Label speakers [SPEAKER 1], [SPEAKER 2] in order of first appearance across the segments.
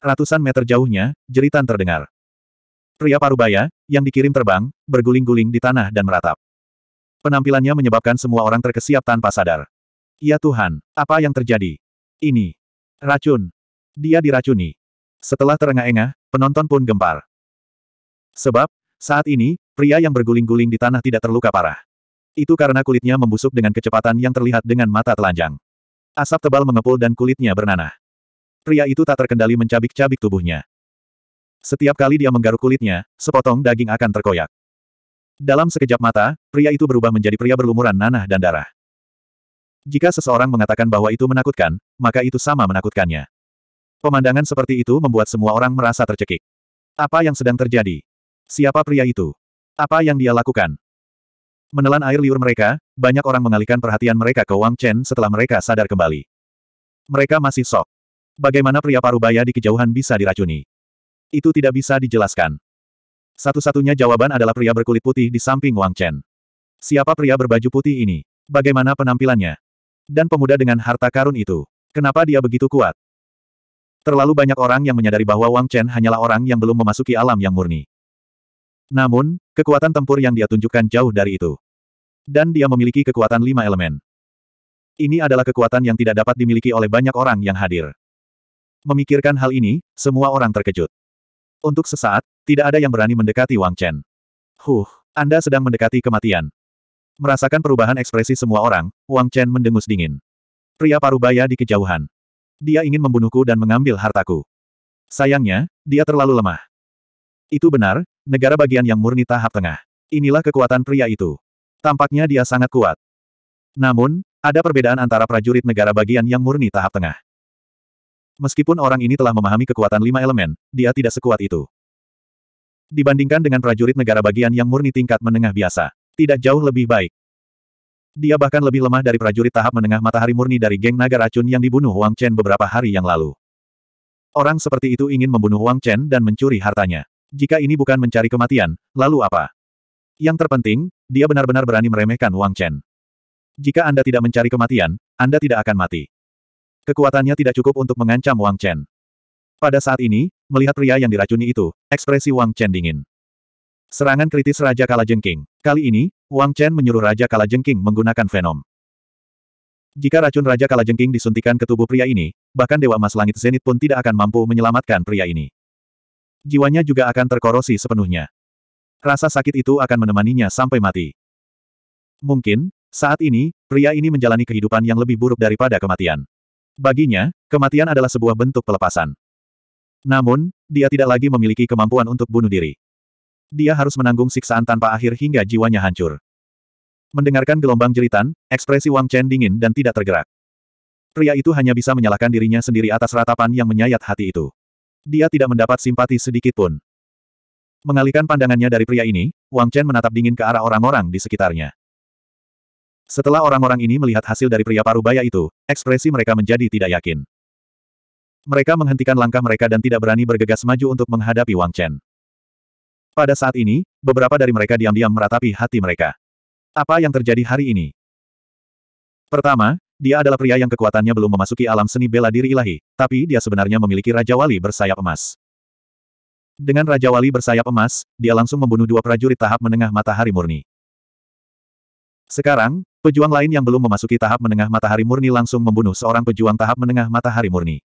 [SPEAKER 1] Ratusan meter jauhnya, jeritan terdengar. Pria parubaya, yang dikirim terbang, berguling-guling di tanah dan meratap. Penampilannya menyebabkan semua orang terkesiap tanpa sadar. Ya Tuhan, apa yang terjadi? Ini. Racun. Dia diracuni. Setelah terengah-engah, penonton pun gempar. Sebab, saat ini, Pria yang berguling-guling di tanah tidak terluka parah. Itu karena kulitnya membusuk dengan kecepatan yang terlihat dengan mata telanjang. Asap tebal mengepul dan kulitnya bernanah. Pria itu tak terkendali mencabik-cabik tubuhnya. Setiap kali dia menggaruk kulitnya, sepotong daging akan terkoyak. Dalam sekejap mata, pria itu berubah menjadi pria berlumuran nanah dan darah. Jika seseorang mengatakan bahwa itu menakutkan, maka itu sama menakutkannya. Pemandangan seperti itu membuat semua orang merasa tercekik. Apa yang sedang terjadi? Siapa pria itu? Apa yang dia lakukan? Menelan air liur mereka, banyak orang mengalihkan perhatian mereka ke Wang Chen setelah mereka sadar kembali. Mereka masih sok. Bagaimana pria parubaya di kejauhan bisa diracuni? Itu tidak bisa dijelaskan. Satu-satunya jawaban adalah pria berkulit putih di samping Wang Chen. Siapa pria berbaju putih ini? Bagaimana penampilannya? Dan pemuda dengan harta karun itu. Kenapa dia begitu kuat? Terlalu banyak orang yang menyadari bahwa Wang Chen hanyalah orang yang belum memasuki alam yang murni. Namun, kekuatan tempur yang dia tunjukkan jauh dari itu. Dan dia memiliki kekuatan lima elemen. Ini adalah kekuatan yang tidak dapat dimiliki oleh banyak orang yang hadir. Memikirkan hal ini, semua orang terkejut. Untuk sesaat, tidak ada yang berani mendekati Wang Chen. Huh, Anda sedang mendekati kematian. Merasakan perubahan ekspresi semua orang, Wang Chen mendengus dingin. Pria parubaya di kejauhan. Dia ingin membunuhku dan mengambil hartaku. Sayangnya, dia terlalu lemah. Itu benar, Negara bagian yang murni tahap tengah. Inilah kekuatan pria itu. Tampaknya dia sangat kuat. Namun, ada perbedaan antara prajurit negara bagian yang murni tahap tengah. Meskipun orang ini telah memahami kekuatan lima elemen, dia tidak sekuat itu. Dibandingkan dengan prajurit negara bagian yang murni tingkat menengah biasa, tidak jauh lebih baik. Dia bahkan lebih lemah dari prajurit tahap menengah matahari murni dari geng naga racun yang dibunuh Wang Chen beberapa hari yang lalu. Orang seperti itu ingin membunuh Wang Chen dan mencuri hartanya. Jika ini bukan mencari kematian, lalu apa? Yang terpenting, dia benar-benar berani meremehkan Wang Chen. Jika Anda tidak mencari kematian, Anda tidak akan mati. Kekuatannya tidak cukup untuk mengancam Wang Chen. Pada saat ini, melihat pria yang diracuni itu, ekspresi Wang Chen dingin. Serangan kritis Raja Kala Jengking. Kali ini, Wang Chen menyuruh Raja Kala Jengking menggunakan Venom. Jika racun Raja Kala Jengking disuntikan ke tubuh pria ini, bahkan Dewa Mas Langit Zenit pun tidak akan mampu menyelamatkan pria ini jiwanya juga akan terkorosi sepenuhnya. Rasa sakit itu akan menemaninya sampai mati. Mungkin, saat ini, pria ini menjalani kehidupan yang lebih buruk daripada kematian. Baginya, kematian adalah sebuah bentuk pelepasan. Namun, dia tidak lagi memiliki kemampuan untuk bunuh diri. Dia harus menanggung siksaan tanpa akhir hingga jiwanya hancur. Mendengarkan gelombang jeritan, ekspresi Wang Chen dingin dan tidak tergerak. Pria itu hanya bisa menyalahkan dirinya sendiri atas ratapan yang menyayat hati itu. Dia tidak mendapat simpati sedikit pun. Mengalihkan pandangannya dari pria ini, Wang Chen menatap dingin ke arah orang-orang di sekitarnya. Setelah orang-orang ini melihat hasil dari pria parubaya itu, ekspresi mereka menjadi tidak yakin. Mereka menghentikan langkah mereka dan tidak berani bergegas maju untuk menghadapi Wang Chen. Pada saat ini, beberapa dari mereka diam-diam meratapi hati mereka. Apa yang terjadi hari ini? Pertama, dia adalah pria yang kekuatannya belum memasuki alam seni bela diri ilahi, tapi dia sebenarnya memiliki Raja Wali bersayap emas. Dengan Raja Wali bersayap emas, dia langsung membunuh dua prajurit tahap menengah matahari murni. Sekarang, pejuang lain yang belum memasuki tahap menengah matahari murni langsung membunuh seorang pejuang tahap menengah matahari murni.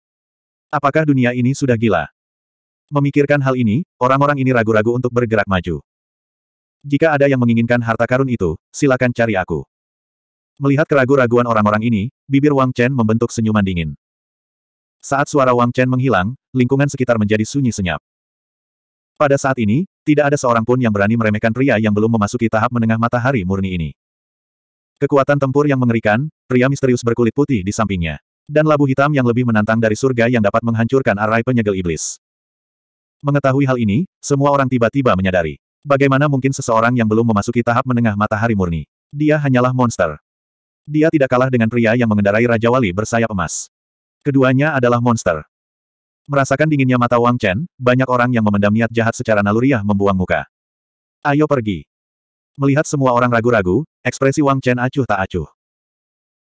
[SPEAKER 1] Apakah dunia ini sudah gila? Memikirkan hal ini, orang-orang ini ragu-ragu untuk bergerak maju. Jika ada yang menginginkan harta karun itu, silakan cari aku. Melihat keraguan-raguan orang-orang ini, bibir Wang Chen membentuk senyuman dingin. Saat suara Wang Chen menghilang, lingkungan sekitar menjadi sunyi senyap. Pada saat ini, tidak ada seorang pun yang berani meremehkan pria yang belum memasuki tahap menengah matahari murni ini. Kekuatan tempur yang mengerikan, pria misterius berkulit putih di sampingnya. Dan labu hitam yang lebih menantang dari surga yang dapat menghancurkan arai penyegel iblis. Mengetahui hal ini, semua orang tiba-tiba menyadari. Bagaimana mungkin seseorang yang belum memasuki tahap menengah matahari murni? Dia hanyalah monster. Dia tidak kalah dengan pria yang mengendarai Raja Wali bersayap emas. Keduanya adalah monster. Merasakan dinginnya mata Wang Chen, banyak orang yang memendam niat jahat secara naluriah membuang muka. Ayo pergi. Melihat semua orang ragu-ragu, ekspresi Wang Chen acuh tak acuh.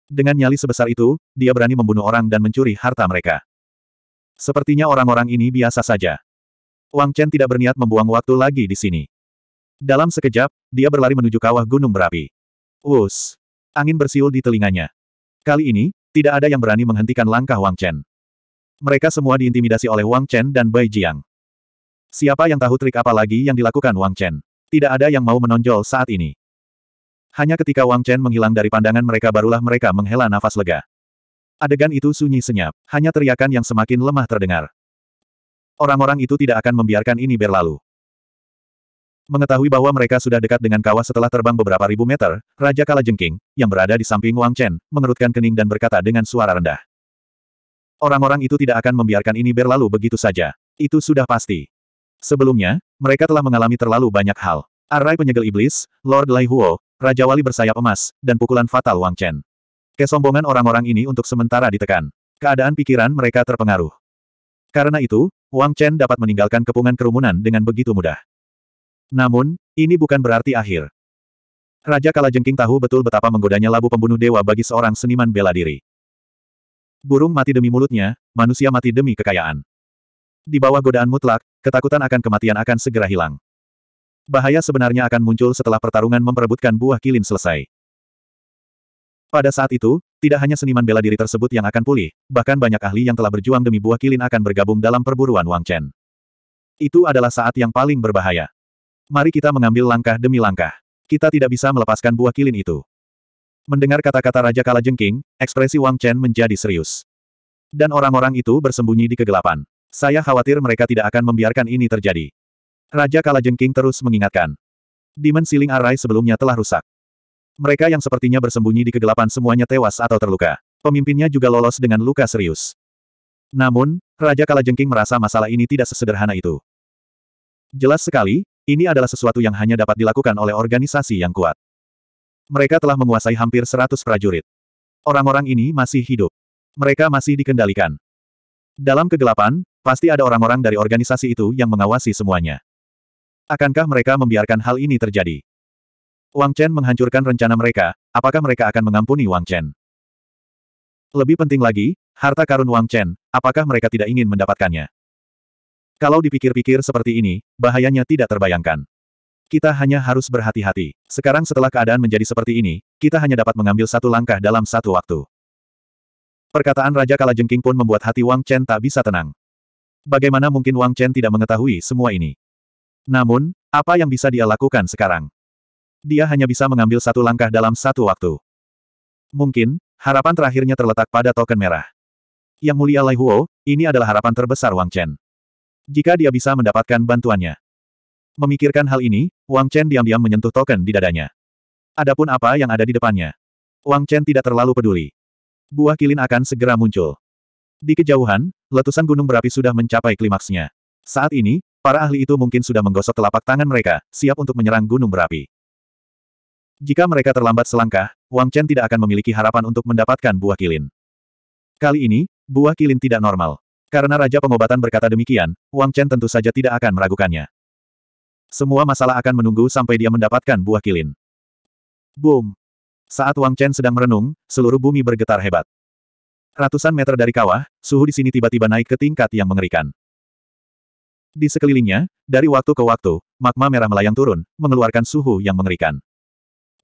[SPEAKER 1] Dengan nyali sebesar itu, dia berani membunuh orang dan mencuri harta mereka. Sepertinya orang-orang ini biasa saja. Wang Chen tidak berniat membuang waktu lagi di sini. Dalam sekejap, dia berlari menuju kawah gunung berapi. Wus! angin bersiul di telinganya. Kali ini, tidak ada yang berani menghentikan langkah Wang Chen. Mereka semua diintimidasi oleh Wang Chen dan Bai Jiang. Siapa yang tahu trik apa lagi yang dilakukan Wang Chen? Tidak ada yang mau menonjol saat ini. Hanya ketika Wang Chen menghilang dari pandangan mereka barulah mereka menghela nafas lega. Adegan itu sunyi senyap, hanya teriakan yang semakin lemah terdengar. Orang-orang itu tidak akan membiarkan ini berlalu. Mengetahui bahwa mereka sudah dekat dengan kawah setelah terbang beberapa ribu meter, Raja Kalajengking, yang berada di samping Wang Chen, mengerutkan kening dan berkata dengan suara rendah. Orang-orang itu tidak akan membiarkan ini berlalu begitu saja. Itu sudah pasti. Sebelumnya, mereka telah mengalami terlalu banyak hal. Arai penyegel iblis, Lord Lai Huo, Raja Wali bersayap emas, dan pukulan fatal Wang Chen. Kesombongan orang-orang ini untuk sementara ditekan. Keadaan pikiran mereka terpengaruh. Karena itu, Wang Chen dapat meninggalkan kepungan kerumunan dengan begitu mudah. Namun, ini bukan berarti akhir. Raja Kalajengking tahu betul betapa menggodanya labu pembunuh dewa bagi seorang seniman bela diri. Burung mati demi mulutnya, manusia mati demi kekayaan. Di bawah godaan mutlak, ketakutan akan kematian akan segera hilang. Bahaya sebenarnya akan muncul setelah pertarungan memperebutkan buah kilin selesai. Pada saat itu, tidak hanya seniman bela diri tersebut yang akan pulih, bahkan banyak ahli yang telah berjuang demi buah kilin akan bergabung dalam perburuan Wang Chen. Itu adalah saat yang paling berbahaya. Mari kita mengambil langkah demi langkah. Kita tidak bisa melepaskan buah kilin itu. Mendengar kata-kata Raja Kala Jengking, ekspresi Wang Chen menjadi serius. Dan orang-orang itu bersembunyi di kegelapan. Saya khawatir mereka tidak akan membiarkan ini terjadi. Raja Kala Jengking terus mengingatkan. Demon Siling Arai sebelumnya telah rusak. Mereka yang sepertinya bersembunyi di kegelapan semuanya tewas atau terluka. Pemimpinnya juga lolos dengan luka serius. Namun, Raja Kala Jengking merasa masalah ini tidak sesederhana itu. Jelas sekali, ini adalah sesuatu yang hanya dapat dilakukan oleh organisasi yang kuat. Mereka telah menguasai hampir 100 prajurit. Orang-orang ini masih hidup. Mereka masih dikendalikan. Dalam kegelapan, pasti ada orang-orang dari organisasi itu yang mengawasi semuanya. Akankah mereka membiarkan hal ini terjadi? Wang Chen menghancurkan rencana mereka, apakah mereka akan mengampuni Wang Chen? Lebih penting lagi, harta karun Wang Chen, apakah mereka tidak ingin mendapatkannya? Kalau dipikir-pikir seperti ini, bahayanya tidak terbayangkan. Kita hanya harus berhati-hati. Sekarang setelah keadaan menjadi seperti ini, kita hanya dapat mengambil satu langkah dalam satu waktu. Perkataan Raja Kalajengking pun membuat hati Wang Chen tak bisa tenang. Bagaimana mungkin Wang Chen tidak mengetahui semua ini? Namun, apa yang bisa dia lakukan sekarang? Dia hanya bisa mengambil satu langkah dalam satu waktu. Mungkin, harapan terakhirnya terletak pada token merah. Yang mulia Lai Huo, ini adalah harapan terbesar Wang Chen jika dia bisa mendapatkan bantuannya. Memikirkan hal ini, Wang Chen diam-diam menyentuh token di dadanya. Adapun apa yang ada di depannya. Wang Chen tidak terlalu peduli. Buah kilin akan segera muncul. Di kejauhan, letusan gunung berapi sudah mencapai klimaksnya. Saat ini, para ahli itu mungkin sudah menggosok telapak tangan mereka, siap untuk menyerang gunung berapi. Jika mereka terlambat selangkah, Wang Chen tidak akan memiliki harapan untuk mendapatkan buah kilin. Kali ini, buah kilin tidak normal. Karena Raja Pengobatan berkata demikian, Wang Chen tentu saja tidak akan meragukannya. Semua masalah akan menunggu sampai dia mendapatkan buah kilin. Boom! Saat Wang Chen sedang merenung, seluruh bumi bergetar hebat. Ratusan meter dari kawah, suhu di sini tiba-tiba naik ke tingkat yang mengerikan. Di sekelilingnya, dari waktu ke waktu, magma merah melayang turun, mengeluarkan suhu yang mengerikan.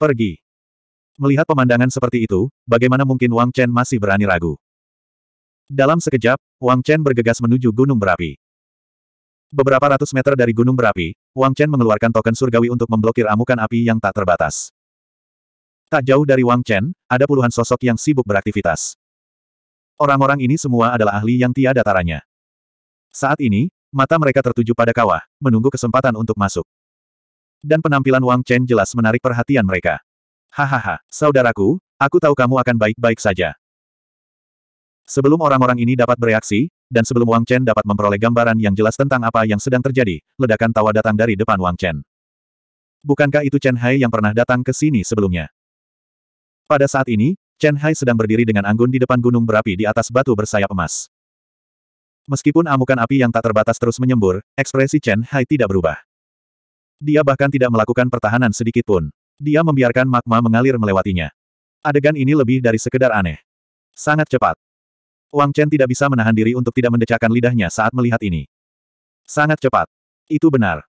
[SPEAKER 1] Pergi! Melihat pemandangan seperti itu, bagaimana mungkin Wang Chen masih berani ragu? Dalam sekejap, Wang Chen bergegas menuju gunung berapi. Beberapa ratus meter dari gunung berapi, Wang Chen mengeluarkan token surgawi untuk memblokir amukan api yang tak terbatas. Tak jauh dari Wang Chen, ada puluhan sosok yang sibuk beraktivitas. Orang-orang ini semua adalah ahli yang tiada taranya. Saat ini, mata mereka tertuju pada kawah, menunggu kesempatan untuk masuk. Dan penampilan Wang Chen jelas menarik perhatian mereka. Hahaha, saudaraku, aku tahu kamu akan baik-baik saja. Sebelum orang-orang ini dapat bereaksi, dan sebelum Wang Chen dapat memperoleh gambaran yang jelas tentang apa yang sedang terjadi, ledakan tawa datang dari depan Wang Chen. Bukankah itu Chen Hai yang pernah datang ke sini sebelumnya? Pada saat ini, Chen Hai sedang berdiri dengan anggun di depan gunung berapi di atas batu bersayap emas. Meskipun amukan api yang tak terbatas terus menyembur, ekspresi Chen Hai tidak berubah. Dia bahkan tidak melakukan pertahanan sedikit pun. Dia membiarkan magma mengalir melewatinya. Adegan ini lebih dari sekedar aneh. Sangat cepat. Wang Chen tidak bisa menahan diri untuk tidak mendecakkan lidahnya saat melihat ini. Sangat cepat. Itu benar.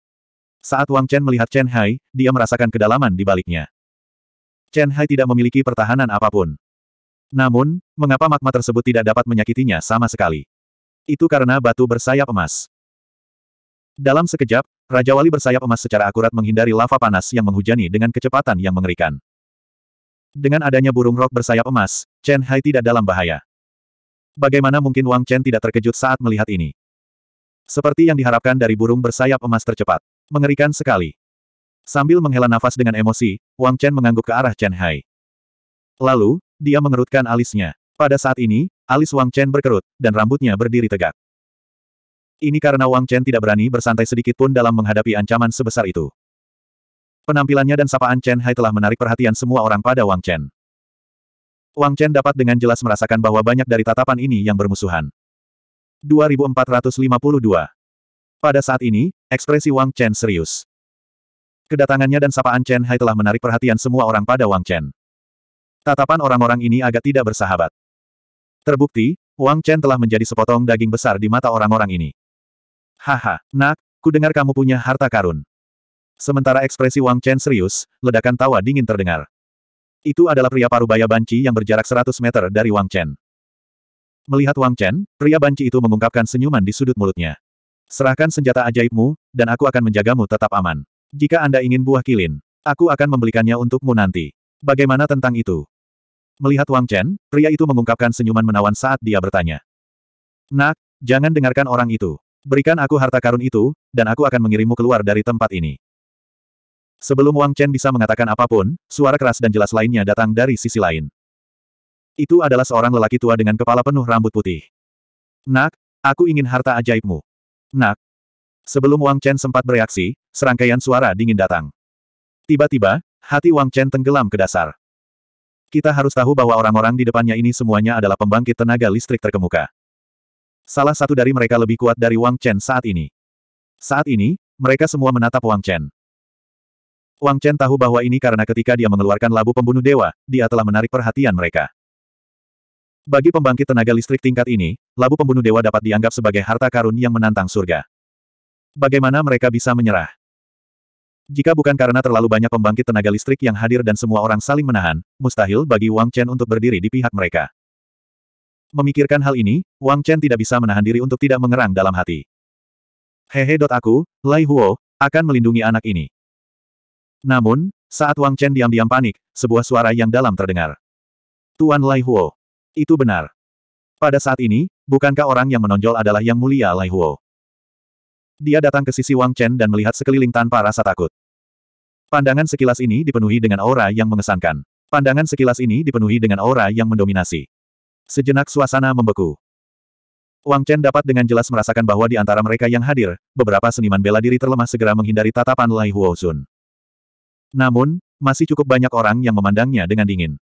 [SPEAKER 1] Saat Wang Chen melihat Chen Hai, dia merasakan kedalaman di baliknya. Chen Hai tidak memiliki pertahanan apapun. Namun, mengapa magma tersebut tidak dapat menyakitinya sama sekali? Itu karena batu bersayap emas. Dalam sekejap, Raja Wali bersayap emas secara akurat menghindari lava panas yang menghujani dengan kecepatan yang mengerikan. Dengan adanya burung rok bersayap emas, Chen Hai tidak dalam bahaya. Bagaimana mungkin Wang Chen tidak terkejut saat melihat ini? Seperti yang diharapkan dari burung bersayap emas tercepat. Mengerikan sekali. Sambil menghela nafas dengan emosi, Wang Chen mengangguk ke arah Chen Hai. Lalu, dia mengerutkan alisnya. Pada saat ini, alis Wang Chen berkerut, dan rambutnya berdiri tegak. Ini karena Wang Chen tidak berani bersantai sedikit pun dalam menghadapi ancaman sebesar itu. Penampilannya dan sapaan Chen Hai telah menarik perhatian semua orang pada Wang Chen. Wang Chen dapat dengan jelas merasakan bahwa banyak dari tatapan ini yang bermusuhan. 2452 Pada saat ini, ekspresi Wang Chen serius. Kedatangannya dan sapaan Chen Hai telah menarik perhatian semua orang pada Wang Chen. Tatapan orang-orang ini agak tidak bersahabat. Terbukti, Wang Chen telah menjadi sepotong daging besar di mata orang-orang ini. Haha, nak, ku dengar kamu punya harta karun. Sementara ekspresi Wang Chen serius, ledakan tawa dingin terdengar. Itu adalah pria parubaya banci yang berjarak 100 meter dari Wang Chen. Melihat Wang Chen, pria banci itu mengungkapkan senyuman di sudut mulutnya. Serahkan senjata ajaibmu, dan aku akan menjagamu tetap aman. Jika Anda ingin buah kilin, aku akan membelikannya untukmu nanti. Bagaimana tentang itu? Melihat Wang Chen, pria itu mengungkapkan senyuman menawan saat dia bertanya. Nak, jangan dengarkan orang itu. Berikan aku harta karun itu, dan aku akan mengirimmu keluar dari tempat ini. Sebelum Wang Chen bisa mengatakan apapun, suara keras dan jelas lainnya datang dari sisi lain. Itu adalah seorang lelaki tua dengan kepala penuh rambut putih. Nak, aku ingin harta ajaibmu. Nak. Sebelum Wang Chen sempat bereaksi, serangkaian suara dingin datang. Tiba-tiba, hati Wang Chen tenggelam ke dasar. Kita harus tahu bahwa orang-orang di depannya ini semuanya adalah pembangkit tenaga listrik terkemuka. Salah satu dari mereka lebih kuat dari Wang Chen saat ini. Saat ini, mereka semua menatap Wang Chen. Wang Chen tahu bahwa ini karena ketika dia mengeluarkan labu pembunuh dewa, dia telah menarik perhatian mereka. Bagi pembangkit tenaga listrik tingkat ini, labu pembunuh dewa dapat dianggap sebagai harta karun yang menantang surga. Bagaimana mereka bisa menyerah? Jika bukan karena terlalu banyak pembangkit tenaga listrik yang hadir dan semua orang saling menahan, mustahil bagi Wang Chen untuk berdiri di pihak mereka. Memikirkan hal ini, Wang Chen tidak bisa menahan diri untuk tidak mengerang dalam hati. Hehe. Aku, Lai Huo, akan melindungi anak ini. Namun, saat Wang Chen diam-diam panik, sebuah suara yang dalam terdengar. Tuan Lai Huo. Itu benar. Pada saat ini, bukankah orang yang menonjol adalah Yang Mulia Lai Huo? Dia datang ke sisi Wang Chen dan melihat sekeliling tanpa rasa takut. Pandangan sekilas ini dipenuhi dengan aura yang mengesankan. Pandangan sekilas ini dipenuhi dengan aura yang mendominasi. Sejenak suasana membeku. Wang Chen dapat dengan jelas merasakan bahwa di antara mereka yang hadir, beberapa seniman bela diri terlemah segera menghindari tatapan Lai Huo Sun. Namun, masih cukup banyak orang yang memandangnya dengan dingin.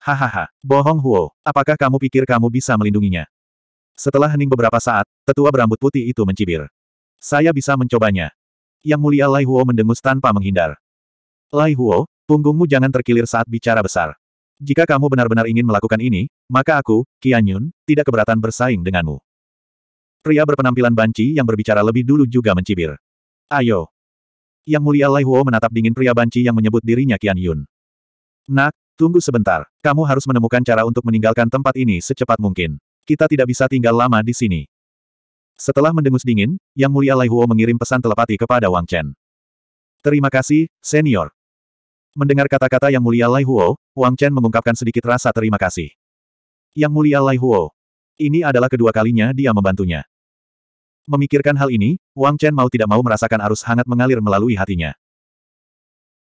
[SPEAKER 1] Hahaha, bohong Huo, apakah kamu pikir kamu bisa melindunginya? Setelah hening beberapa saat, tetua berambut putih itu mencibir. Saya bisa mencobanya. Yang mulia Lai Huo mendengus tanpa menghindar. Lai Huo, punggungmu jangan terkilir saat bicara besar. Jika kamu benar-benar ingin melakukan ini, maka aku, Qian tidak keberatan bersaing denganmu. Pria berpenampilan banci yang berbicara lebih dulu juga mencibir. Ayo, yang Mulia Lai Huo menatap dingin pria banci yang menyebut dirinya Qian Yun. Nak, tunggu sebentar. Kamu harus menemukan cara untuk meninggalkan tempat ini secepat mungkin. Kita tidak bisa tinggal lama di sini. Setelah mendengus dingin, Yang Mulia Lai Huo mengirim pesan telepati kepada Wang Chen. Terima kasih, senior. Mendengar kata-kata Yang Mulia Lai Huo, Wang Chen mengungkapkan sedikit rasa terima kasih. Yang Mulia Lai Huo. Ini adalah kedua kalinya dia membantunya. Memikirkan hal ini, Wang Chen mau tidak mau merasakan arus hangat mengalir melalui hatinya.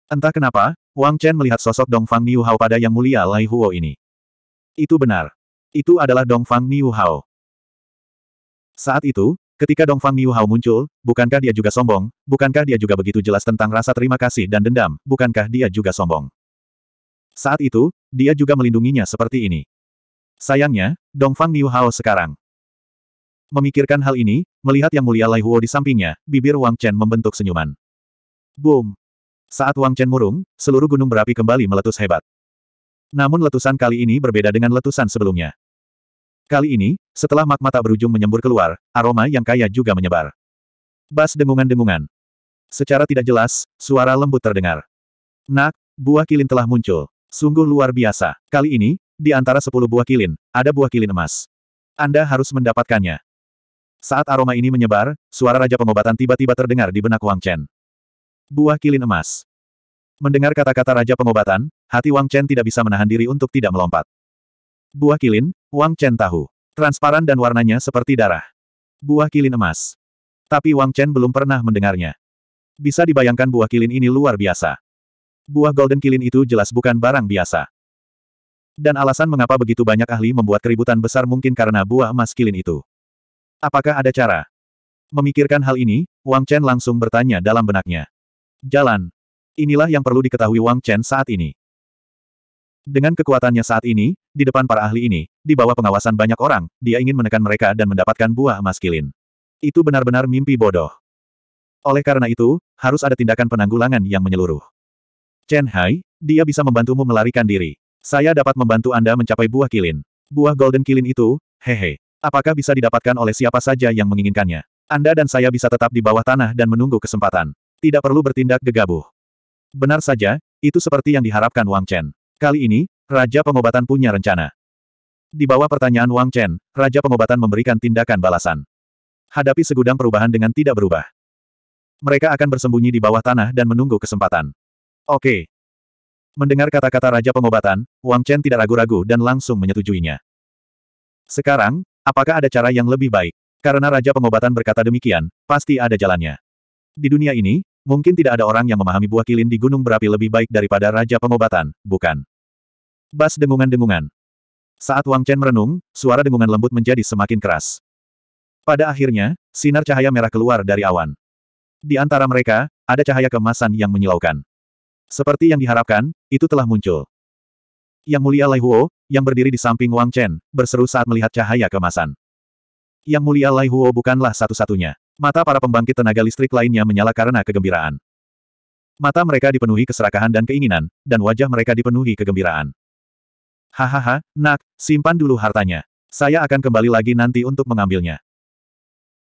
[SPEAKER 1] Entah kenapa, Wang Chen melihat sosok Dongfang Niu Hao pada Yang Mulia Lai Huo ini. Itu benar. Itu adalah Dongfang Niu Hao. Saat itu, ketika Dongfang Niu Hao muncul, bukankah dia juga sombong, bukankah dia juga begitu jelas tentang rasa terima kasih dan dendam, bukankah dia juga sombong. Saat itu, dia juga melindunginya seperti ini. Sayangnya, Dongfang Niu Hao sekarang Memikirkan hal ini, melihat yang mulia Lai Huo di sampingnya, bibir Wang Chen membentuk senyuman. Boom! Saat Wang Chen murung, seluruh gunung berapi kembali meletus hebat. Namun letusan kali ini berbeda dengan letusan sebelumnya. Kali ini, setelah magma tak berujung menyembur keluar, aroma yang kaya juga menyebar. Bas dengungan-dengungan. Secara tidak jelas, suara lembut terdengar. Nak, buah kilin telah muncul. Sungguh luar biasa. Kali ini, di antara sepuluh buah kilin, ada buah kilin emas. Anda harus mendapatkannya. Saat aroma ini menyebar, suara Raja Pengobatan tiba-tiba terdengar di benak Wang Chen. Buah kilin emas. Mendengar kata-kata Raja Pengobatan, hati Wang Chen tidak bisa menahan diri untuk tidak melompat. Buah kilin, Wang Chen tahu. Transparan dan warnanya seperti darah. Buah kilin emas. Tapi Wang Chen belum pernah mendengarnya. Bisa dibayangkan buah kilin ini luar biasa. Buah golden kilin itu jelas bukan barang biasa. Dan alasan mengapa begitu banyak ahli membuat keributan besar mungkin karena buah emas kilin itu. Apakah ada cara? Memikirkan hal ini, Wang Chen langsung bertanya dalam benaknya. Jalan. Inilah yang perlu diketahui Wang Chen saat ini. Dengan kekuatannya saat ini, di depan para ahli ini, di bawah pengawasan banyak orang, dia ingin menekan mereka dan mendapatkan buah emas kilin. Itu benar-benar mimpi bodoh. Oleh karena itu, harus ada tindakan penanggulangan yang menyeluruh. Chen Hai, dia bisa membantumu melarikan diri. Saya dapat membantu Anda mencapai buah kilin. Buah golden kilin itu, hehe. Apakah bisa didapatkan oleh siapa saja yang menginginkannya? Anda dan saya bisa tetap di bawah tanah dan menunggu kesempatan. Tidak perlu bertindak gegabah. Benar saja, itu seperti yang diharapkan Wang Chen. Kali ini, Raja Pengobatan punya rencana. Di bawah pertanyaan Wang Chen, Raja Pengobatan memberikan tindakan balasan. Hadapi segudang perubahan dengan tidak berubah. Mereka akan bersembunyi di bawah tanah dan menunggu kesempatan. Oke. Mendengar kata-kata Raja Pengobatan, Wang Chen tidak ragu-ragu dan langsung menyetujuinya. Sekarang, Apakah ada cara yang lebih baik? Karena Raja Pengobatan berkata demikian, pasti ada jalannya. Di dunia ini, mungkin tidak ada orang yang memahami buah kilin di gunung berapi lebih baik daripada Raja Pengobatan, bukan? Bas dengungan-dengungan. Saat Wang Chen merenung, suara dengungan lembut menjadi semakin keras. Pada akhirnya, sinar cahaya merah keluar dari awan. Di antara mereka, ada cahaya kemasan yang menyilaukan. Seperti yang diharapkan, itu telah muncul. Yang Mulia Lai Huo, yang berdiri di samping Wang Chen, berseru saat melihat cahaya kemasan. Yang mulia Lai Huo bukanlah satu-satunya. Mata para pembangkit tenaga listrik lainnya menyala karena kegembiraan. Mata mereka dipenuhi keserakahan dan keinginan, dan wajah mereka dipenuhi kegembiraan. Hahaha, nak, simpan dulu hartanya. Saya akan kembali lagi nanti untuk mengambilnya.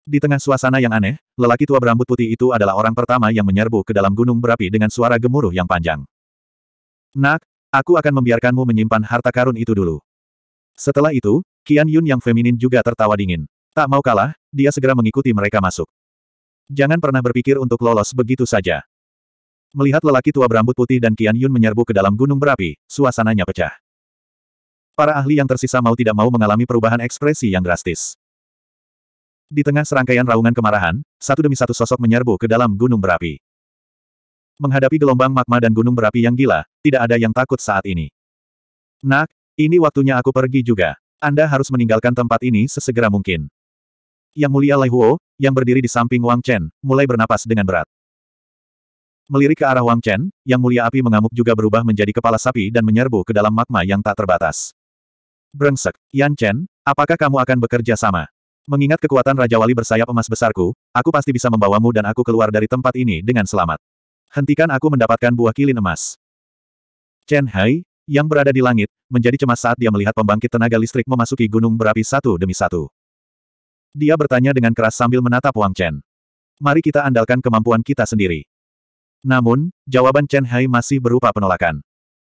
[SPEAKER 1] Di tengah suasana yang aneh, lelaki tua berambut putih itu adalah orang pertama yang menyerbu ke dalam gunung berapi dengan suara gemuruh yang panjang. Nak, Aku akan membiarkanmu menyimpan harta karun itu dulu. Setelah itu, Kian Yun yang feminin juga tertawa dingin. Tak mau kalah, dia segera mengikuti mereka masuk. Jangan pernah berpikir untuk lolos begitu saja. Melihat lelaki tua berambut putih dan Kian Yun menyerbu ke dalam gunung berapi, suasananya pecah. Para ahli yang tersisa mau tidak mau mengalami perubahan ekspresi yang drastis. Di tengah serangkaian raungan kemarahan, satu demi satu sosok menyerbu ke dalam gunung berapi. Menghadapi gelombang magma dan gunung berapi yang gila, tidak ada yang takut saat ini. Nak, ini waktunya aku pergi juga. Anda harus meninggalkan tempat ini sesegera mungkin. Yang mulia Lai Huo, yang berdiri di samping Wang Chen, mulai bernapas dengan berat. Melirik ke arah Wang Chen, yang mulia api mengamuk juga berubah menjadi kepala sapi dan menyerbu ke dalam magma yang tak terbatas. Brengsek, Yan Chen, apakah kamu akan bekerja sama? Mengingat kekuatan Raja Wali bersayap emas besarku, aku pasti bisa membawamu dan aku keluar dari tempat ini dengan selamat. Hentikan aku mendapatkan buah kilin emas. Chen Hai, yang berada di langit, menjadi cemas saat dia melihat pembangkit tenaga listrik memasuki gunung berapi satu demi satu. Dia bertanya dengan keras sambil menatap Wang Chen. Mari kita andalkan kemampuan kita sendiri. Namun, jawaban Chen Hai masih berupa penolakan.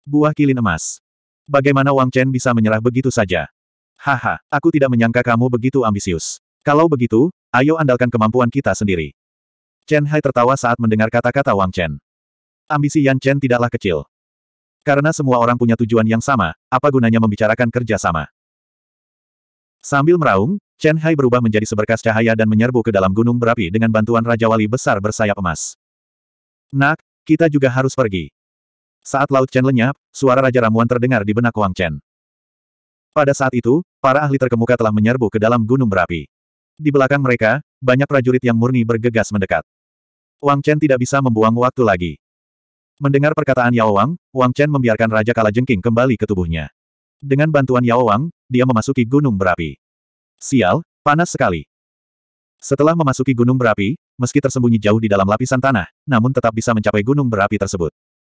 [SPEAKER 1] Buah kilin emas. Bagaimana Wang Chen bisa menyerah begitu saja? Haha, aku tidak menyangka kamu begitu ambisius. Kalau begitu, ayo andalkan kemampuan kita sendiri. Chen Hai tertawa saat mendengar kata-kata Wang Chen. Ambisi Yan Chen tidaklah kecil. Karena semua orang punya tujuan yang sama, apa gunanya membicarakan kerjasama? Sambil meraung, Chen Hai berubah menjadi seberkas cahaya dan menyerbu ke dalam gunung berapi dengan bantuan Raja Wali besar bersayap emas. Nak, kita juga harus pergi. Saat Laut Chen lenyap, suara Raja Ramuan terdengar di benak Wang Chen. Pada saat itu, para ahli terkemuka telah menyerbu ke dalam gunung berapi. Di belakang mereka, banyak prajurit yang murni bergegas mendekat. Wang Chen tidak bisa membuang waktu lagi. Mendengar perkataan Yao Wang, Wang Chen membiarkan Raja Kala Jengking kembali ke tubuhnya. Dengan bantuan Yao Wang, dia memasuki gunung berapi. Sial, panas sekali. Setelah memasuki gunung berapi, meski tersembunyi jauh di dalam lapisan tanah, namun tetap bisa mencapai gunung berapi tersebut.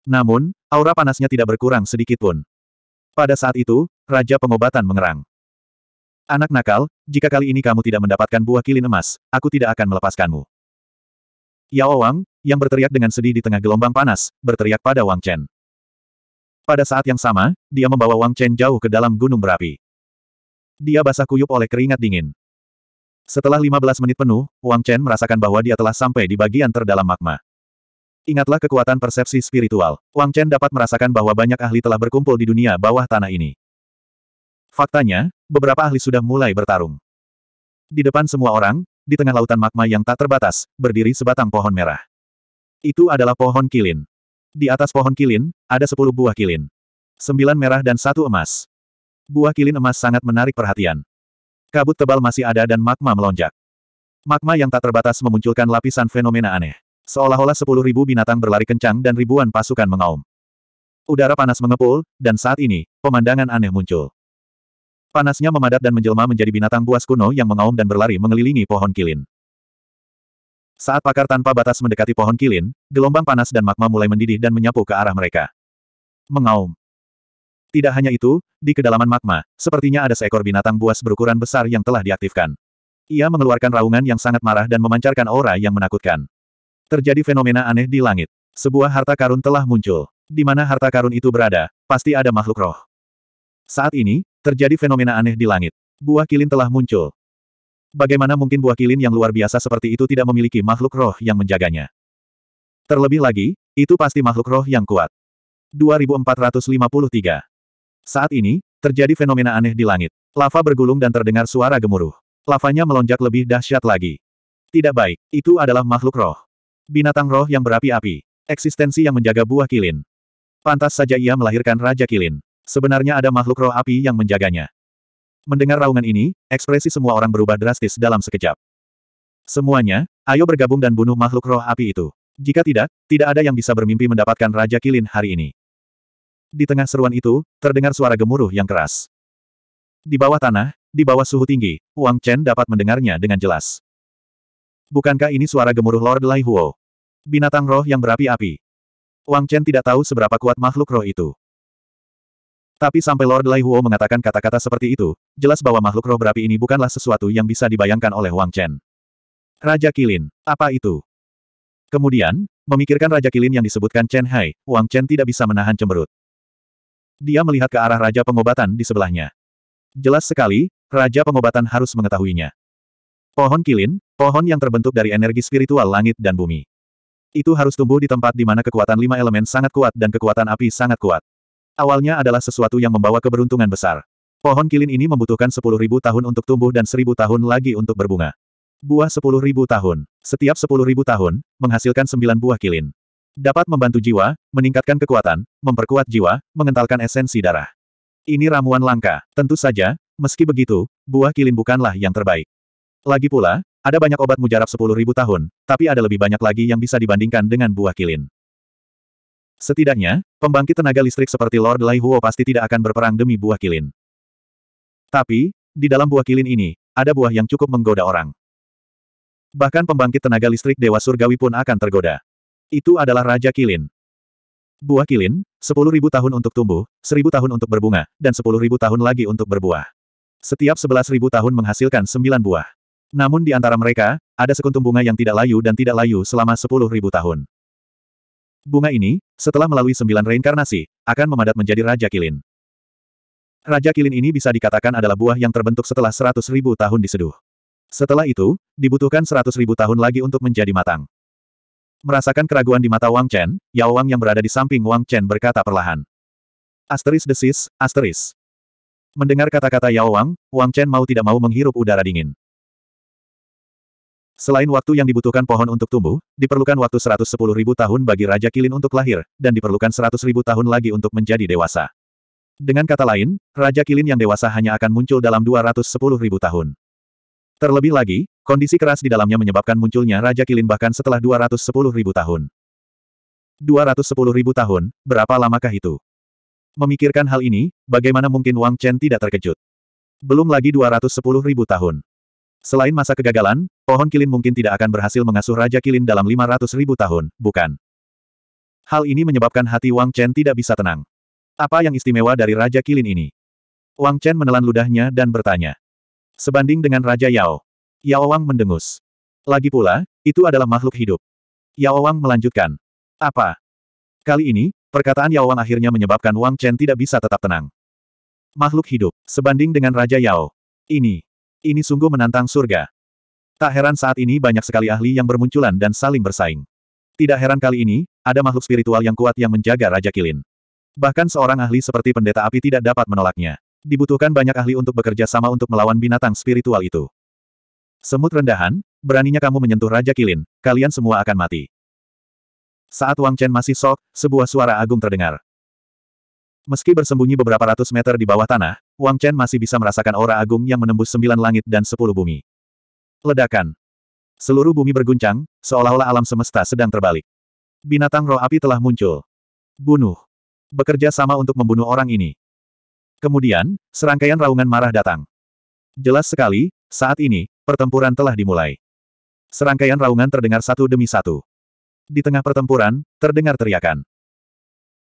[SPEAKER 1] Namun, aura panasnya tidak berkurang sedikit pun. Pada saat itu, Raja Pengobatan mengerang. Anak nakal, jika kali ini kamu tidak mendapatkan buah kilin emas, aku tidak akan melepaskanmu. Yao Wang, yang berteriak dengan sedih di tengah gelombang panas, berteriak pada Wang Chen. Pada saat yang sama, dia membawa Wang Chen jauh ke dalam gunung berapi. Dia basah kuyup oleh keringat dingin. Setelah 15 menit penuh, Wang Chen merasakan bahwa dia telah sampai di bagian terdalam magma. Ingatlah kekuatan persepsi spiritual. Wang Chen dapat merasakan bahwa banyak ahli telah berkumpul di dunia bawah tanah ini. Faktanya, beberapa ahli sudah mulai bertarung. Di depan semua orang, di tengah lautan magma yang tak terbatas, berdiri sebatang pohon merah. Itu adalah pohon kilin. Di atas pohon kilin, ada sepuluh buah kilin. Sembilan merah dan satu emas. Buah kilin emas sangat menarik perhatian. Kabut tebal masih ada dan magma melonjak. Magma yang tak terbatas memunculkan lapisan fenomena aneh. Seolah-olah sepuluh ribu binatang berlari kencang dan ribuan pasukan mengaum. Udara panas mengepul, dan saat ini, pemandangan aneh muncul. Panasnya memadat dan menjelma menjadi binatang buas kuno yang mengaum dan berlari mengelilingi pohon kilin. Saat pakar tanpa batas mendekati pohon kilin, gelombang panas dan magma mulai mendidih dan menyapu ke arah mereka. Mengaum. Tidak hanya itu, di kedalaman magma, sepertinya ada seekor binatang buas berukuran besar yang telah diaktifkan. Ia mengeluarkan raungan yang sangat marah dan memancarkan aura yang menakutkan. Terjadi fenomena aneh di langit. Sebuah harta karun telah muncul. Di mana harta karun itu berada, pasti ada makhluk roh. Saat ini, Terjadi fenomena aneh di langit. Buah kilin telah muncul. Bagaimana mungkin buah kilin yang luar biasa seperti itu tidak memiliki makhluk roh yang menjaganya? Terlebih lagi, itu pasti makhluk roh yang kuat. 2453 Saat ini, terjadi fenomena aneh di langit. Lava bergulung dan terdengar suara gemuruh. Lavanya melonjak lebih dahsyat lagi. Tidak baik, itu adalah makhluk roh. Binatang roh yang berapi-api. Eksistensi yang menjaga buah kilin. Pantas saja ia melahirkan Raja Kilin. Sebenarnya ada makhluk roh api yang menjaganya. Mendengar raungan ini, ekspresi semua orang berubah drastis dalam sekejap. Semuanya, ayo bergabung dan bunuh makhluk roh api itu. Jika tidak, tidak ada yang bisa bermimpi mendapatkan Raja Kilin hari ini. Di tengah seruan itu, terdengar suara gemuruh yang keras. Di bawah tanah, di bawah suhu tinggi, Wang Chen dapat mendengarnya dengan jelas. Bukankah ini suara gemuruh Lord Lai Huo? Binatang roh yang berapi-api. Wang Chen tidak tahu seberapa kuat makhluk roh itu. Tapi sampai Lord Lai Huo mengatakan kata-kata seperti itu, jelas bahwa makhluk roh berapi ini bukanlah sesuatu yang bisa dibayangkan oleh Wang Chen. Raja Kilin, apa itu? Kemudian, memikirkan Raja Kilin yang disebutkan Chen Hai, Wang Chen tidak bisa menahan cemberut. Dia melihat ke arah Raja Pengobatan di sebelahnya. Jelas sekali, Raja Pengobatan harus mengetahuinya. Pohon Kilin, pohon yang terbentuk dari energi spiritual langit dan bumi. Itu harus tumbuh di tempat di mana kekuatan lima elemen sangat kuat dan kekuatan api sangat kuat. Awalnya adalah sesuatu yang membawa keberuntungan besar. Pohon kilin ini membutuhkan 10.000 tahun untuk tumbuh dan 1.000 tahun lagi untuk berbunga. Buah 10.000 tahun. Setiap 10.000 tahun, menghasilkan 9 buah kilin. Dapat membantu jiwa, meningkatkan kekuatan, memperkuat jiwa, mengentalkan esensi darah. Ini ramuan langka. Tentu saja, meski begitu, buah kilin bukanlah yang terbaik. Lagi pula, ada banyak obat mujarab 10.000 tahun, tapi ada lebih banyak lagi yang bisa dibandingkan dengan buah kilin. Setidaknya, pembangkit tenaga listrik seperti Lord Lai Huo pasti tidak akan berperang demi buah kilin. Tapi, di dalam buah kilin ini, ada buah yang cukup menggoda orang. Bahkan pembangkit tenaga listrik Dewa Surgawi pun akan tergoda. Itu adalah Raja Kilin. Buah kilin, 10.000 tahun untuk tumbuh, 1.000 tahun untuk berbunga, dan 10.000 tahun lagi untuk berbuah. Setiap 11.000 tahun menghasilkan 9 buah. Namun di antara mereka, ada sekuntum bunga yang tidak layu dan tidak layu selama 10.000 tahun. Bunga ini, setelah melalui sembilan reinkarnasi, akan memadat menjadi Raja Kilin. Raja Kilin ini bisa dikatakan adalah buah yang terbentuk setelah seratus ribu tahun diseduh. Setelah itu, dibutuhkan seratus ribu tahun lagi untuk menjadi matang. Merasakan keraguan di mata Wang Chen, Yao Wang yang berada di samping Wang Chen berkata perlahan. Asteris desis, asteris. Mendengar kata-kata Yao Wang, Wang Chen mau tidak mau menghirup udara dingin. Selain waktu yang dibutuhkan pohon untuk tumbuh, diperlukan waktu 110 tahun bagi Raja Kilin untuk lahir, dan diperlukan 100.000 tahun lagi untuk menjadi dewasa. Dengan kata lain, Raja Kilin yang dewasa hanya akan muncul dalam 210 tahun. Terlebih lagi, kondisi keras di dalamnya menyebabkan munculnya Raja Kilin bahkan setelah 210 tahun. 210 ribu tahun, berapa lamakah itu? Memikirkan hal ini, bagaimana mungkin Wang Chen tidak terkejut? Belum lagi 210 tahun. Selain masa kegagalan, Pohon Kilin mungkin tidak akan berhasil mengasuh Raja Kilin dalam 500 ribu tahun, bukan? Hal ini menyebabkan hati Wang Chen tidak bisa tenang. Apa yang istimewa dari Raja Kilin ini? Wang Chen menelan ludahnya dan bertanya. Sebanding dengan Raja Yao. Yao Wang mendengus. Lagi pula, itu adalah makhluk hidup. Yao Wang melanjutkan. Apa? Kali ini, perkataan Yao Wang akhirnya menyebabkan Wang Chen tidak bisa tetap tenang. Makhluk hidup, sebanding dengan Raja Yao. Ini, ini sungguh menantang surga. Tak heran saat ini banyak sekali ahli yang bermunculan dan saling bersaing. Tidak heran kali ini, ada makhluk spiritual yang kuat yang menjaga Raja Kilin. Bahkan seorang ahli seperti pendeta api tidak dapat menolaknya. Dibutuhkan banyak ahli untuk bekerja sama untuk melawan binatang spiritual itu. Semut rendahan, beraninya kamu menyentuh Raja Kilin, kalian semua akan mati. Saat Wang Chen masih sok, sebuah suara agung terdengar. Meski bersembunyi beberapa ratus meter di bawah tanah, Wang Chen masih bisa merasakan aura agung yang menembus sembilan langit dan sepuluh bumi. Ledakan. Seluruh bumi berguncang, seolah-olah alam semesta sedang terbalik. Binatang roh api telah muncul. Bunuh. Bekerja sama untuk membunuh orang ini. Kemudian, serangkaian raungan marah datang. Jelas sekali, saat ini, pertempuran telah dimulai. Serangkaian raungan terdengar satu demi satu. Di tengah pertempuran, terdengar teriakan.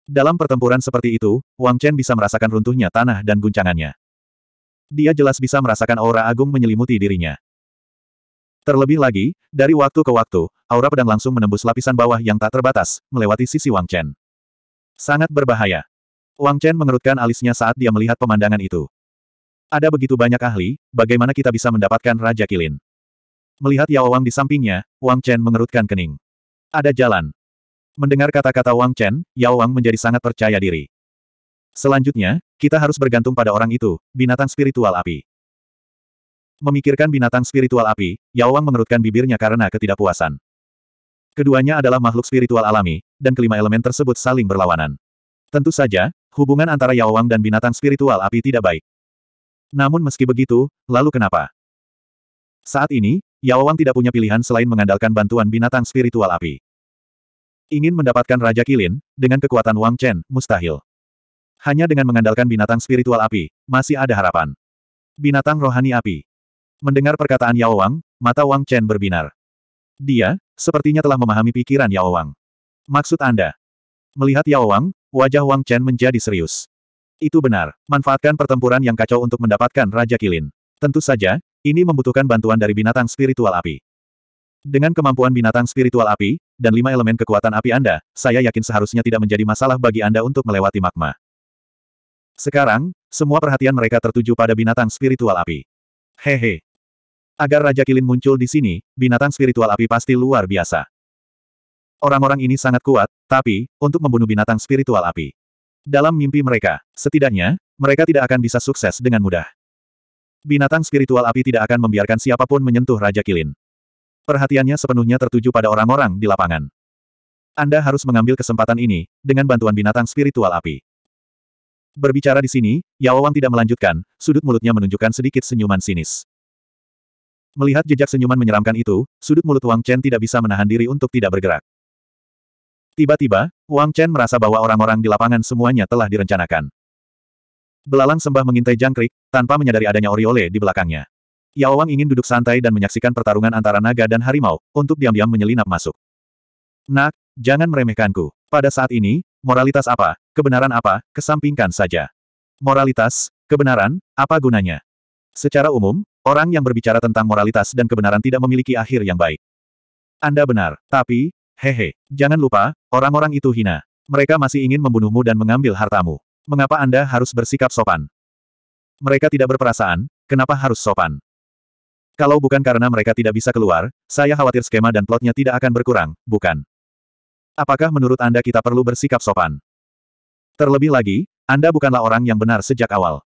[SPEAKER 1] Dalam pertempuran seperti itu, Wang Chen bisa merasakan runtuhnya tanah dan guncangannya. Dia jelas bisa merasakan aura agung menyelimuti dirinya. Terlebih lagi, dari waktu ke waktu, aura pedang langsung menembus lapisan bawah yang tak terbatas, melewati sisi Wang Chen. Sangat berbahaya. Wang Chen mengerutkan alisnya saat dia melihat pemandangan itu. Ada begitu banyak ahli, bagaimana kita bisa mendapatkan Raja Kilin? Melihat Yao Wang di sampingnya, Wang Chen mengerutkan kening. Ada jalan. Mendengar kata-kata Wang Chen, Yao Wang menjadi sangat percaya diri. Selanjutnya, kita harus bergantung pada orang itu, binatang spiritual api. Memikirkan binatang spiritual api, Yao Wang mengerutkan bibirnya karena ketidakpuasan. Keduanya adalah makhluk spiritual alami, dan kelima elemen tersebut saling berlawanan. Tentu saja, hubungan antara Yao Wang dan binatang spiritual api tidak baik. Namun meski begitu, lalu kenapa? Saat ini, Yao Wang tidak punya pilihan selain mengandalkan bantuan binatang spiritual api. Ingin mendapatkan Raja Kilin, dengan kekuatan Wang Chen, mustahil. Hanya dengan mengandalkan binatang spiritual api, masih ada harapan. Binatang rohani api. Mendengar perkataan Yao Wang, mata Wang Chen berbinar. Dia, sepertinya telah memahami pikiran Yao Wang. Maksud Anda? Melihat Yao Wang, wajah Wang Chen menjadi serius. Itu benar, manfaatkan pertempuran yang kacau untuk mendapatkan Raja Kilin. Tentu saja, ini membutuhkan bantuan dari binatang spiritual api. Dengan kemampuan binatang spiritual api, dan lima elemen kekuatan api Anda, saya yakin seharusnya tidak menjadi masalah bagi Anda untuk melewati magma. Sekarang, semua perhatian mereka tertuju pada binatang spiritual api. Hehe. Agar Raja Kilin muncul di sini, binatang spiritual api pasti luar biasa. Orang-orang ini sangat kuat, tapi, untuk membunuh binatang spiritual api. Dalam mimpi mereka, setidaknya, mereka tidak akan bisa sukses dengan mudah. Binatang spiritual api tidak akan membiarkan siapapun menyentuh Raja Kilin. Perhatiannya sepenuhnya tertuju pada orang-orang di lapangan. Anda harus mengambil kesempatan ini, dengan bantuan binatang spiritual api. Berbicara di sini, Yao Wang tidak melanjutkan, sudut mulutnya menunjukkan sedikit senyuman sinis. Melihat jejak senyuman menyeramkan itu, sudut mulut Wang Chen tidak bisa menahan diri untuk tidak bergerak. Tiba-tiba, Wang Chen merasa bahwa orang-orang di lapangan semuanya telah direncanakan. Belalang sembah mengintai jangkrik, tanpa menyadari adanya Oriole di belakangnya. Yao Wang ingin duduk santai dan menyaksikan pertarungan antara naga dan harimau, untuk diam-diam menyelinap masuk. Nak, jangan meremehkanku. Pada saat ini, moralitas apa, kebenaran apa, kesampingkan saja. Moralitas, kebenaran, apa gunanya? Secara umum, Orang yang berbicara tentang moralitas dan kebenaran tidak memiliki akhir yang baik. Anda benar, tapi, hehe, jangan lupa, orang-orang itu hina. Mereka masih ingin membunuhmu dan mengambil hartamu. Mengapa Anda harus bersikap sopan? Mereka tidak berperasaan, kenapa harus sopan? Kalau bukan karena mereka tidak bisa keluar, saya khawatir skema dan plotnya tidak akan berkurang, bukan? Apakah menurut Anda kita perlu bersikap sopan? Terlebih lagi, Anda bukanlah orang yang benar sejak awal.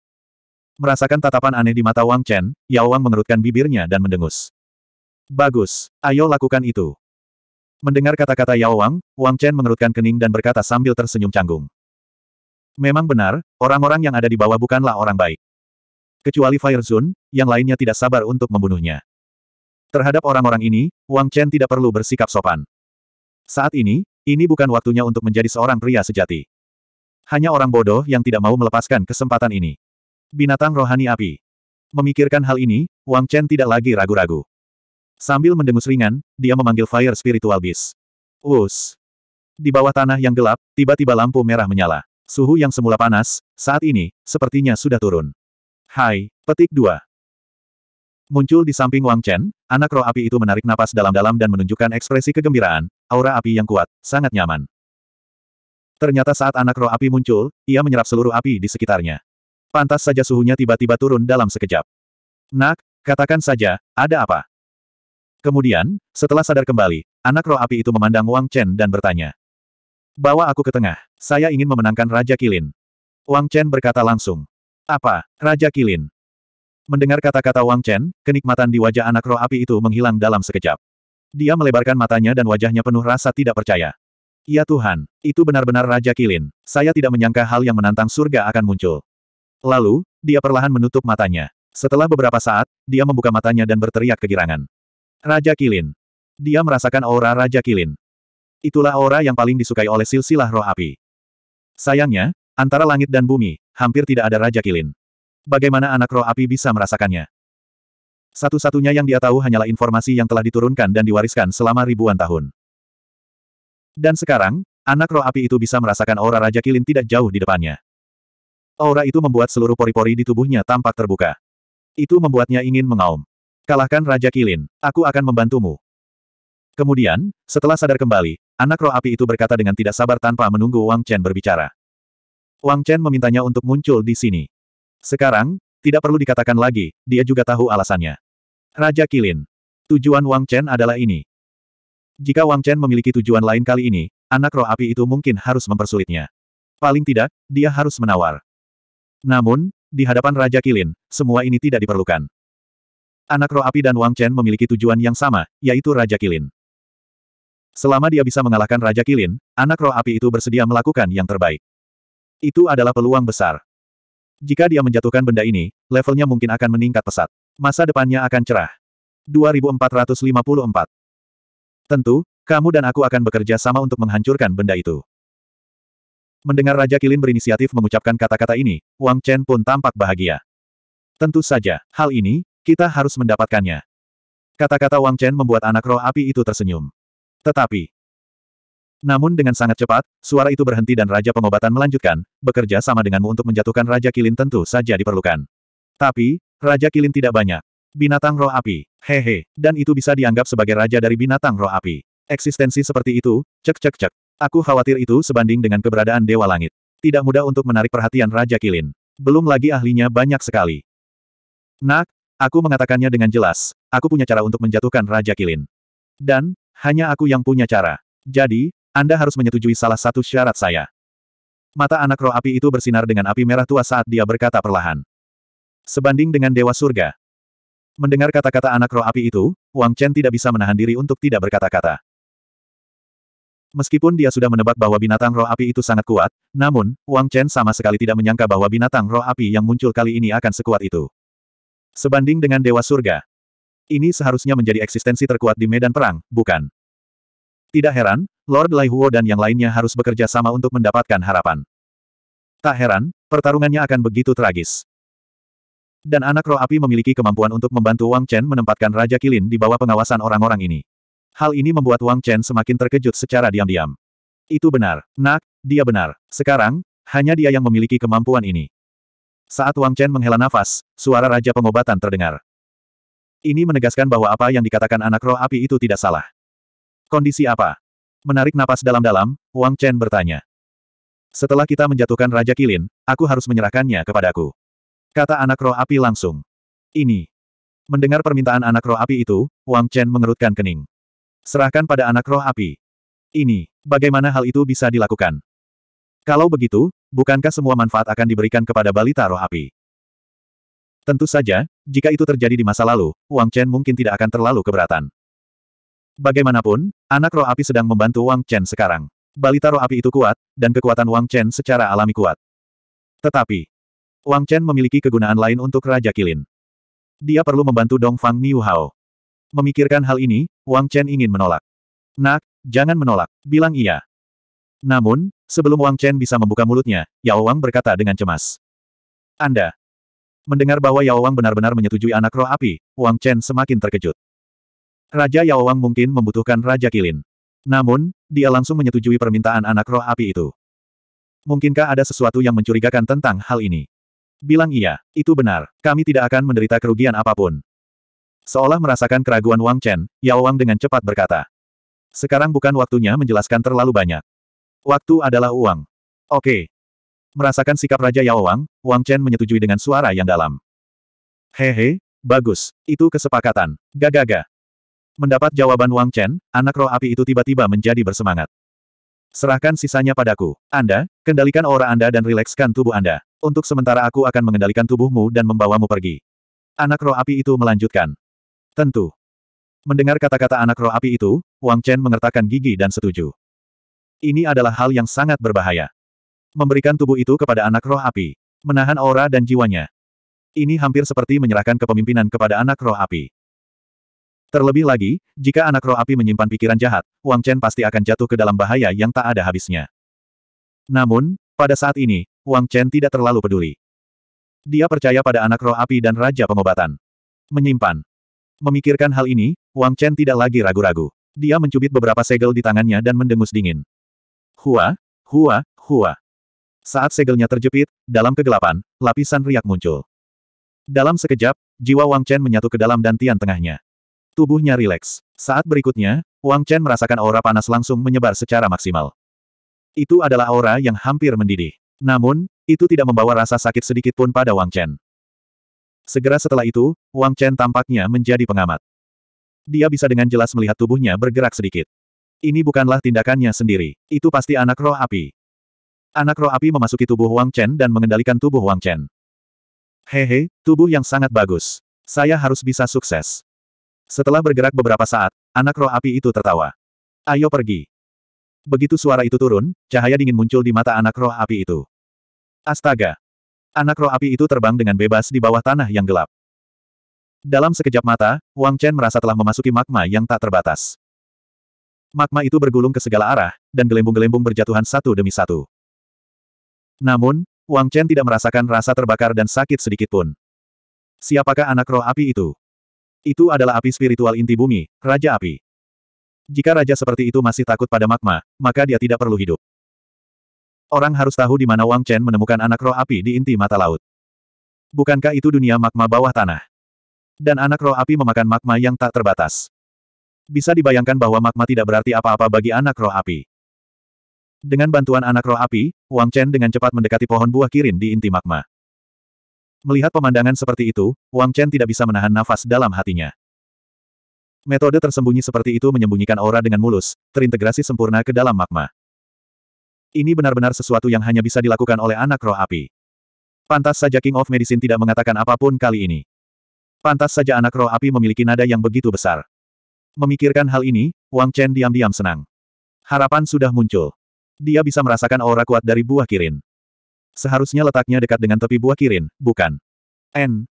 [SPEAKER 1] Merasakan tatapan aneh di mata Wang Chen, Yao Wang mengerutkan bibirnya dan mendengus. Bagus, ayo lakukan itu. Mendengar kata-kata Yao Wang, Wang Chen mengerutkan kening dan berkata sambil tersenyum canggung. Memang benar, orang-orang yang ada di bawah bukanlah orang baik. Kecuali Fire Zun, yang lainnya tidak sabar untuk membunuhnya. Terhadap orang-orang ini, Wang Chen tidak perlu bersikap sopan. Saat ini, ini bukan waktunya untuk menjadi seorang pria sejati. Hanya orang bodoh yang tidak mau melepaskan kesempatan ini. Binatang rohani api. Memikirkan hal ini, Wang Chen tidak lagi ragu-ragu. Sambil mendengus ringan, dia memanggil Fire Spiritual Beast. Wus. Di bawah tanah yang gelap, tiba-tiba lampu merah menyala. Suhu yang semula panas, saat ini, sepertinya sudah turun. Hai, petik dua. Muncul di samping Wang Chen, anak roh api itu menarik napas dalam-dalam dan menunjukkan ekspresi kegembiraan, aura api yang kuat, sangat nyaman. Ternyata saat anak roh api muncul, ia menyerap seluruh api di sekitarnya. Pantas saja suhunya tiba-tiba turun dalam sekejap. Nak, katakan saja, ada apa? Kemudian, setelah sadar kembali, anak roh api itu memandang Wang Chen dan bertanya. Bawa aku ke tengah, saya ingin memenangkan Raja Kilin. Wang Chen berkata langsung. Apa, Raja Kilin? Mendengar kata-kata Wang Chen, kenikmatan di wajah anak roh api itu menghilang dalam sekejap. Dia melebarkan matanya dan wajahnya penuh rasa tidak percaya. Ya Tuhan, itu benar-benar Raja Kilin. Saya tidak menyangka hal yang menantang surga akan muncul. Lalu, dia perlahan menutup matanya. Setelah beberapa saat, dia membuka matanya dan berteriak kegirangan. Raja Kilin. Dia merasakan aura Raja Kilin. Itulah aura yang paling disukai oleh silsilah roh api. Sayangnya, antara langit dan bumi, hampir tidak ada Raja Kilin. Bagaimana anak roh api bisa merasakannya? Satu-satunya yang dia tahu hanyalah informasi yang telah diturunkan dan diwariskan selama ribuan tahun. Dan sekarang, anak roh api itu bisa merasakan aura Raja Kilin tidak jauh di depannya. Aura itu membuat seluruh pori-pori di tubuhnya tampak terbuka. Itu membuatnya ingin mengaum. Kalahkan Raja Kilin, aku akan membantumu. Kemudian, setelah sadar kembali, anak roh api itu berkata dengan tidak sabar tanpa menunggu Wang Chen berbicara. Wang Chen memintanya untuk muncul di sini. Sekarang, tidak perlu dikatakan lagi, dia juga tahu alasannya. Raja Kilin. Tujuan Wang Chen adalah ini. Jika Wang Chen memiliki tujuan lain kali ini, anak roh api itu mungkin harus mempersulitnya. Paling tidak, dia harus menawar. Namun, di hadapan Raja Kilin, semua ini tidak diperlukan. Anak roh api dan Wang Chen memiliki tujuan yang sama, yaitu Raja Kilin. Selama dia bisa mengalahkan Raja Kilin, anak roh api itu bersedia melakukan yang terbaik. Itu adalah peluang besar. Jika dia menjatuhkan benda ini, levelnya mungkin akan meningkat pesat. Masa depannya akan cerah. 2454 Tentu, kamu dan aku akan bekerja sama untuk menghancurkan benda itu. Mendengar Raja Kilin berinisiatif mengucapkan kata-kata ini, Wang Chen pun tampak bahagia. Tentu saja, hal ini, kita harus mendapatkannya. Kata-kata Wang Chen membuat anak roh api itu tersenyum. Tetapi, namun dengan sangat cepat, suara itu berhenti dan Raja Pengobatan melanjutkan, bekerja sama denganmu untuk menjatuhkan Raja Kilin tentu saja diperlukan. Tapi, Raja Kilin tidak banyak. Binatang roh api, hehe, dan itu bisa dianggap sebagai raja dari binatang roh api. Eksistensi seperti itu, cek cek cek. Aku khawatir itu sebanding dengan keberadaan Dewa Langit. Tidak mudah untuk menarik perhatian Raja Kilin. Belum lagi ahlinya banyak sekali. Nak, aku mengatakannya dengan jelas, aku punya cara untuk menjatuhkan Raja Kilin. Dan, hanya aku yang punya cara. Jadi, Anda harus menyetujui salah satu syarat saya. Mata anak roh api itu bersinar dengan api merah tua saat dia berkata perlahan. Sebanding dengan Dewa Surga. Mendengar kata-kata anak roh api itu, Wang Chen tidak bisa menahan diri untuk tidak berkata-kata. Meskipun dia sudah menebak bahwa binatang roh api itu sangat kuat, namun, Wang Chen sama sekali tidak menyangka bahwa binatang roh api yang muncul kali ini akan sekuat itu. Sebanding dengan Dewa Surga. Ini seharusnya menjadi eksistensi terkuat di medan perang, bukan? Tidak heran, Lord Lai Huo dan yang lainnya harus bekerja sama untuk mendapatkan harapan. Tak heran, pertarungannya akan begitu tragis. Dan anak roh api memiliki kemampuan untuk membantu Wang Chen menempatkan Raja Kilin di bawah pengawasan orang-orang ini. Hal ini membuat Wang Chen semakin terkejut secara diam-diam. Itu benar, nak, dia benar. Sekarang, hanya dia yang memiliki kemampuan ini. Saat Wang Chen menghela nafas, suara Raja Pengobatan terdengar. Ini menegaskan bahwa apa yang dikatakan anak roh api itu tidak salah. Kondisi apa? Menarik napas dalam-dalam, Wang Chen bertanya. Setelah kita menjatuhkan Raja Kilin, aku harus menyerahkannya kepadaku. Kata anak roh api langsung. Ini. Mendengar permintaan anak roh api itu, Wang Chen mengerutkan kening. Serahkan pada anak roh api. Ini, bagaimana hal itu bisa dilakukan? Kalau begitu, bukankah semua manfaat akan diberikan kepada balita roh api? Tentu saja, jika itu terjadi di masa lalu, Wang Chen mungkin tidak akan terlalu keberatan. Bagaimanapun, anak roh api sedang membantu Wang Chen sekarang. Balita roh api itu kuat, dan kekuatan Wang Chen secara alami kuat. Tetapi, Wang Chen memiliki kegunaan lain untuk Raja Kilin. Dia perlu membantu Dong Fang Niu Hao. Memikirkan hal ini, Wang Chen ingin menolak. Nak, jangan menolak, bilang iya. Namun, sebelum Wang Chen bisa membuka mulutnya, Yao Wang berkata dengan cemas. Anda. Mendengar bahwa Yao Wang benar-benar menyetujui anak roh api, Wang Chen semakin terkejut. Raja Yao Wang mungkin membutuhkan Raja Kilin. Namun, dia langsung menyetujui permintaan anak roh api itu. Mungkinkah ada sesuatu yang mencurigakan tentang hal ini? Bilang iya, itu benar, kami tidak akan menderita kerugian apapun. Seolah merasakan keraguan Wang Chen, Yao Wang dengan cepat berkata. Sekarang bukan waktunya menjelaskan terlalu banyak. Waktu adalah uang. Oke. Merasakan sikap Raja Yao Wang, Wang Chen menyetujui dengan suara yang dalam. Hehe, bagus. Itu kesepakatan. Gagaga. Mendapat jawaban Wang Chen, anak roh api itu tiba-tiba menjadi bersemangat. Serahkan sisanya padaku. Anda, kendalikan aura Anda dan rilekskan tubuh Anda. Untuk sementara aku akan mengendalikan tubuhmu dan membawamu pergi. Anak roh api itu melanjutkan. Tentu. Mendengar kata-kata anak roh api itu, Wang Chen mengertakkan gigi dan setuju. Ini adalah hal yang sangat berbahaya. Memberikan tubuh itu kepada anak roh api. Menahan aura dan jiwanya. Ini hampir seperti menyerahkan kepemimpinan kepada anak roh api. Terlebih lagi, jika anak roh api menyimpan pikiran jahat, Wang Chen pasti akan jatuh ke dalam bahaya yang tak ada habisnya. Namun, pada saat ini, Wang Chen tidak terlalu peduli. Dia percaya pada anak roh api dan Raja Pengobatan. Menyimpan Memikirkan hal ini, Wang Chen tidak lagi ragu-ragu. Dia mencubit beberapa segel di tangannya dan mendengus dingin. Hua, hua, hua. Saat segelnya terjepit, dalam kegelapan, lapisan riak muncul. Dalam sekejap, jiwa Wang Chen menyatu ke dalam dantian tengahnya. Tubuhnya rileks. Saat berikutnya, Wang Chen merasakan aura panas langsung menyebar secara maksimal. Itu adalah aura yang hampir mendidih. Namun, itu tidak membawa rasa sakit sedikit pun pada Wang Chen. Segera setelah itu, Wang Chen tampaknya menjadi pengamat. Dia bisa dengan jelas melihat tubuhnya bergerak sedikit. Ini bukanlah tindakannya sendiri. Itu pasti anak roh api. Anak roh api memasuki tubuh Wang Chen dan mengendalikan tubuh Wang Chen. Hehe, tubuh yang sangat bagus. Saya harus bisa sukses. Setelah bergerak beberapa saat, anak roh api itu tertawa. Ayo pergi. Begitu suara itu turun, cahaya dingin muncul di mata anak roh api itu. Astaga, Anak roh api itu terbang dengan bebas di bawah tanah yang gelap. Dalam sekejap mata, Wang Chen merasa telah memasuki magma yang tak terbatas. Magma itu bergulung ke segala arah, dan gelembung-gelembung berjatuhan satu demi satu. Namun, Wang Chen tidak merasakan rasa terbakar dan sakit sedikit pun. Siapakah anak roh api itu? Itu adalah api spiritual inti bumi, Raja Api. Jika raja seperti itu masih takut pada magma, maka dia tidak perlu hidup. Orang harus tahu di mana Wang Chen menemukan anak roh api di inti mata laut. Bukankah itu dunia magma bawah tanah? Dan anak roh api memakan magma yang tak terbatas. Bisa dibayangkan bahwa magma tidak berarti apa-apa bagi anak roh api. Dengan bantuan anak roh api, Wang Chen dengan cepat mendekati pohon buah kirin di inti magma. Melihat pemandangan seperti itu, Wang Chen tidak bisa menahan nafas dalam hatinya. Metode tersembunyi seperti itu menyembunyikan aura dengan mulus, terintegrasi sempurna ke dalam magma. Ini benar-benar sesuatu yang hanya bisa dilakukan oleh anak roh api. Pantas saja King of Medicine tidak mengatakan apapun kali ini. Pantas saja anak roh api memiliki nada yang begitu besar. Memikirkan hal ini, Wang Chen diam-diam senang. Harapan sudah muncul. Dia bisa merasakan aura kuat dari buah kirin. Seharusnya letaknya dekat dengan tepi buah kirin, bukan. N.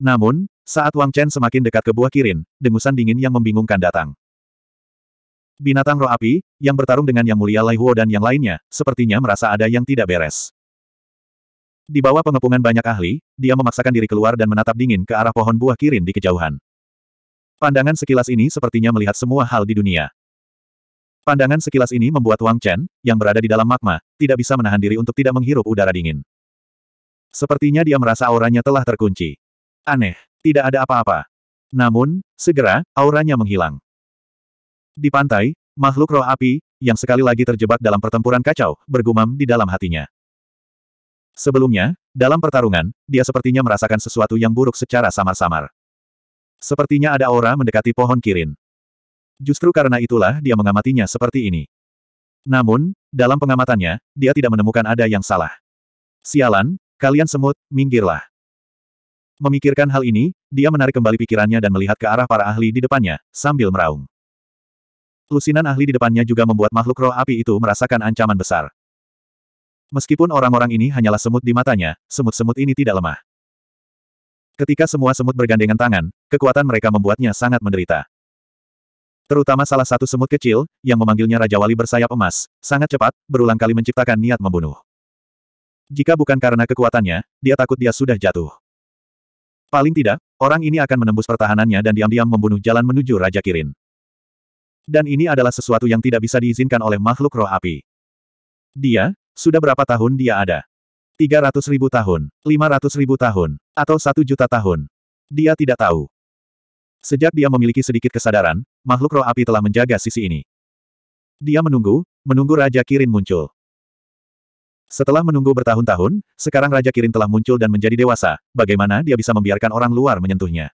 [SPEAKER 1] Namun, saat Wang Chen semakin dekat ke buah kirin, dengusan dingin yang membingungkan datang. Binatang roh api, yang bertarung dengan Yang Mulia Lai Huo dan yang lainnya, sepertinya merasa ada yang tidak beres. Di bawah pengepungan banyak ahli, dia memaksakan diri keluar dan menatap dingin ke arah pohon buah kirin di kejauhan. Pandangan sekilas ini sepertinya melihat semua hal di dunia. Pandangan sekilas ini membuat Wang Chen, yang berada di dalam magma, tidak bisa menahan diri untuk tidak menghirup udara dingin. Sepertinya dia merasa auranya telah terkunci. Aneh, tidak ada apa-apa. Namun, segera, auranya menghilang. Di pantai, makhluk roh api, yang sekali lagi terjebak dalam pertempuran kacau, bergumam di dalam hatinya. Sebelumnya, dalam pertarungan, dia sepertinya merasakan sesuatu yang buruk secara samar-samar. Sepertinya ada aura mendekati pohon kirin. Justru karena itulah dia mengamatinya seperti ini. Namun, dalam pengamatannya, dia tidak menemukan ada yang salah. Sialan, kalian semut, minggirlah. Memikirkan hal ini, dia menarik kembali pikirannya dan melihat ke arah para ahli di depannya, sambil meraung. Lusinan ahli di depannya juga membuat makhluk roh api itu merasakan ancaman besar. Meskipun orang-orang ini hanyalah semut di matanya, semut-semut ini tidak lemah. Ketika semua semut bergandengan tangan, kekuatan mereka membuatnya sangat menderita. Terutama salah satu semut kecil, yang memanggilnya Raja Wali bersayap emas, sangat cepat, berulang kali menciptakan niat membunuh. Jika bukan karena kekuatannya, dia takut dia sudah jatuh. Paling tidak, orang ini akan menembus pertahanannya dan diam-diam membunuh jalan menuju Raja Kirin dan ini adalah sesuatu yang tidak bisa diizinkan oleh makhluk roh api. Dia, sudah berapa tahun dia ada? 300 ribu tahun, 500 ribu tahun, atau satu juta tahun. Dia tidak tahu. Sejak dia memiliki sedikit kesadaran, makhluk roh api telah menjaga sisi ini. Dia menunggu, menunggu Raja Kirin muncul. Setelah menunggu bertahun-tahun, sekarang Raja Kirin telah muncul dan menjadi dewasa, bagaimana dia bisa membiarkan orang luar menyentuhnya?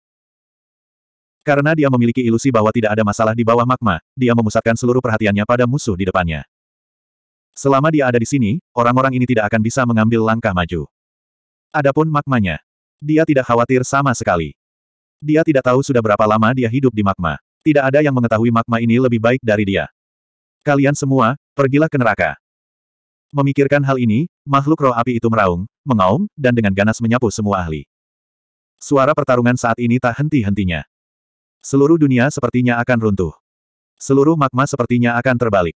[SPEAKER 1] Karena dia memiliki ilusi bahwa tidak ada masalah di bawah magma, dia memusatkan seluruh perhatiannya pada musuh di depannya. Selama dia ada di sini, orang-orang ini tidak akan bisa mengambil langkah maju. Adapun magmanya, dia tidak khawatir sama sekali. Dia tidak tahu sudah berapa lama dia hidup di magma. Tidak ada yang mengetahui magma ini lebih baik dari dia. Kalian semua, pergilah ke neraka. Memikirkan hal ini, makhluk roh api itu meraung, mengaum, dan dengan ganas menyapu semua ahli. Suara pertarungan saat ini tak henti-hentinya. Seluruh dunia sepertinya akan runtuh. Seluruh magma sepertinya akan terbalik.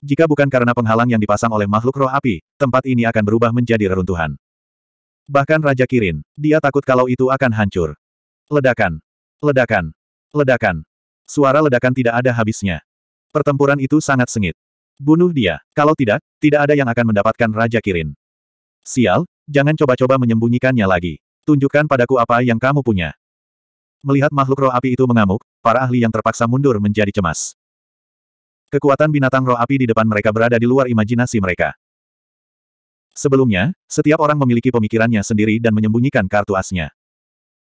[SPEAKER 1] Jika bukan karena penghalang yang dipasang oleh makhluk roh api, tempat ini akan berubah menjadi reruntuhan. Bahkan Raja Kirin, dia takut kalau itu akan hancur. Ledakan. Ledakan. Ledakan. Suara ledakan tidak ada habisnya. Pertempuran itu sangat sengit. Bunuh dia. Kalau tidak, tidak ada yang akan mendapatkan Raja Kirin. Sial, jangan coba-coba menyembunyikannya lagi. Tunjukkan padaku apa yang kamu punya. Melihat makhluk roh api itu mengamuk, para ahli yang terpaksa mundur menjadi cemas. Kekuatan binatang roh api di depan mereka berada di luar imajinasi mereka. Sebelumnya, setiap orang memiliki pemikirannya sendiri dan menyembunyikan kartu asnya.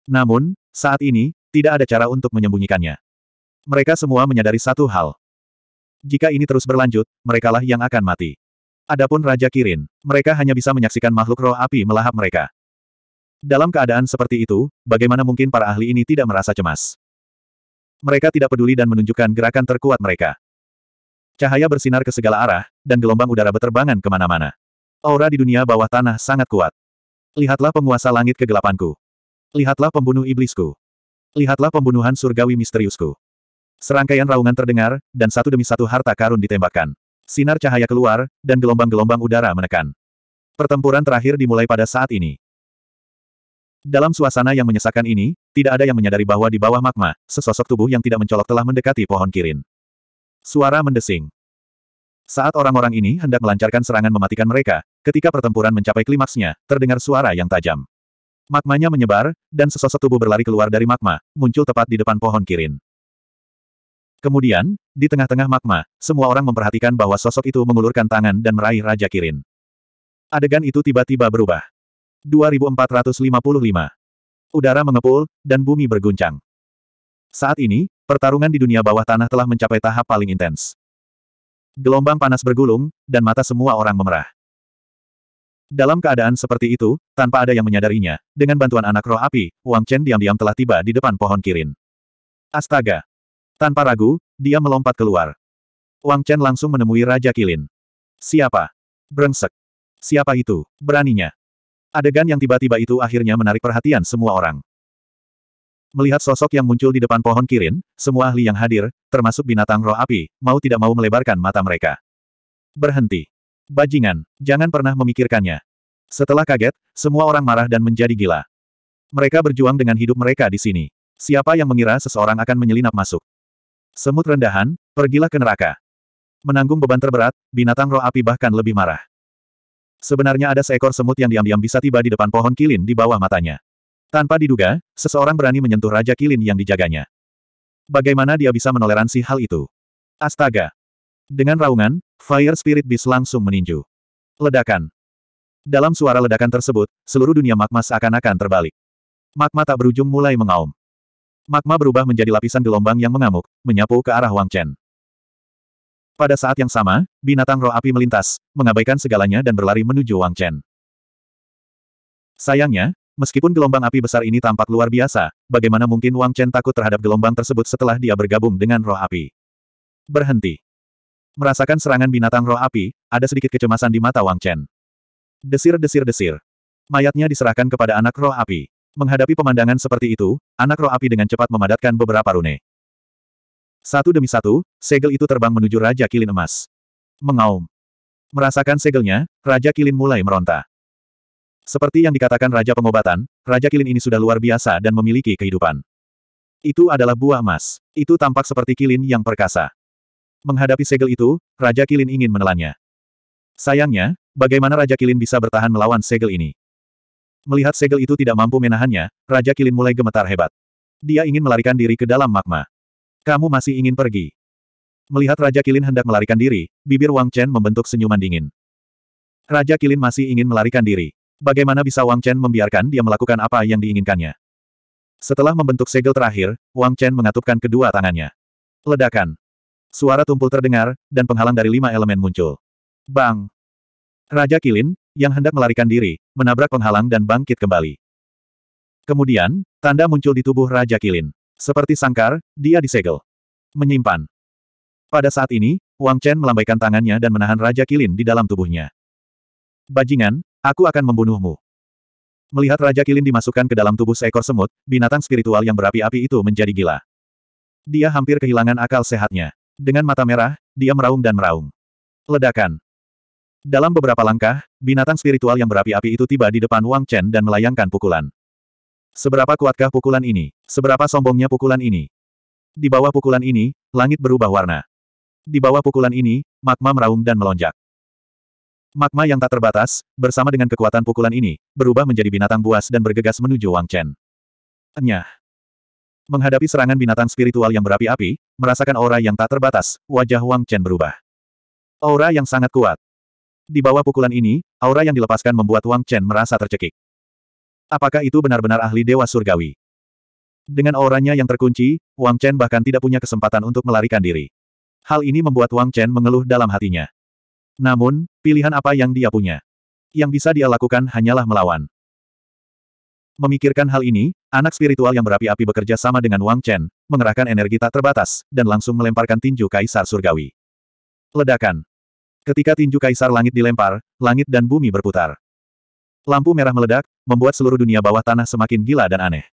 [SPEAKER 1] Namun, saat ini, tidak ada cara untuk menyembunyikannya. Mereka semua menyadari satu hal. Jika ini terus berlanjut, merekalah yang akan mati. Adapun Raja Kirin, mereka hanya bisa menyaksikan makhluk roh api melahap mereka. Dalam keadaan seperti itu, bagaimana mungkin para ahli ini tidak merasa cemas? Mereka tidak peduli dan menunjukkan gerakan terkuat mereka. Cahaya bersinar ke segala arah, dan gelombang udara beterbangan kemana-mana. Aura di dunia bawah tanah sangat kuat. Lihatlah penguasa langit kegelapanku. Lihatlah pembunuh iblisku. Lihatlah pembunuhan surgawi misteriusku. Serangkaian raungan terdengar, dan satu demi satu harta karun ditembakkan. Sinar cahaya keluar, dan gelombang-gelombang udara menekan. Pertempuran terakhir dimulai pada saat ini. Dalam suasana yang menyesakan ini, tidak ada yang menyadari bahwa di bawah magma, sesosok tubuh yang tidak mencolok telah mendekati pohon kirin. Suara mendesing. Saat orang-orang ini hendak melancarkan serangan mematikan mereka, ketika pertempuran mencapai klimaksnya, terdengar suara yang tajam. Magmanya menyebar, dan sesosok tubuh berlari keluar dari magma, muncul tepat di depan pohon kirin. Kemudian, di tengah-tengah magma, semua orang memperhatikan bahwa sosok itu mengulurkan tangan dan meraih Raja Kirin. Adegan itu tiba-tiba berubah. 2455. Udara mengepul, dan bumi berguncang. Saat ini, pertarungan di dunia bawah tanah telah mencapai tahap paling intens. Gelombang panas bergulung, dan mata semua orang memerah. Dalam keadaan seperti itu, tanpa ada yang menyadarinya, dengan bantuan anak roh api, Wang Chen diam-diam telah tiba di depan pohon kirin. Astaga! Tanpa ragu, dia melompat keluar. Wang Chen langsung menemui Raja Kilin. Siapa? Brengsek. Siapa itu? Beraninya. Adegan yang tiba-tiba itu akhirnya menarik perhatian semua orang. Melihat sosok yang muncul di depan pohon kirin, semua ahli yang hadir, termasuk binatang roh api, mau tidak mau melebarkan mata mereka. Berhenti. Bajingan, jangan pernah memikirkannya. Setelah kaget, semua orang marah dan menjadi gila. Mereka berjuang dengan hidup mereka di sini. Siapa yang mengira seseorang akan menyelinap masuk? Semut rendahan, pergilah ke neraka. Menanggung beban terberat, binatang roh api bahkan lebih marah. Sebenarnya ada seekor semut yang diam-diam bisa tiba di depan pohon kilin di bawah matanya. Tanpa diduga, seseorang berani menyentuh Raja Kilin yang dijaganya. Bagaimana dia bisa menoleransi hal itu? Astaga! Dengan raungan, Fire Spirit Beast langsung meninju. Ledakan. Dalam suara ledakan tersebut, seluruh dunia magma seakan-akan terbalik. Magma tak berujung mulai mengaum. Magma berubah menjadi lapisan gelombang yang mengamuk, menyapu ke arah Wang Chen. Pada saat yang sama, binatang roh api melintas, mengabaikan segalanya dan berlari menuju Wang Chen. Sayangnya, meskipun gelombang api besar ini tampak luar biasa, bagaimana mungkin Wang Chen takut terhadap gelombang tersebut setelah dia bergabung dengan roh api? Berhenti. Merasakan serangan binatang roh api, ada sedikit kecemasan di mata Wang Chen. Desir-desir-desir. Mayatnya diserahkan kepada anak roh api. Menghadapi pemandangan seperti itu, anak roh api dengan cepat memadatkan beberapa rune. Satu demi satu, segel itu terbang menuju Raja Kilin Emas. Mengaum. Merasakan segelnya, Raja Kilin mulai meronta. Seperti yang dikatakan Raja Pengobatan, Raja Kilin ini sudah luar biasa dan memiliki kehidupan. Itu adalah buah emas. Itu tampak seperti Kilin yang perkasa. Menghadapi segel itu, Raja Kilin ingin menelannya. Sayangnya, bagaimana Raja Kilin bisa bertahan melawan segel ini? Melihat segel itu tidak mampu menahannya, Raja Kilin mulai gemetar hebat. Dia ingin melarikan diri ke dalam magma. Kamu masih ingin pergi. Melihat Raja Kilin hendak melarikan diri, bibir Wang Chen membentuk senyuman dingin. Raja Kilin masih ingin melarikan diri. Bagaimana bisa Wang Chen membiarkan dia melakukan apa yang diinginkannya? Setelah membentuk segel terakhir, Wang Chen mengatupkan kedua tangannya. Ledakan. Suara tumpul terdengar, dan penghalang dari lima elemen muncul. Bang! Raja Kilin, yang hendak melarikan diri, menabrak penghalang dan bangkit kembali. Kemudian, tanda muncul di tubuh Raja Kilin. Seperti sangkar, dia disegel. Menyimpan. Pada saat ini, Wang Chen melambaikan tangannya dan menahan Raja Kilin di dalam tubuhnya. Bajingan, aku akan membunuhmu. Melihat Raja Kilin dimasukkan ke dalam tubuh seekor semut, binatang spiritual yang berapi-api itu menjadi gila. Dia hampir kehilangan akal sehatnya. Dengan mata merah, dia meraung dan meraung. Ledakan. Dalam beberapa langkah, binatang spiritual yang berapi-api itu tiba di depan Wang Chen dan melayangkan pukulan. Seberapa kuatkah pukulan ini? Seberapa sombongnya pukulan ini? Di bawah pukulan ini, langit berubah warna. Di bawah pukulan ini, magma meraung dan melonjak. Magma yang tak terbatas, bersama dengan kekuatan pukulan ini, berubah menjadi binatang buas dan bergegas menuju Wang Chen. Enyah. Menghadapi serangan binatang spiritual yang berapi-api, merasakan aura yang tak terbatas, wajah Wang Chen berubah. Aura yang sangat kuat. Di bawah pukulan ini, aura yang dilepaskan membuat Wang Chen merasa tercekik. Apakah itu benar-benar ahli Dewa Surgawi? Dengan auranya yang terkunci, Wang Chen bahkan tidak punya kesempatan untuk melarikan diri. Hal ini membuat Wang Chen mengeluh dalam hatinya. Namun, pilihan apa yang dia punya? Yang bisa dia lakukan hanyalah melawan. Memikirkan hal ini, anak spiritual yang berapi-api bekerja sama dengan Wang Chen, mengerahkan energi tak terbatas, dan langsung melemparkan tinju Kaisar Surgawi. Ledakan. Ketika tinju Kaisar Langit dilempar, langit dan bumi berputar. Lampu merah meledak, membuat seluruh dunia bawah tanah semakin gila dan aneh.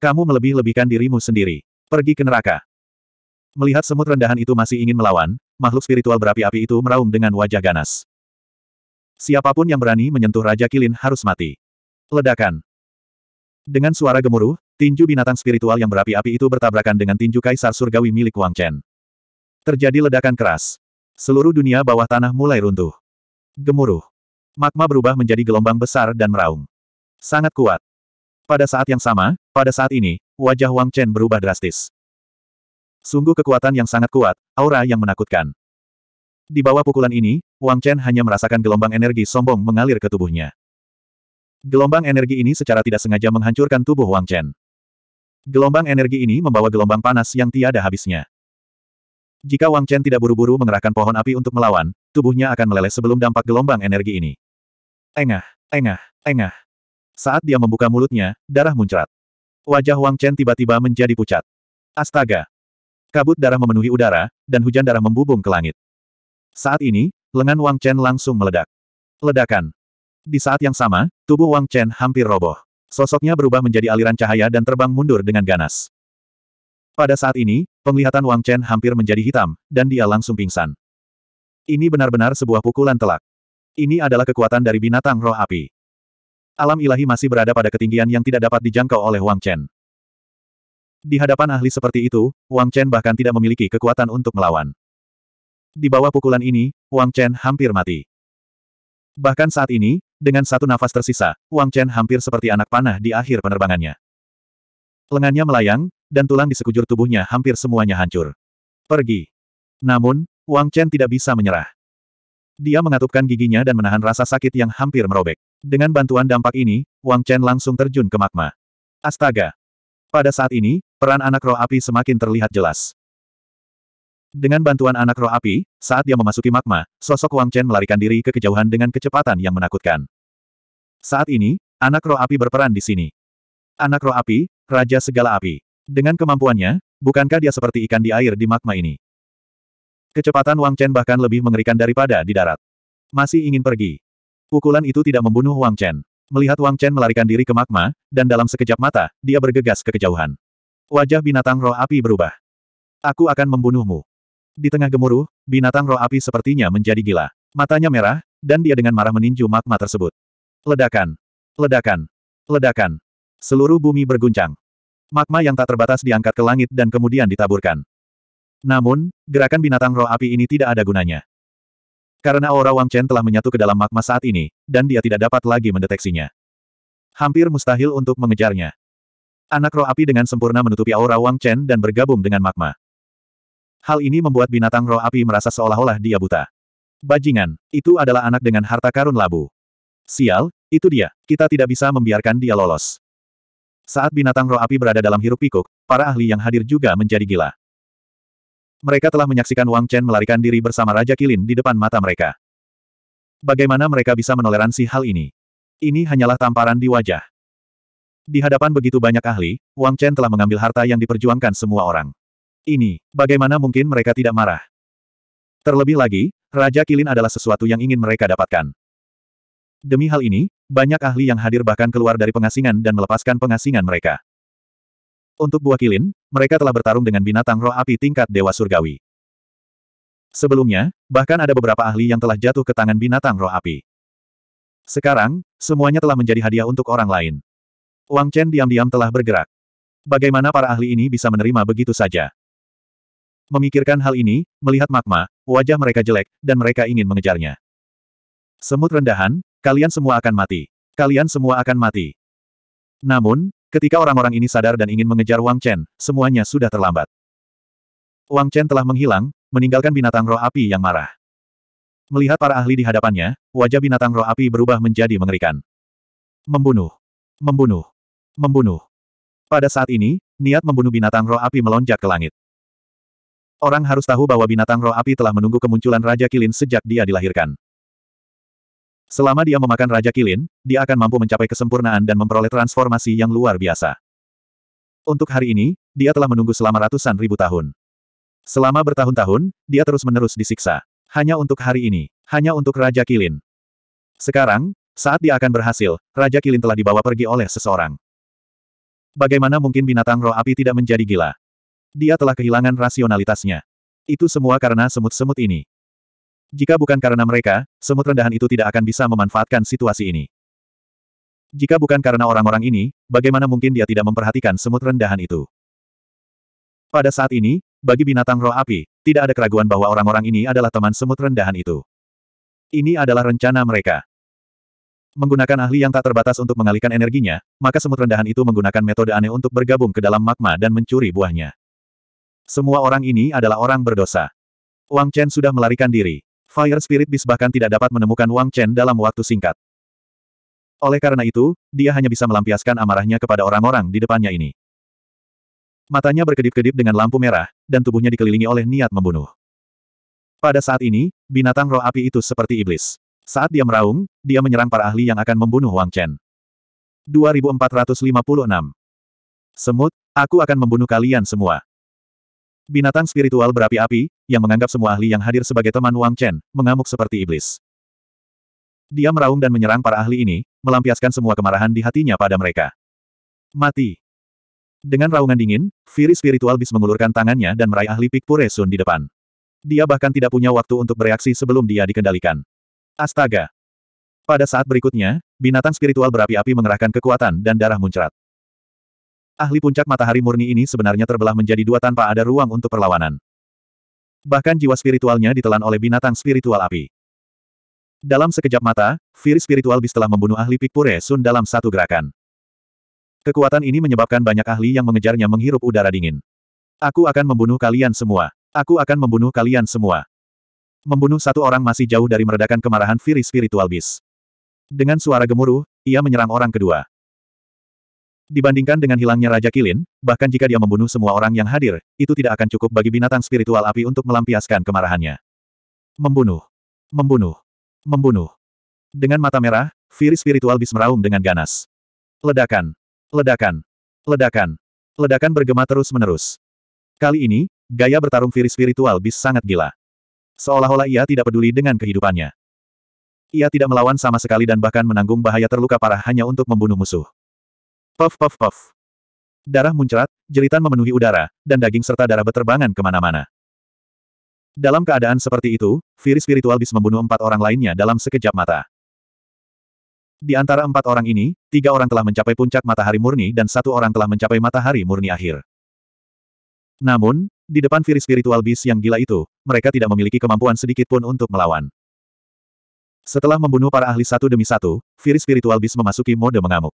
[SPEAKER 1] Kamu melebih-lebihkan dirimu sendiri. Pergi ke neraka. Melihat semut rendahan itu masih ingin melawan, makhluk spiritual berapi-api itu meraung dengan wajah ganas. Siapapun yang berani menyentuh Raja Kilin harus mati. Ledakan. Dengan suara gemuruh, tinju binatang spiritual yang berapi-api itu bertabrakan dengan tinju kaisar surgawi milik Wang Chen. Terjadi ledakan keras. Seluruh dunia bawah tanah mulai runtuh. Gemuruh. Magma berubah menjadi gelombang besar dan meraung. Sangat kuat. Pada saat yang sama, pada saat ini, wajah Wang Chen berubah drastis. Sungguh kekuatan yang sangat kuat, aura yang menakutkan. Di bawah pukulan ini, Wang Chen hanya merasakan gelombang energi sombong mengalir ke tubuhnya. Gelombang energi ini secara tidak sengaja menghancurkan tubuh Wang Chen. Gelombang energi ini membawa gelombang panas yang tiada habisnya. Jika Wang Chen tidak buru-buru mengerahkan pohon api untuk melawan, tubuhnya akan meleleh sebelum dampak gelombang energi ini. Engah, engah, engah. Saat dia membuka mulutnya, darah muncrat. Wajah Wang Chen tiba-tiba menjadi pucat. Astaga! Kabut darah memenuhi udara, dan hujan darah membubung ke langit. Saat ini, lengan Wang Chen langsung meledak. Ledakan. Di saat yang sama, tubuh Wang Chen hampir roboh. Sosoknya berubah menjadi aliran cahaya dan terbang mundur dengan ganas. Pada saat ini, penglihatan Wang Chen hampir menjadi hitam, dan dia langsung pingsan. Ini benar-benar sebuah pukulan telak. Ini adalah kekuatan dari binatang roh api. Alam ilahi masih berada pada ketinggian yang tidak dapat dijangkau oleh Wang Chen. Di hadapan ahli seperti itu, Wang Chen bahkan tidak memiliki kekuatan untuk melawan. Di bawah pukulan ini, Wang Chen hampir mati. Bahkan saat ini, dengan satu nafas tersisa, Wang Chen hampir seperti anak panah di akhir penerbangannya. Lengannya melayang, dan tulang di sekujur tubuhnya hampir semuanya hancur. Pergi. Namun, Wang Chen tidak bisa menyerah. Dia mengatupkan giginya dan menahan rasa sakit yang hampir merobek. Dengan bantuan dampak ini, Wang Chen langsung terjun ke magma. Astaga! Pada saat ini, peran anak roh api semakin terlihat jelas. Dengan bantuan anak roh api, saat dia memasuki magma, sosok Wang Chen melarikan diri ke kejauhan dengan kecepatan yang menakutkan. Saat ini, anak roh api berperan di sini. Anak roh api, raja segala api. Dengan kemampuannya, bukankah dia seperti ikan di air di magma ini? Kecepatan Wang Chen bahkan lebih mengerikan daripada di darat. Masih ingin pergi. Pukulan itu tidak membunuh Wang Chen. Melihat Wang Chen melarikan diri ke magma, dan dalam sekejap mata, dia bergegas ke kejauhan. Wajah binatang roh api berubah. Aku akan membunuhmu. Di tengah gemuruh, binatang roh api sepertinya menjadi gila. Matanya merah, dan dia dengan marah meninju magma tersebut. Ledakan. Ledakan. Ledakan. Seluruh bumi berguncang. Magma yang tak terbatas diangkat ke langit dan kemudian ditaburkan. Namun, gerakan binatang roh api ini tidak ada gunanya. Karena aura Wang Chen telah menyatu ke dalam magma saat ini, dan dia tidak dapat lagi mendeteksinya. Hampir mustahil untuk mengejarnya. Anak roh api dengan sempurna menutupi aura Wang Chen dan bergabung dengan magma. Hal ini membuat binatang roh api merasa seolah-olah dia buta. Bajingan, itu adalah anak dengan harta karun labu. Sial, itu dia, kita tidak bisa membiarkan dia lolos. Saat binatang roh api berada dalam hiruk pikuk, para ahli yang hadir juga menjadi gila. Mereka telah menyaksikan Wang Chen melarikan diri bersama Raja Kilin di depan mata mereka. Bagaimana mereka bisa menoleransi hal ini? Ini hanyalah tamparan di wajah. Di hadapan begitu banyak ahli, Wang Chen telah mengambil harta yang diperjuangkan semua orang. Ini, bagaimana mungkin mereka tidak marah? Terlebih lagi, Raja Kilin adalah sesuatu yang ingin mereka dapatkan. Demi hal ini, banyak ahli yang hadir bahkan keluar dari pengasingan dan melepaskan pengasingan mereka. Untuk buah kilin, mereka telah bertarung dengan binatang roh api tingkat Dewa Surgawi. Sebelumnya, bahkan ada beberapa ahli yang telah jatuh ke tangan binatang roh api. Sekarang, semuanya telah menjadi hadiah untuk orang lain. Wang Chen diam-diam telah bergerak. Bagaimana para ahli ini bisa menerima begitu saja? Memikirkan hal ini, melihat magma, wajah mereka jelek, dan mereka ingin mengejarnya. Semut rendahan, kalian semua akan mati. Kalian semua akan mati. Namun, Ketika orang-orang ini sadar dan ingin mengejar Wang Chen, semuanya sudah terlambat. Wang Chen telah menghilang, meninggalkan binatang roh api yang marah. Melihat para ahli di hadapannya, wajah binatang roh api berubah menjadi mengerikan. Membunuh. Membunuh. Membunuh. Pada saat ini, niat membunuh binatang roh api melonjak ke langit. Orang harus tahu bahwa binatang roh api telah menunggu kemunculan Raja Kilin sejak dia dilahirkan. Selama dia memakan Raja Kilin, dia akan mampu mencapai kesempurnaan dan memperoleh transformasi yang luar biasa. Untuk hari ini, dia telah menunggu selama ratusan ribu tahun. Selama bertahun-tahun, dia terus-menerus disiksa. Hanya untuk hari ini, hanya untuk Raja Kilin. Sekarang, saat dia akan berhasil, Raja Kilin telah dibawa pergi oleh seseorang. Bagaimana mungkin binatang roh api tidak menjadi gila? Dia telah kehilangan rasionalitasnya. Itu semua karena semut-semut ini. Jika bukan karena mereka, semut rendahan itu tidak akan bisa memanfaatkan situasi ini. Jika bukan karena orang-orang ini, bagaimana mungkin dia tidak memperhatikan semut rendahan itu? Pada saat ini, bagi binatang roh api, tidak ada keraguan bahwa orang-orang ini adalah teman semut rendahan itu. Ini adalah rencana mereka. Menggunakan ahli yang tak terbatas untuk mengalihkan energinya, maka semut rendahan itu menggunakan metode aneh untuk bergabung ke dalam magma dan mencuri buahnya. Semua orang ini adalah orang berdosa. Wang Chen sudah melarikan diri. Fire Spirit Beast bahkan tidak dapat menemukan Wang Chen dalam waktu singkat. Oleh karena itu, dia hanya bisa melampiaskan amarahnya kepada orang-orang di depannya ini. Matanya berkedip-kedip dengan lampu merah, dan tubuhnya dikelilingi oleh niat membunuh. Pada saat ini, binatang roh api itu seperti iblis. Saat dia meraung, dia menyerang para ahli yang akan membunuh Wang Chen. 2456 Semut, aku akan membunuh kalian semua. Binatang spiritual berapi-api, yang menganggap semua ahli yang hadir sebagai teman Wang Chen, mengamuk seperti iblis. Dia meraung dan menyerang para ahli ini, melampiaskan semua kemarahan di hatinya pada mereka. Mati. Dengan raungan dingin, Firi spiritual bis mengulurkan tangannya dan meraih ahli Pikpure Sun di depan. Dia bahkan tidak punya waktu untuk bereaksi sebelum dia dikendalikan. Astaga! Pada saat berikutnya, binatang spiritual berapi-api mengerahkan kekuatan dan darah muncrat. Ahli puncak matahari murni ini sebenarnya terbelah menjadi dua tanpa ada ruang untuk perlawanan. Bahkan jiwa spiritualnya ditelan oleh binatang spiritual api. Dalam sekejap mata, Firi spiritual bis telah membunuh ahli Pikpure Sun dalam satu gerakan. Kekuatan ini menyebabkan banyak ahli yang mengejarnya menghirup udara dingin. Aku akan membunuh kalian semua. Aku akan membunuh kalian semua. Membunuh satu orang masih jauh dari meredakan kemarahan Firi spiritual bis. Dengan suara gemuruh, ia menyerang orang kedua. Dibandingkan dengan hilangnya Raja Kilin, bahkan jika dia membunuh semua orang yang hadir, itu tidak akan cukup bagi binatang spiritual api untuk melampiaskan kemarahannya. Membunuh. Membunuh. Membunuh. Dengan mata merah, Firi spiritual bis meraung dengan ganas. Ledakan. Ledakan. Ledakan. Ledakan bergema terus-menerus. Kali ini, gaya bertarung Firi spiritual bis sangat gila. Seolah-olah ia tidak peduli dengan kehidupannya. Ia tidak melawan sama sekali dan bahkan menanggung bahaya terluka parah hanya untuk membunuh musuh. Puff puff puff. Darah muncrat, jeritan memenuhi udara, dan daging serta darah berterbangan kemana-mana. Dalam keadaan seperti itu, Firi Spiritual Bis membunuh empat orang lainnya dalam sekejap mata. Di antara empat orang ini, tiga orang telah mencapai puncak matahari murni dan satu orang telah mencapai matahari murni akhir. Namun, di depan Firi Spiritual Bis yang gila itu, mereka tidak memiliki kemampuan sedikit pun untuk melawan. Setelah membunuh para ahli satu demi satu, Firi Spiritual Bis memasuki mode mengamuk.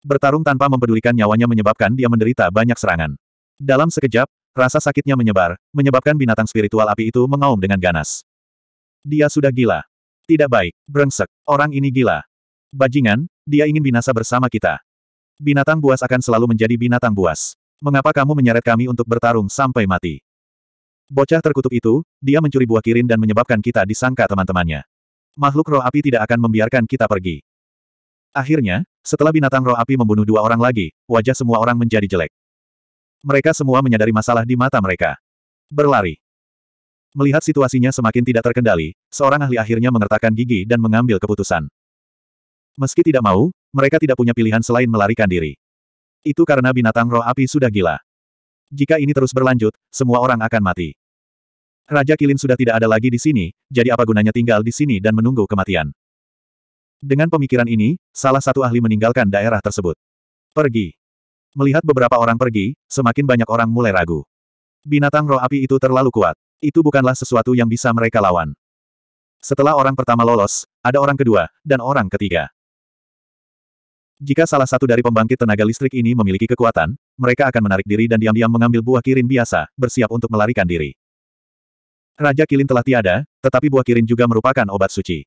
[SPEAKER 1] Bertarung tanpa mempedulikan nyawanya menyebabkan dia menderita banyak serangan. Dalam sekejap, rasa sakitnya menyebar, menyebabkan binatang spiritual api itu mengaum dengan ganas. Dia sudah gila. Tidak baik, brengsek, orang ini gila. Bajingan, dia ingin binasa bersama kita. Binatang buas akan selalu menjadi binatang buas. Mengapa kamu menyeret kami untuk bertarung sampai mati? Bocah terkutuk itu, dia mencuri buah kirin dan menyebabkan kita disangka teman-temannya. Makhluk roh api tidak akan membiarkan kita pergi. Akhirnya, setelah binatang roh api membunuh dua orang lagi, wajah semua orang menjadi jelek. Mereka semua menyadari masalah di mata mereka. Berlari. Melihat situasinya semakin tidak terkendali, seorang ahli akhirnya mengertakkan gigi dan mengambil keputusan. Meski tidak mau, mereka tidak punya pilihan selain melarikan diri. Itu karena binatang roh api sudah gila. Jika ini terus berlanjut, semua orang akan mati. Raja Kilin sudah tidak ada lagi di sini, jadi apa gunanya tinggal di sini dan menunggu kematian? Dengan pemikiran ini, salah satu ahli meninggalkan daerah tersebut. Pergi. Melihat beberapa orang pergi, semakin banyak orang mulai ragu. Binatang roh api itu terlalu kuat. Itu bukanlah sesuatu yang bisa mereka lawan. Setelah orang pertama lolos, ada orang kedua, dan orang ketiga. Jika salah satu dari pembangkit tenaga listrik ini memiliki kekuatan, mereka akan menarik diri dan diam-diam mengambil buah kirin biasa, bersiap untuk melarikan diri. Raja Kilin telah tiada, tetapi buah kirin juga merupakan obat suci.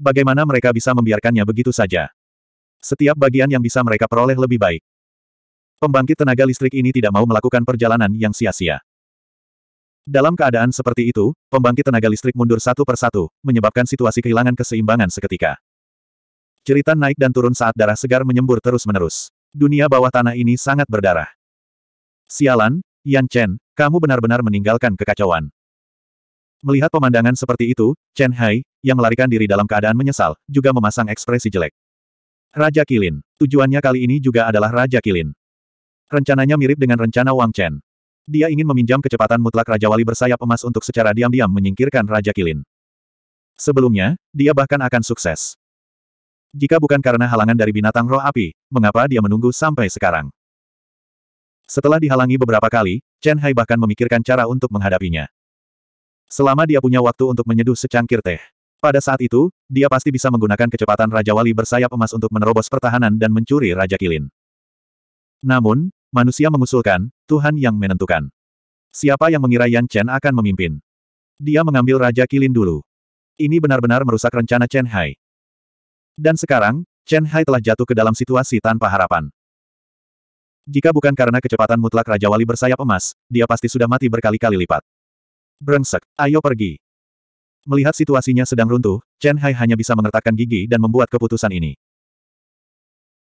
[SPEAKER 1] Bagaimana mereka bisa membiarkannya begitu saja? Setiap bagian yang bisa mereka peroleh lebih baik. Pembangkit tenaga listrik ini tidak mau melakukan perjalanan yang sia-sia. Dalam keadaan seperti itu, pembangkit tenaga listrik mundur satu persatu, menyebabkan situasi kehilangan keseimbangan seketika. Cerita naik dan turun saat darah segar menyembur terus-menerus. Dunia bawah tanah ini sangat berdarah. Sialan, Yan Chen, kamu benar-benar meninggalkan kekacauan. Melihat pemandangan seperti itu, Chen Hai, yang melarikan diri dalam keadaan menyesal, juga memasang ekspresi jelek. Raja Kilin. Tujuannya kali ini juga adalah Raja Kilin. Rencananya mirip dengan rencana Wang Chen. Dia ingin meminjam kecepatan mutlak Raja Wali bersayap emas untuk secara diam-diam menyingkirkan Raja Kilin. Sebelumnya, dia bahkan akan sukses. Jika bukan karena halangan dari binatang roh api, mengapa dia menunggu sampai sekarang? Setelah dihalangi beberapa kali, Chen Hai bahkan memikirkan cara untuk menghadapinya. Selama dia punya waktu untuk menyeduh secangkir teh. Pada saat itu, dia pasti bisa menggunakan kecepatan Raja Wali bersayap emas untuk menerobos pertahanan dan mencuri Raja Kilin. Namun, manusia mengusulkan, Tuhan yang menentukan. Siapa yang mengira Yan Chen akan memimpin? Dia mengambil Raja Kilin dulu. Ini benar-benar merusak rencana Chen Hai. Dan sekarang, Chen Hai telah jatuh ke dalam situasi tanpa harapan. Jika bukan karena kecepatan mutlak Raja Wali bersayap emas, dia pasti sudah mati berkali-kali lipat. Brengsek, ayo pergi. Melihat situasinya sedang runtuh, Chen Hai hanya bisa mengertakkan gigi dan membuat keputusan ini.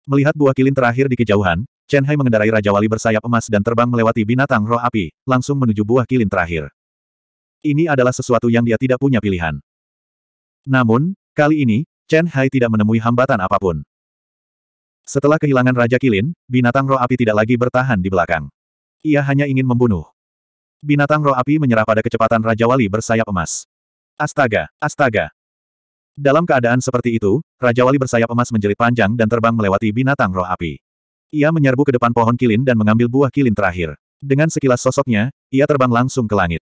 [SPEAKER 1] Melihat buah kilin terakhir di kejauhan, Chen Hai mengendarai Raja Wali bersayap emas dan terbang melewati binatang roh api, langsung menuju buah kilin terakhir. Ini adalah sesuatu yang dia tidak punya pilihan. Namun, kali ini, Chen Hai tidak menemui hambatan apapun. Setelah kehilangan Raja Kilin, binatang roh api tidak lagi bertahan di belakang. Ia hanya ingin membunuh. Binatang roh api menyerah pada kecepatan Raja Wali bersayap emas. Astaga, astaga. Dalam keadaan seperti itu, Raja Wali bersayap emas menjerit panjang dan terbang melewati binatang roh api. Ia menyerbu ke depan pohon kilin dan mengambil buah kilin terakhir. Dengan sekilas sosoknya, ia terbang langsung ke langit.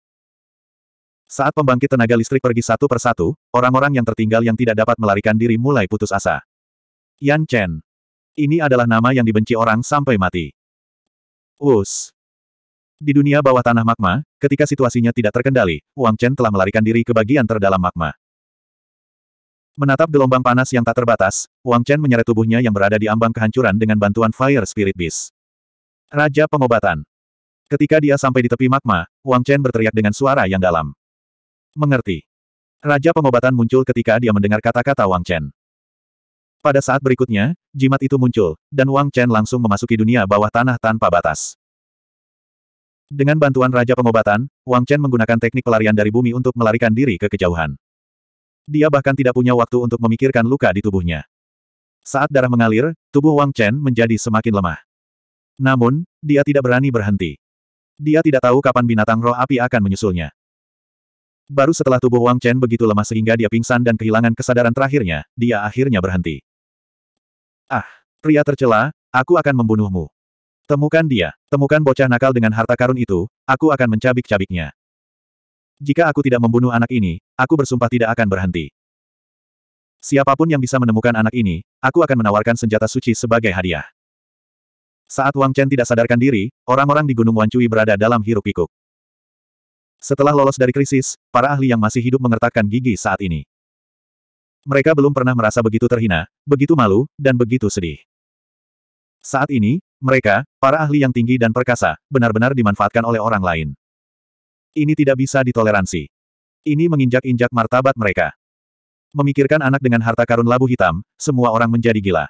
[SPEAKER 1] Saat pembangkit tenaga listrik pergi satu persatu, orang-orang yang tertinggal yang tidak dapat melarikan diri mulai putus asa. Yan Chen. Ini adalah nama yang dibenci orang sampai mati. Us. Di dunia bawah tanah magma, ketika situasinya tidak terkendali, Wang Chen telah melarikan diri ke bagian terdalam magma. Menatap gelombang panas yang tak terbatas, Wang Chen menyeret tubuhnya yang berada di ambang kehancuran dengan bantuan Fire Spirit Beast. Raja Pengobatan Ketika dia sampai di tepi magma, Wang Chen berteriak dengan suara yang dalam. Mengerti. Raja Pengobatan muncul ketika dia mendengar kata-kata Wang Chen. Pada saat berikutnya, jimat itu muncul, dan Wang Chen langsung memasuki dunia bawah tanah tanpa batas. Dengan bantuan Raja Pengobatan, Wang Chen menggunakan teknik pelarian dari bumi untuk melarikan diri ke kejauhan. Dia bahkan tidak punya waktu untuk memikirkan luka di tubuhnya. Saat darah mengalir, tubuh Wang Chen menjadi semakin lemah. Namun, dia tidak berani berhenti. Dia tidak tahu kapan binatang roh api akan menyusulnya. Baru setelah tubuh Wang Chen begitu lemah sehingga dia pingsan dan kehilangan kesadaran terakhirnya, dia akhirnya berhenti. Ah, pria tercela, aku akan membunuhmu. Temukan dia, temukan bocah nakal dengan harta karun itu, aku akan mencabik-cabiknya. Jika aku tidak membunuh anak ini, aku bersumpah tidak akan berhenti. Siapapun yang bisa menemukan anak ini, aku akan menawarkan senjata suci sebagai hadiah. Saat Wang Chen tidak sadarkan diri, orang-orang di Gunung Wancui berada dalam hiruk-pikuk. Setelah lolos dari krisis, para ahli yang masih hidup mengertakkan gigi saat ini. Mereka belum pernah merasa begitu terhina, begitu malu, dan begitu sedih. Saat ini, mereka, para ahli yang tinggi dan perkasa, benar-benar dimanfaatkan oleh orang lain. Ini tidak bisa ditoleransi. Ini menginjak-injak martabat mereka. Memikirkan anak dengan harta karun labu hitam, semua orang menjadi gila.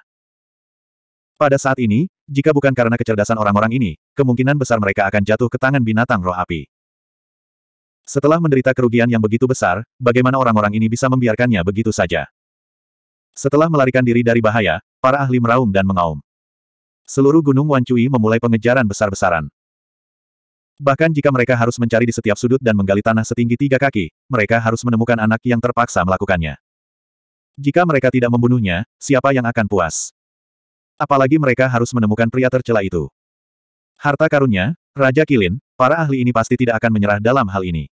[SPEAKER 1] Pada saat ini, jika bukan karena kecerdasan orang-orang ini, kemungkinan besar mereka akan jatuh ke tangan binatang roh api. Setelah menderita kerugian yang begitu besar, bagaimana orang-orang ini bisa membiarkannya begitu saja? Setelah melarikan diri dari bahaya, para ahli meraung dan mengaum. Seluruh Gunung Wancui memulai pengejaran besar-besaran. Bahkan jika mereka harus mencari di setiap sudut dan menggali tanah setinggi tiga kaki, mereka harus menemukan anak yang terpaksa melakukannya. Jika mereka tidak membunuhnya, siapa yang akan puas? Apalagi mereka harus menemukan pria tercela itu. Harta karunnya, Raja Kilin, para ahli ini pasti tidak akan menyerah dalam hal ini.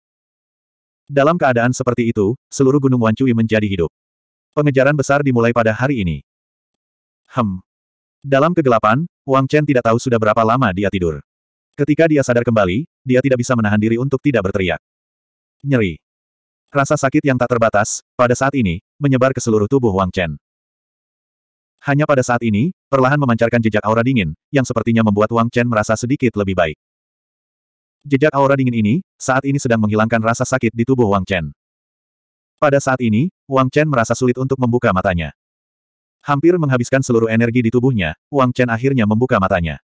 [SPEAKER 1] Dalam keadaan seperti itu, seluruh Gunung Wancui menjadi hidup. Pengejaran besar dimulai pada hari ini. Hem, dalam kegelapan, Wang Chen tidak tahu sudah berapa lama dia tidur. Ketika dia sadar kembali, dia tidak bisa menahan diri untuk tidak berteriak. Nyeri. Rasa sakit yang tak terbatas, pada saat ini, menyebar ke seluruh tubuh Wang Chen. Hanya pada saat ini, perlahan memancarkan jejak aura dingin, yang sepertinya membuat Wang Chen merasa sedikit lebih baik. Jejak aura dingin ini, saat ini sedang menghilangkan rasa sakit di tubuh Wang Chen. Pada saat ini, Wang Chen merasa sulit untuk membuka matanya. Hampir menghabiskan seluruh energi di tubuhnya, Wang Chen akhirnya membuka matanya.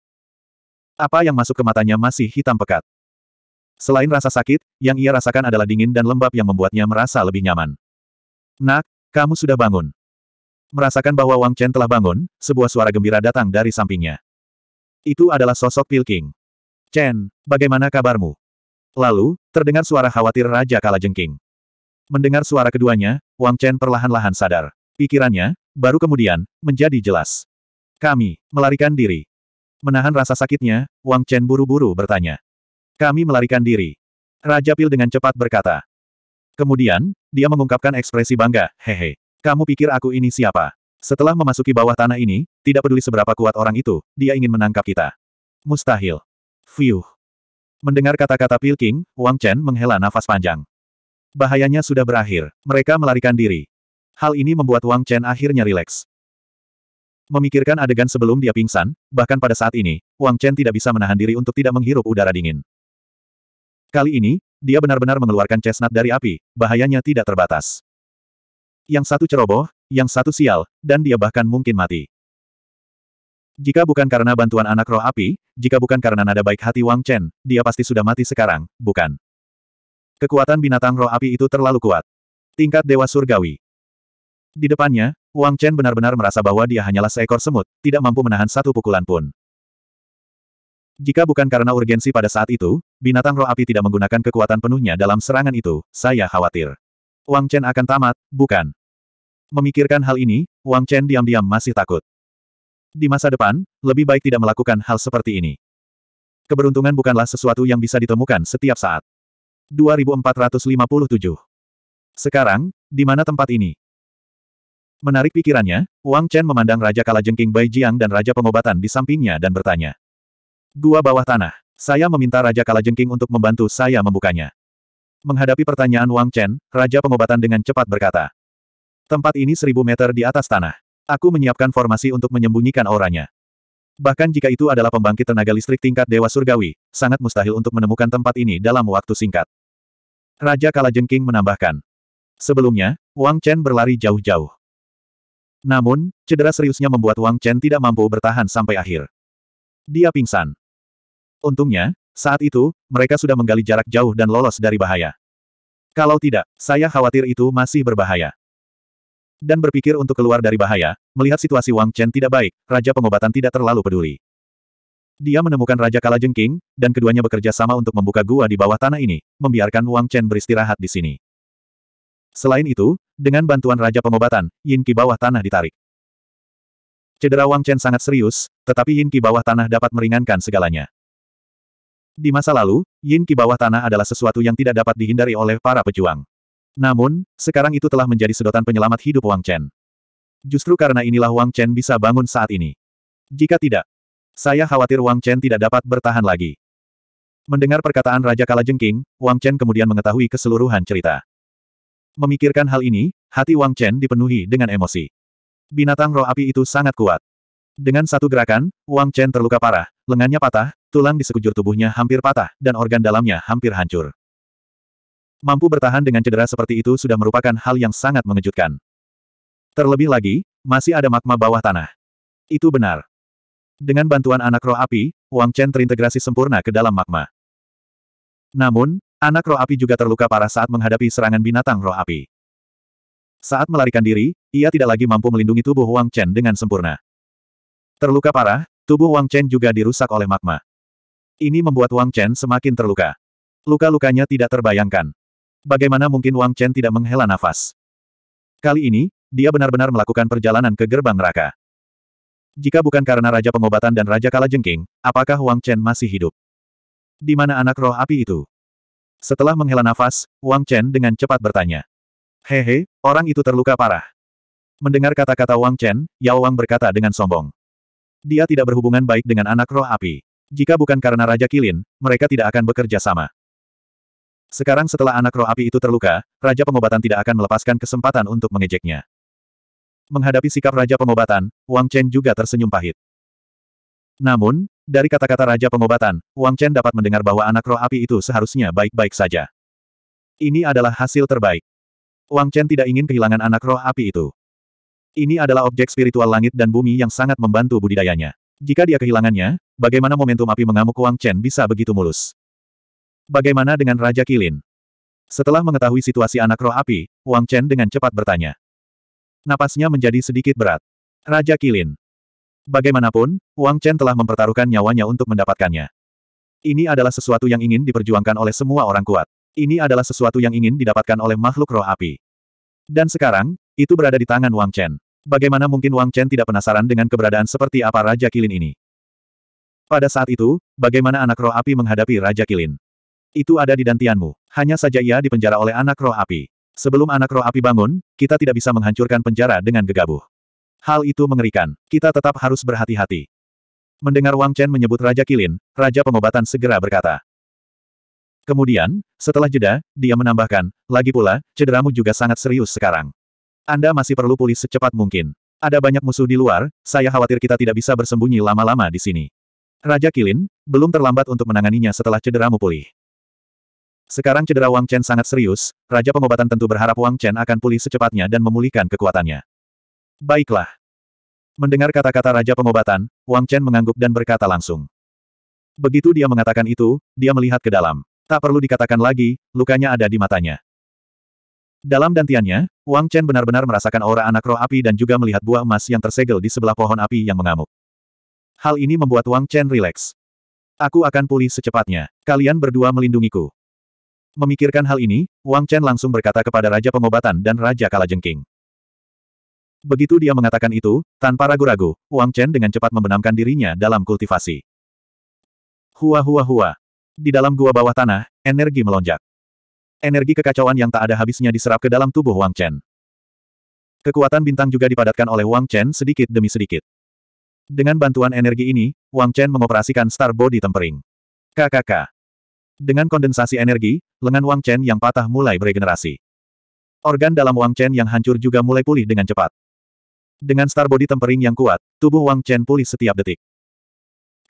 [SPEAKER 1] Apa yang masuk ke matanya masih hitam pekat. Selain rasa sakit, yang ia rasakan adalah dingin dan lembab yang membuatnya merasa lebih nyaman. Nak, kamu sudah bangun. Merasakan bahwa Wang Chen telah bangun, sebuah suara gembira datang dari sampingnya. Itu adalah sosok Pilking. Chen, bagaimana kabarmu? Lalu, terdengar suara khawatir Raja Kalajengking. Mendengar suara keduanya, Wang Chen perlahan-lahan sadar. Pikirannya, baru kemudian, menjadi jelas. Kami, melarikan diri. Menahan rasa sakitnya, Wang Chen buru-buru bertanya. Kami melarikan diri. Raja Pil dengan cepat berkata. Kemudian, dia mengungkapkan ekspresi bangga, hehe. Kamu pikir aku ini siapa? Setelah memasuki bawah tanah ini, tidak peduli seberapa kuat orang itu, dia ingin menangkap kita. Mustahil. Fiuh. Mendengar kata-kata Pil King, Wang Chen menghela nafas panjang. Bahayanya sudah berakhir, mereka melarikan diri. Hal ini membuat Wang Chen akhirnya rileks. Memikirkan adegan sebelum dia pingsan, bahkan pada saat ini, Wang Chen tidak bisa menahan diri untuk tidak menghirup udara dingin. Kali ini, dia benar-benar mengeluarkan chestnut dari api, bahayanya tidak terbatas. Yang satu ceroboh, yang satu sial, dan dia bahkan mungkin mati. Jika bukan karena bantuan anak roh api, jika bukan karena nada baik hati Wang Chen, dia pasti sudah mati sekarang, bukan? Kekuatan binatang roh api itu terlalu kuat. Tingkat Dewa Surgawi di depannya, Wang Chen benar-benar merasa bahwa dia hanyalah seekor semut, tidak mampu menahan satu pukulan pun. Jika bukan karena urgensi pada saat itu, binatang roh api tidak menggunakan kekuatan penuhnya dalam serangan itu, saya khawatir. Wang Chen akan tamat, bukan? Memikirkan hal ini, Wang Chen diam-diam masih takut. Di masa depan, lebih baik tidak melakukan hal seperti ini. Keberuntungan bukanlah sesuatu yang bisa ditemukan setiap saat. 2457 Sekarang, di mana tempat ini? Menarik pikirannya, Wang Chen memandang Raja Kalajengking Bai Jiang dan Raja Pengobatan di sampingnya dan bertanya. Gua bawah tanah. Saya meminta Raja Kalajengking untuk membantu saya membukanya. Menghadapi pertanyaan Wang Chen, Raja Pengobatan dengan cepat berkata. Tempat ini seribu meter di atas tanah. Aku menyiapkan formasi untuk menyembunyikan auranya. Bahkan jika itu adalah pembangkit tenaga listrik tingkat Dewa Surgawi, sangat mustahil untuk menemukan tempat ini dalam waktu singkat. Raja Kalajengking menambahkan. Sebelumnya, Wang Chen berlari jauh-jauh. Namun, cedera seriusnya membuat Wang Chen tidak mampu bertahan sampai akhir. Dia pingsan. Untungnya, saat itu, mereka sudah menggali jarak jauh dan lolos dari bahaya. Kalau tidak, saya khawatir itu masih berbahaya. Dan berpikir untuk keluar dari bahaya, melihat situasi Wang Chen tidak baik, Raja Pengobatan tidak terlalu peduli. Dia menemukan Raja Kalajengking, dan keduanya bekerja sama untuk membuka gua di bawah tanah ini, membiarkan Wang Chen beristirahat di sini. Selain itu, dengan bantuan Raja Pengobatan, Yin Qi bawah tanah ditarik. Cedera Wang Chen sangat serius, tetapi Yin Qi bawah tanah dapat meringankan segalanya. Di masa lalu, Yin Qi bawah tanah adalah sesuatu yang tidak dapat dihindari oleh para pejuang. Namun, sekarang itu telah menjadi sedotan penyelamat hidup Wang Chen. Justru karena inilah Wang Chen bisa bangun saat ini. Jika tidak, saya khawatir Wang Chen tidak dapat bertahan lagi. Mendengar perkataan Raja Kalajengking, Wang Chen kemudian mengetahui keseluruhan cerita. Memikirkan hal ini, hati Wang Chen dipenuhi dengan emosi. Binatang roh api itu sangat kuat. Dengan satu gerakan, Wang Chen terluka parah, lengannya patah, tulang di sekujur tubuhnya hampir patah, dan organ dalamnya hampir hancur. Mampu bertahan dengan cedera seperti itu sudah merupakan hal yang sangat mengejutkan. Terlebih lagi, masih ada magma bawah tanah. Itu benar. Dengan bantuan anak roh api, Wang Chen terintegrasi sempurna ke dalam magma. Namun, Anak roh api juga terluka parah saat menghadapi serangan binatang roh api. Saat melarikan diri, ia tidak lagi mampu melindungi tubuh Wang Chen dengan sempurna. Terluka parah, tubuh Wang Chen juga dirusak oleh magma. Ini membuat Wang Chen semakin terluka. Luka-lukanya tidak terbayangkan. Bagaimana mungkin Wang Chen tidak menghela nafas? Kali ini, dia benar-benar melakukan perjalanan ke gerbang neraka. Jika bukan karena Raja Pengobatan dan Raja Kalajengking, apakah Wang Chen masih hidup? Di mana anak roh api itu? Setelah menghela nafas, Wang Chen dengan cepat bertanya. Hehe, orang itu terluka parah. Mendengar kata-kata Wang Chen, Yao Wang berkata dengan sombong. Dia tidak berhubungan baik dengan anak roh api. Jika bukan karena Raja Kilin, mereka tidak akan bekerja sama. Sekarang setelah anak roh api itu terluka, Raja Pengobatan tidak akan melepaskan kesempatan untuk mengejeknya. Menghadapi sikap Raja Pengobatan, Wang Chen juga tersenyum pahit. Namun, dari kata-kata Raja Pengobatan, Wang Chen dapat mendengar bahwa anak roh api itu seharusnya baik-baik saja. Ini adalah hasil terbaik. Wang Chen tidak ingin kehilangan anak roh api itu. Ini adalah objek spiritual langit dan bumi yang sangat membantu budidayanya. Jika dia kehilangannya, bagaimana momentum api mengamuk Wang Chen bisa begitu mulus? Bagaimana dengan Raja Kilin? Setelah mengetahui situasi anak roh api, Wang Chen dengan cepat bertanya. Napasnya menjadi sedikit berat. Raja Kilin. Bagaimanapun, Wang Chen telah mempertaruhkan nyawanya untuk mendapatkannya. Ini adalah sesuatu yang ingin diperjuangkan oleh semua orang kuat. Ini adalah sesuatu yang ingin didapatkan oleh makhluk roh api. Dan sekarang, itu berada di tangan Wang Chen. Bagaimana mungkin Wang Chen tidak penasaran dengan keberadaan seperti apa Raja Kilin ini? Pada saat itu, bagaimana anak roh api menghadapi Raja Kilin? Itu ada di dantianmu. Hanya saja ia dipenjara oleh anak roh api. Sebelum anak roh api bangun, kita tidak bisa menghancurkan penjara dengan gegabah. Hal itu mengerikan. Kita tetap harus berhati-hati. Mendengar Wang Chen menyebut Raja Kilin, Raja Pengobatan segera berkata. Kemudian, setelah jeda, dia menambahkan, lagi pula, cederamu juga sangat serius sekarang. Anda masih perlu pulih secepat mungkin. Ada banyak musuh di luar, saya khawatir kita tidak bisa bersembunyi lama-lama di sini. Raja Kilin, belum terlambat untuk menanganinya setelah cederamu pulih. Sekarang cedera Wang Chen sangat serius, Raja Pengobatan tentu berharap Wang Chen akan pulih secepatnya dan memulihkan kekuatannya. Baiklah. Mendengar kata-kata Raja Pengobatan, Wang Chen mengangguk dan berkata langsung. Begitu dia mengatakan itu, dia melihat ke dalam. Tak perlu dikatakan lagi, lukanya ada di matanya. Dalam dantiannya, Wang Chen benar-benar merasakan aura anak roh api dan juga melihat buah emas yang tersegel di sebelah pohon api yang mengamuk. Hal ini membuat Wang Chen rileks. Aku akan pulih secepatnya. Kalian berdua melindungiku. Memikirkan hal ini, Wang Chen langsung berkata kepada Raja Pengobatan dan Raja Kalajengking. Begitu dia mengatakan itu, tanpa ragu-ragu, Wang Chen dengan cepat membenamkan dirinya dalam kultivasi. Hua hua hua. Di dalam gua bawah tanah, energi melonjak. Energi kekacauan yang tak ada habisnya diserap ke dalam tubuh Wang Chen. Kekuatan bintang juga dipadatkan oleh Wang Chen sedikit demi sedikit. Dengan bantuan energi ini, Wang Chen mengoperasikan Star Body Tempering. KKK. Dengan kondensasi energi, lengan Wang Chen yang patah mulai beregenerasi. Organ dalam Wang Chen yang hancur juga mulai pulih dengan cepat. Dengan star body tempering yang kuat, tubuh Wang Chen pulih setiap detik.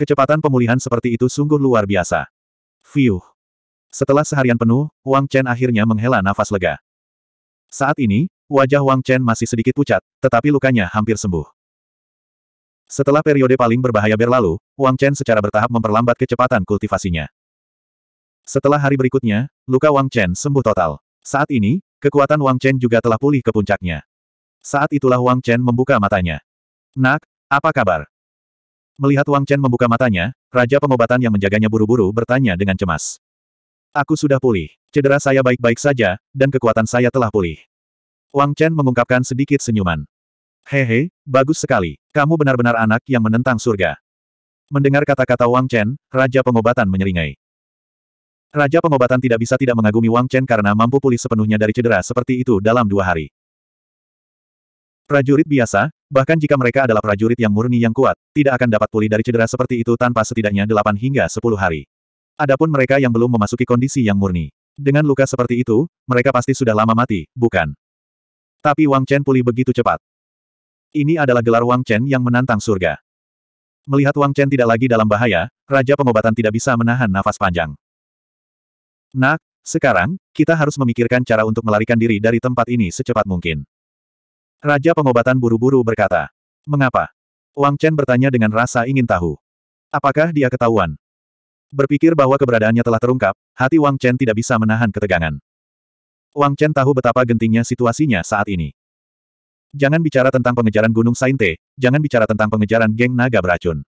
[SPEAKER 1] Kecepatan pemulihan seperti itu sungguh luar biasa. Fiuh. Setelah seharian penuh, Wang Chen akhirnya menghela nafas lega. Saat ini, wajah Wang Chen masih sedikit pucat, tetapi lukanya hampir sembuh. Setelah periode paling berbahaya berlalu, Wang Chen secara bertahap memperlambat kecepatan kultivasinya. Setelah hari berikutnya, luka Wang Chen sembuh total. Saat ini, kekuatan Wang Chen juga telah pulih ke puncaknya. Saat itulah Wang Chen membuka matanya. Nak, apa kabar? Melihat Wang Chen membuka matanya, Raja Pengobatan yang menjaganya buru-buru bertanya dengan cemas. Aku sudah pulih. Cedera saya baik-baik saja, dan kekuatan saya telah pulih. Wang Chen mengungkapkan sedikit senyuman. Hehe, bagus sekali. Kamu benar-benar anak yang menentang surga. Mendengar kata-kata Wang Chen, Raja Pengobatan menyeringai. Raja Pengobatan tidak bisa tidak mengagumi Wang Chen karena mampu pulih sepenuhnya dari cedera seperti itu dalam dua hari. Prajurit biasa, bahkan jika mereka adalah prajurit yang murni yang kuat, tidak akan dapat pulih dari cedera seperti itu tanpa setidaknya 8 hingga 10 hari. Adapun mereka yang belum memasuki kondisi yang murni. Dengan luka seperti itu, mereka pasti sudah lama mati, bukan? Tapi Wang Chen pulih begitu cepat. Ini adalah gelar Wang Chen yang menantang surga. Melihat Wang Chen tidak lagi dalam bahaya, Raja Pengobatan tidak bisa menahan nafas panjang. Nak, sekarang, kita harus memikirkan cara untuk melarikan diri dari tempat ini secepat mungkin. Raja pengobatan buru-buru berkata. Mengapa? Wang Chen bertanya dengan rasa ingin tahu. Apakah dia ketahuan? Berpikir bahwa keberadaannya telah terungkap, hati Wang Chen tidak bisa menahan ketegangan. Wang Chen tahu betapa gentingnya situasinya saat ini. Jangan bicara tentang pengejaran Gunung Sainte, jangan bicara tentang pengejaran geng naga beracun.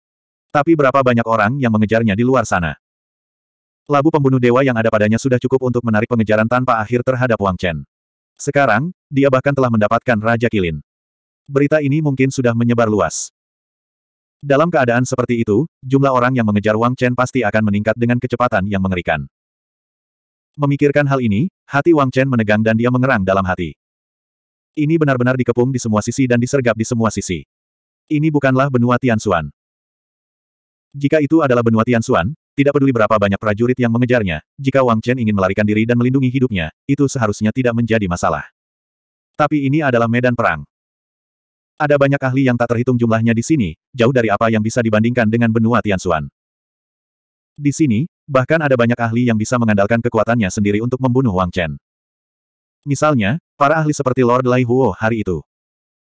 [SPEAKER 1] Tapi berapa banyak orang yang mengejarnya di luar sana? Labu pembunuh dewa yang ada padanya sudah cukup untuk menarik pengejaran tanpa akhir terhadap Wang Chen. Sekarang, dia bahkan telah mendapatkan Raja Kilin. Berita ini mungkin sudah menyebar luas. Dalam keadaan seperti itu, jumlah orang yang mengejar Wang Chen pasti akan meningkat dengan kecepatan yang mengerikan. Memikirkan hal ini, hati Wang Chen menegang dan dia mengerang dalam hati. Ini benar-benar dikepung di semua sisi dan disergap di semua sisi. Ini bukanlah benua Tianxuan. Jika itu adalah benua Tianxuan, tidak peduli berapa banyak prajurit yang mengejarnya, jika Wang Chen ingin melarikan diri dan melindungi hidupnya, itu seharusnya tidak menjadi masalah. Tapi ini adalah medan perang. Ada banyak ahli yang tak terhitung jumlahnya di sini, jauh dari apa yang bisa dibandingkan dengan benua Tianxuan. Di sini, bahkan ada banyak ahli yang bisa mengandalkan kekuatannya sendiri untuk membunuh Wang Chen. Misalnya, para ahli seperti Lord Lai Huo hari itu.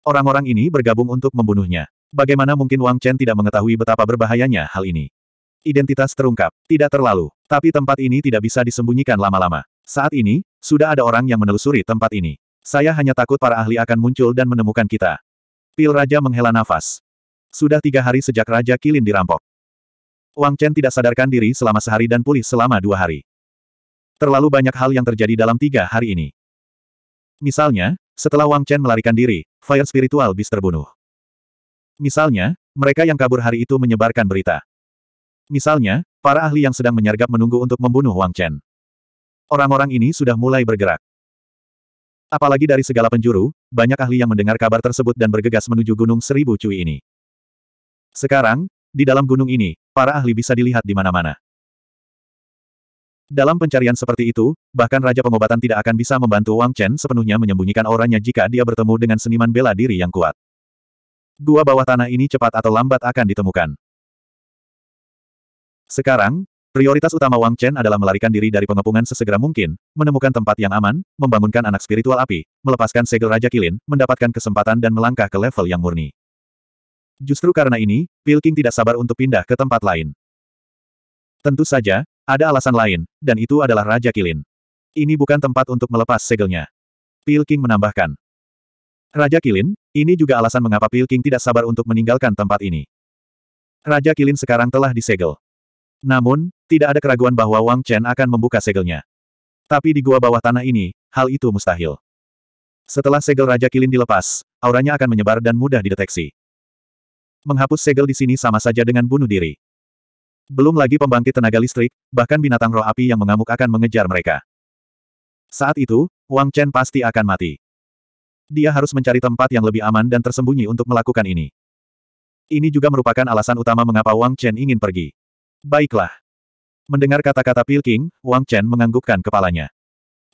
[SPEAKER 1] Orang-orang ini bergabung untuk membunuhnya. Bagaimana mungkin Wang Chen tidak mengetahui betapa berbahayanya hal ini? Identitas terungkap, tidak terlalu, tapi tempat ini tidak bisa disembunyikan lama-lama. Saat ini, sudah ada orang yang menelusuri tempat ini. Saya hanya takut para ahli akan muncul dan menemukan kita. Pil Raja menghela nafas. Sudah tiga hari sejak Raja Kilin dirampok. Wang Chen tidak sadarkan diri selama sehari dan pulih selama dua hari. Terlalu banyak hal yang terjadi dalam tiga hari ini. Misalnya, setelah Wang Chen melarikan diri, Fire Spiritual Beast terbunuh. Misalnya, mereka yang kabur hari itu menyebarkan berita. Misalnya, para ahli yang sedang menyergap menunggu untuk membunuh Wang Chen. Orang-orang ini sudah mulai bergerak. Apalagi dari segala penjuru, banyak ahli yang mendengar kabar tersebut dan bergegas menuju Gunung Seribu Cui ini. Sekarang, di dalam gunung ini, para ahli bisa dilihat di mana-mana. Dalam pencarian seperti itu, bahkan Raja Pengobatan tidak akan bisa membantu Wang Chen sepenuhnya menyembunyikan auranya jika dia bertemu dengan seniman bela diri yang kuat. Gua bawah tanah ini cepat atau lambat akan ditemukan. Sekarang, Prioritas utama Wang Chen adalah melarikan diri dari pengepungan sesegera mungkin, menemukan tempat yang aman, membangunkan anak spiritual api, melepaskan segel Raja Kilin, mendapatkan kesempatan dan melangkah ke level yang murni. Justru karena ini, Pilking tidak sabar untuk pindah ke tempat lain. Tentu saja, ada alasan lain, dan itu adalah Raja Kilin. Ini bukan tempat untuk melepas segelnya. Pilking menambahkan. Raja Kilin, ini juga alasan mengapa Pilking tidak sabar untuk meninggalkan tempat ini. Raja Kilin sekarang telah disegel. Namun, tidak ada keraguan bahwa Wang Chen akan membuka segelnya. Tapi di gua bawah tanah ini, hal itu mustahil. Setelah segel Raja Kilin dilepas, auranya akan menyebar dan mudah dideteksi. Menghapus segel di sini sama saja dengan bunuh diri. Belum lagi pembangkit tenaga listrik, bahkan binatang roh api yang mengamuk akan mengejar mereka. Saat itu, Wang Chen pasti akan mati. Dia harus mencari tempat yang lebih aman dan tersembunyi untuk melakukan ini. Ini juga merupakan alasan utama mengapa Wang Chen ingin pergi. Baiklah. Mendengar kata-kata Pilking, Wang Chen menganggukkan kepalanya.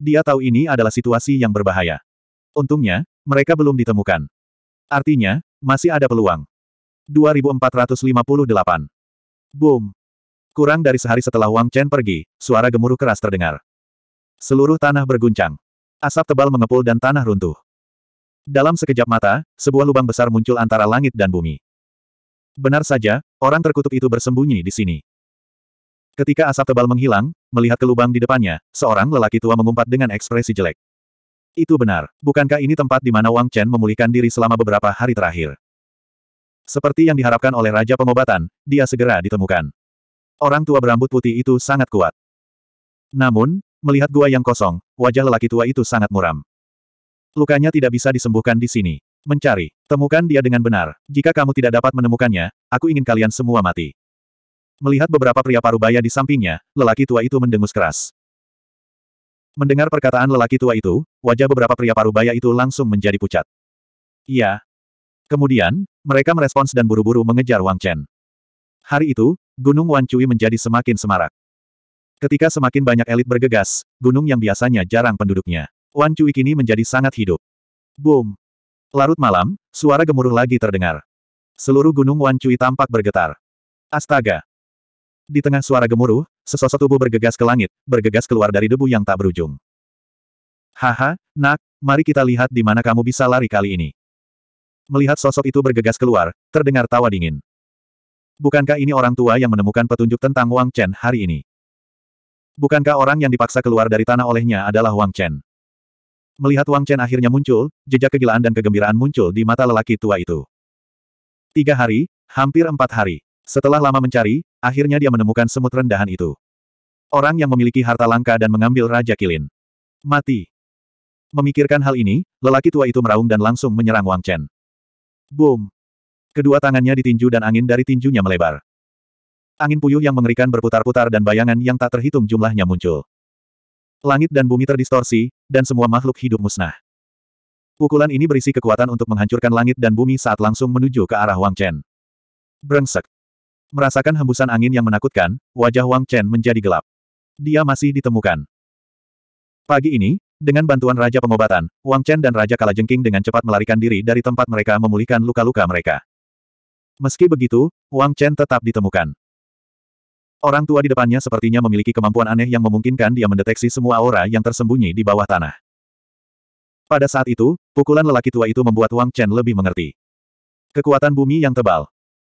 [SPEAKER 1] Dia tahu ini adalah situasi yang berbahaya. Untungnya, mereka belum ditemukan. Artinya, masih ada peluang. 2458. Boom. Kurang dari sehari setelah Wang Chen pergi, suara gemuruh keras terdengar. Seluruh tanah berguncang. Asap tebal mengepul dan tanah runtuh. Dalam sekejap mata, sebuah lubang besar muncul antara langit dan bumi. Benar saja, orang terkutuk itu bersembunyi di sini. Ketika asap tebal menghilang, melihat ke lubang di depannya, seorang lelaki tua mengumpat dengan ekspresi jelek. Itu benar. Bukankah ini tempat di mana Wang Chen memulihkan diri selama beberapa hari terakhir? Seperti yang diharapkan oleh Raja Pengobatan, dia segera ditemukan. Orang tua berambut putih itu sangat kuat. Namun, melihat gua yang kosong, wajah lelaki tua itu sangat muram. Lukanya tidak bisa disembuhkan di sini. Mencari, temukan dia dengan benar. Jika kamu tidak dapat menemukannya, aku ingin kalian semua mati. Melihat beberapa pria parubaya di sampingnya, lelaki tua itu mendengus keras. Mendengar perkataan lelaki tua itu, wajah beberapa pria parubaya itu langsung menjadi pucat. Iya. Kemudian, mereka merespons dan buru-buru mengejar Wang Chen. Hari itu, Gunung Wan Cui menjadi semakin semarak. Ketika semakin banyak elit bergegas, gunung yang biasanya jarang penduduknya. Wan Cui kini menjadi sangat hidup. Boom! Larut malam, suara gemuruh lagi terdengar. Seluruh gunung Wan Cui tampak bergetar. Astaga! Di tengah suara gemuruh, sesosok tubuh bergegas ke langit, bergegas keluar dari debu yang tak berujung. Haha, nak, mari kita lihat di mana kamu bisa lari kali ini. Melihat sosok itu bergegas keluar, terdengar tawa dingin. Bukankah ini orang tua yang menemukan petunjuk tentang Wang Chen hari ini? Bukankah orang yang dipaksa keluar dari tanah olehnya adalah Wang Chen? Melihat Wang Chen akhirnya muncul, jejak kegilaan dan kegembiraan muncul di mata lelaki tua itu. Tiga hari, hampir empat hari. Setelah lama mencari, Akhirnya dia menemukan semut rendahan itu. Orang yang memiliki harta langka dan mengambil Raja Kilin. Mati. Memikirkan hal ini, lelaki tua itu meraung dan langsung menyerang Wang Chen. Boom. Kedua tangannya ditinju dan angin dari tinjunya melebar. Angin puyuh yang mengerikan berputar-putar dan bayangan yang tak terhitung jumlahnya muncul. Langit dan bumi terdistorsi, dan semua makhluk hidup musnah. Pukulan ini berisi kekuatan untuk menghancurkan langit dan bumi saat langsung menuju ke arah Wang Chen. Brengsek. Merasakan hembusan angin yang menakutkan, wajah Wang Chen menjadi gelap. Dia masih ditemukan. Pagi ini, dengan bantuan Raja Pengobatan, Wang Chen dan Raja Kalajengking dengan cepat melarikan diri dari tempat mereka memulihkan luka-luka mereka. Meski begitu, Wang Chen tetap ditemukan. Orang tua di depannya sepertinya memiliki kemampuan aneh yang memungkinkan dia mendeteksi semua aura yang tersembunyi di bawah tanah. Pada saat itu, pukulan lelaki tua itu membuat Wang Chen lebih mengerti. Kekuatan bumi yang tebal,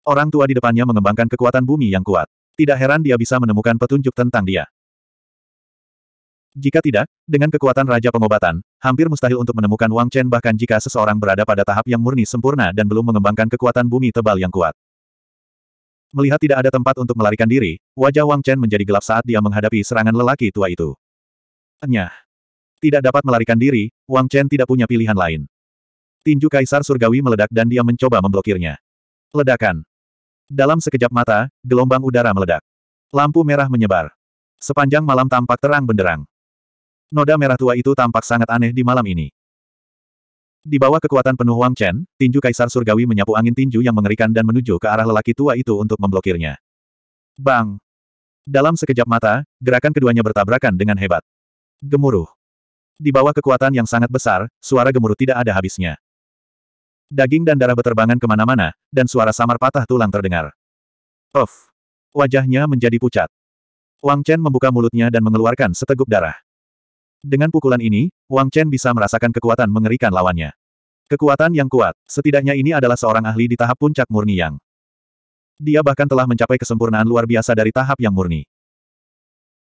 [SPEAKER 1] Orang tua di depannya mengembangkan kekuatan bumi yang kuat. Tidak heran dia bisa menemukan petunjuk tentang dia. Jika tidak, dengan kekuatan Raja Pengobatan, hampir mustahil untuk menemukan Wang Chen bahkan jika seseorang berada pada tahap yang murni sempurna dan belum mengembangkan kekuatan bumi tebal yang kuat. Melihat tidak ada tempat untuk melarikan diri, wajah Wang Chen menjadi gelap saat dia menghadapi serangan lelaki tua itu. Enyah. Tidak dapat melarikan diri, Wang Chen tidak punya pilihan lain. Tinju Kaisar Surgawi meledak dan dia mencoba memblokirnya. Ledakan. Dalam sekejap mata, gelombang udara meledak. Lampu merah menyebar. Sepanjang malam tampak terang benderang. Noda merah tua itu tampak sangat aneh di malam ini. Di bawah kekuatan penuh Wang Chen, tinju kaisar surgawi menyapu angin tinju yang mengerikan dan menuju ke arah lelaki tua itu untuk memblokirnya. Bang! Dalam sekejap mata, gerakan keduanya bertabrakan dengan hebat. Gemuruh. Di bawah kekuatan yang sangat besar, suara gemuruh tidak ada habisnya. Daging dan darah beterbangan kemana-mana, dan suara samar patah tulang terdengar. Of! Wajahnya menjadi pucat. Wang Chen membuka mulutnya dan mengeluarkan seteguk darah. Dengan pukulan ini, Wang Chen bisa merasakan kekuatan mengerikan lawannya. Kekuatan yang kuat, setidaknya ini adalah seorang ahli di tahap puncak murni yang. Dia bahkan telah mencapai kesempurnaan luar biasa dari tahap yang murni.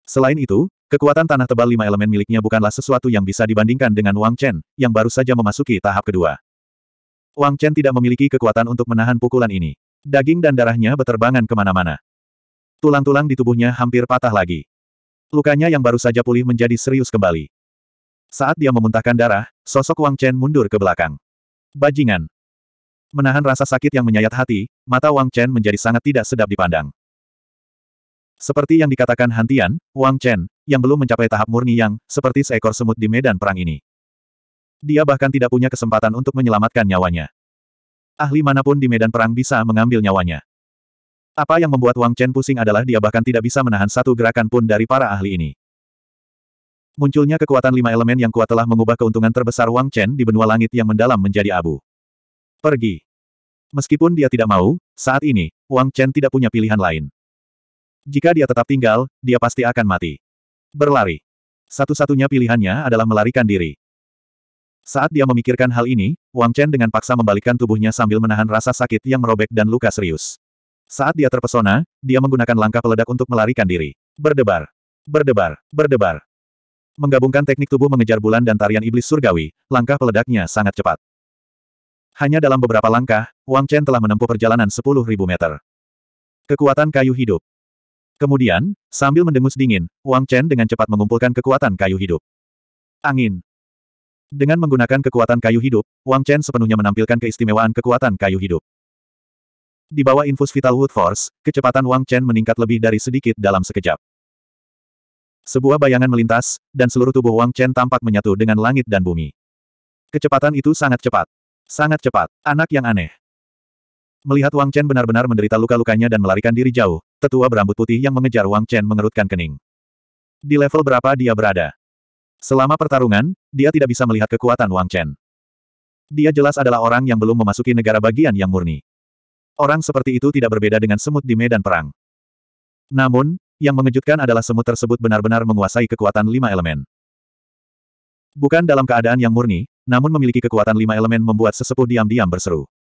[SPEAKER 1] Selain itu, Kekuatan tanah tebal lima elemen miliknya bukanlah sesuatu yang bisa dibandingkan dengan Wang Chen, yang baru saja memasuki tahap kedua. Wang Chen tidak memiliki kekuatan untuk menahan pukulan ini. Daging dan darahnya beterbangan kemana-mana. Tulang-tulang di tubuhnya hampir patah lagi. Lukanya yang baru saja pulih menjadi serius kembali. Saat dia memuntahkan darah, sosok Wang Chen mundur ke belakang. Bajingan. Menahan rasa sakit yang menyayat hati, mata Wang Chen menjadi sangat tidak sedap dipandang. Seperti yang dikatakan Hantian, Wang Chen, yang belum mencapai tahap murni yang, seperti seekor semut di medan perang ini. Dia bahkan tidak punya kesempatan untuk menyelamatkan nyawanya. Ahli manapun di medan perang bisa mengambil nyawanya. Apa yang membuat Wang Chen pusing adalah dia bahkan tidak bisa menahan satu gerakan pun dari para ahli ini. Munculnya kekuatan lima elemen yang kuat telah mengubah keuntungan terbesar Wang Chen di benua langit yang mendalam menjadi abu. Pergi. Meskipun dia tidak mau, saat ini, Wang Chen tidak punya pilihan lain. Jika dia tetap tinggal, dia pasti akan mati. Berlari. Satu-satunya pilihannya adalah melarikan diri. Saat dia memikirkan hal ini, Wang Chen dengan paksa membalikkan tubuhnya sambil menahan rasa sakit yang merobek dan luka serius. Saat dia terpesona, dia menggunakan langkah peledak untuk melarikan diri. Berdebar. Berdebar. Berdebar. Menggabungkan teknik tubuh mengejar bulan dan tarian iblis surgawi, langkah peledaknya sangat cepat. Hanya dalam beberapa langkah, Wang Chen telah menempuh perjalanan 10.000 meter. Kekuatan kayu hidup. Kemudian, sambil mendengus dingin, Wang Chen dengan cepat mengumpulkan kekuatan kayu hidup. Angin. Dengan menggunakan kekuatan kayu hidup, Wang Chen sepenuhnya menampilkan keistimewaan kekuatan kayu hidup. Di bawah infus Vital Wood Force, kecepatan Wang Chen meningkat lebih dari sedikit dalam sekejap. Sebuah bayangan melintas, dan seluruh tubuh Wang Chen tampak menyatu dengan langit dan bumi. Kecepatan itu sangat cepat. Sangat cepat, anak yang aneh. Melihat Wang Chen benar-benar menderita luka-lukanya dan melarikan diri jauh, tetua berambut putih yang mengejar Wang Chen mengerutkan kening. Di level berapa dia berada? Selama pertarungan, dia tidak bisa melihat kekuatan Wang Chen. Dia jelas adalah orang yang belum memasuki negara bagian yang murni. Orang seperti itu tidak berbeda dengan semut di medan perang. Namun, yang mengejutkan adalah semut tersebut benar-benar menguasai kekuatan lima elemen. Bukan dalam keadaan yang murni, namun memiliki kekuatan lima elemen membuat sesepuh diam-diam berseru.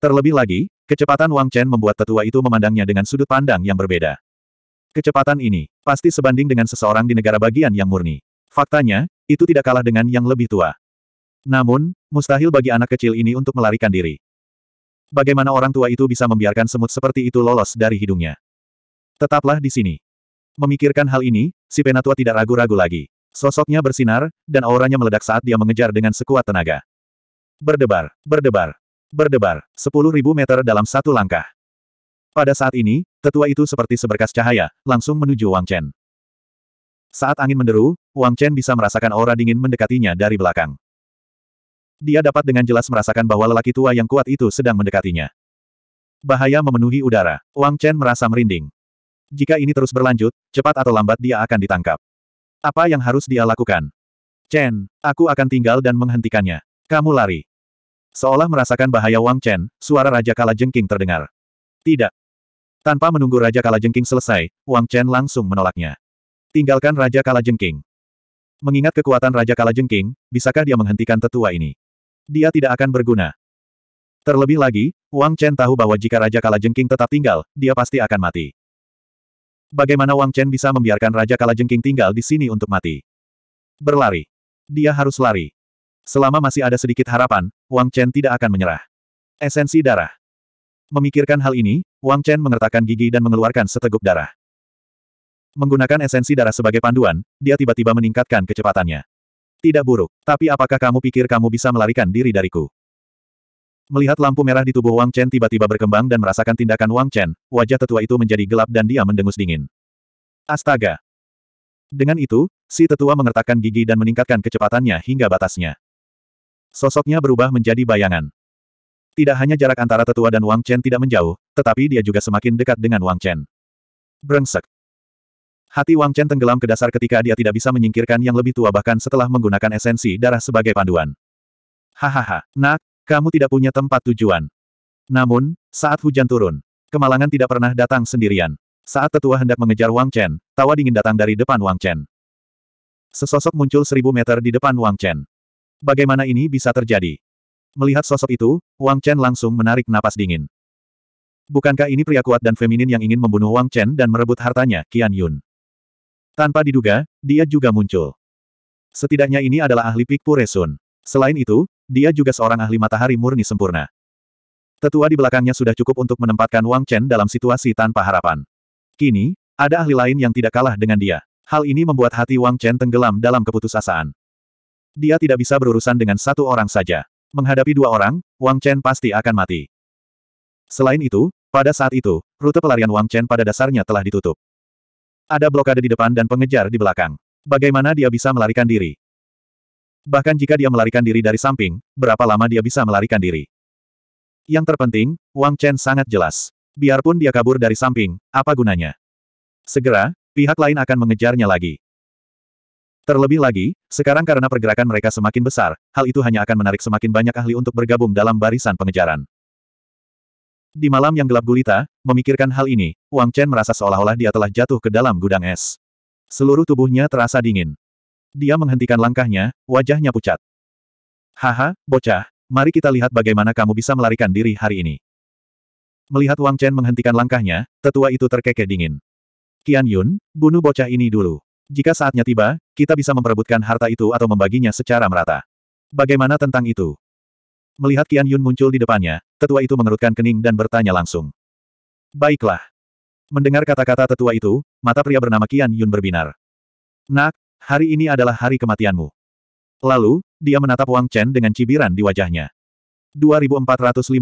[SPEAKER 1] Terlebih lagi, kecepatan Wang Chen membuat tetua itu memandangnya dengan sudut pandang yang berbeda. Kecepatan ini, pasti sebanding dengan seseorang di negara bagian yang murni. Faktanya, itu tidak kalah dengan yang lebih tua. Namun, mustahil bagi anak kecil ini untuk melarikan diri. Bagaimana orang tua itu bisa membiarkan semut seperti itu lolos dari hidungnya? Tetaplah di sini. Memikirkan hal ini, si penatua tidak ragu-ragu lagi. Sosoknya bersinar, dan auranya meledak saat dia mengejar dengan sekuat tenaga. Berdebar, berdebar, berdebar, sepuluh ribu meter dalam satu langkah. Pada saat ini, tetua itu seperti seberkas cahaya, langsung menuju Wang Chen. Saat angin menderu, Wang Chen bisa merasakan aura dingin mendekatinya dari belakang. Dia dapat dengan jelas merasakan bahwa lelaki tua yang kuat itu sedang mendekatinya. Bahaya memenuhi udara. Wang Chen merasa merinding. Jika ini terus berlanjut, cepat atau lambat dia akan ditangkap. Apa yang harus dia lakukan? Chen, aku akan tinggal dan menghentikannya. Kamu lari. Seolah merasakan bahaya Wang Chen, suara Raja Kala Jengking terdengar. Tidak. Tanpa menunggu Raja Kalajengking selesai, Wang Chen langsung menolaknya. Tinggalkan Raja Kalajengking. Mengingat kekuatan Raja Kalajengking, bisakah dia menghentikan tetua ini? Dia tidak akan berguna. Terlebih lagi, Wang Chen tahu bahwa jika Raja Kalajengking tetap tinggal, dia pasti akan mati. Bagaimana Wang Chen bisa membiarkan Raja Kalajengking tinggal di sini untuk mati? Berlari. Dia harus lari. Selama masih ada sedikit harapan, Wang Chen tidak akan menyerah. Esensi darah. Memikirkan hal ini, Wang Chen mengertakkan gigi dan mengeluarkan seteguk darah. Menggunakan esensi darah sebagai panduan, dia tiba-tiba meningkatkan kecepatannya. Tidak buruk, tapi apakah kamu pikir kamu bisa melarikan diri dariku? Melihat lampu merah di tubuh Wang Chen tiba-tiba berkembang dan merasakan tindakan Wang Chen, wajah tetua itu menjadi gelap dan dia mendengus dingin. Astaga! Dengan itu, si tetua mengertakkan gigi dan meningkatkan kecepatannya hingga batasnya. Sosoknya berubah menjadi bayangan. Tidak hanya jarak antara tetua dan Wang Chen tidak menjauh, tetapi dia juga semakin dekat dengan Wang Chen. Brengsek. Hati Wang Chen tenggelam ke dasar ketika dia tidak bisa menyingkirkan yang lebih tua bahkan setelah menggunakan esensi darah sebagai panduan. Hahaha, nak, kamu tidak punya tempat tujuan. Namun, saat hujan turun, kemalangan tidak pernah datang sendirian. Saat tetua hendak mengejar Wang Chen, tawa dingin datang dari depan Wang Chen. Sesosok muncul seribu meter di depan Wang Chen. Bagaimana ini bisa terjadi? Melihat sosok itu, Wang Chen langsung menarik napas dingin. Bukankah ini pria kuat dan feminin yang ingin membunuh Wang Chen dan merebut hartanya, Qian Yun? Tanpa diduga, dia juga muncul. Setidaknya ini adalah ahli Pikpu Resun. Selain itu, dia juga seorang ahli matahari murni sempurna. Tetua di belakangnya sudah cukup untuk menempatkan Wang Chen dalam situasi tanpa harapan. Kini, ada ahli lain yang tidak kalah dengan dia. Hal ini membuat hati Wang Chen tenggelam dalam keputusasaan. Dia tidak bisa berurusan dengan satu orang saja. Menghadapi dua orang, Wang Chen pasti akan mati. Selain itu, pada saat itu, rute pelarian Wang Chen pada dasarnya telah ditutup. Ada blokade di depan dan pengejar di belakang. Bagaimana dia bisa melarikan diri? Bahkan jika dia melarikan diri dari samping, berapa lama dia bisa melarikan diri? Yang terpenting, Wang Chen sangat jelas. Biarpun dia kabur dari samping, apa gunanya? Segera, pihak lain akan mengejarnya lagi. Terlebih lagi, sekarang karena pergerakan mereka semakin besar, hal itu hanya akan menarik semakin banyak ahli untuk bergabung dalam barisan pengejaran. Di malam yang gelap gulita, memikirkan hal ini, Wang Chen merasa seolah-olah dia telah jatuh ke dalam gudang es. Seluruh tubuhnya terasa dingin. Dia menghentikan langkahnya, wajahnya pucat. Haha, bocah, mari kita lihat bagaimana kamu bisa melarikan diri hari ini. Melihat Wang Chen menghentikan langkahnya, tetua itu terkekeh dingin. Qian Yun, bunuh bocah ini dulu. Jika saatnya tiba, kita bisa memperebutkan harta itu atau membaginya secara merata. Bagaimana tentang itu? Melihat Kian Yun muncul di depannya, tetua itu mengerutkan kening dan bertanya langsung. Baiklah. Mendengar kata-kata tetua itu, mata pria bernama Kian Yun berbinar. Nak, hari ini adalah hari kematianmu. Lalu, dia menatap Wang Chen dengan cibiran di wajahnya. 2459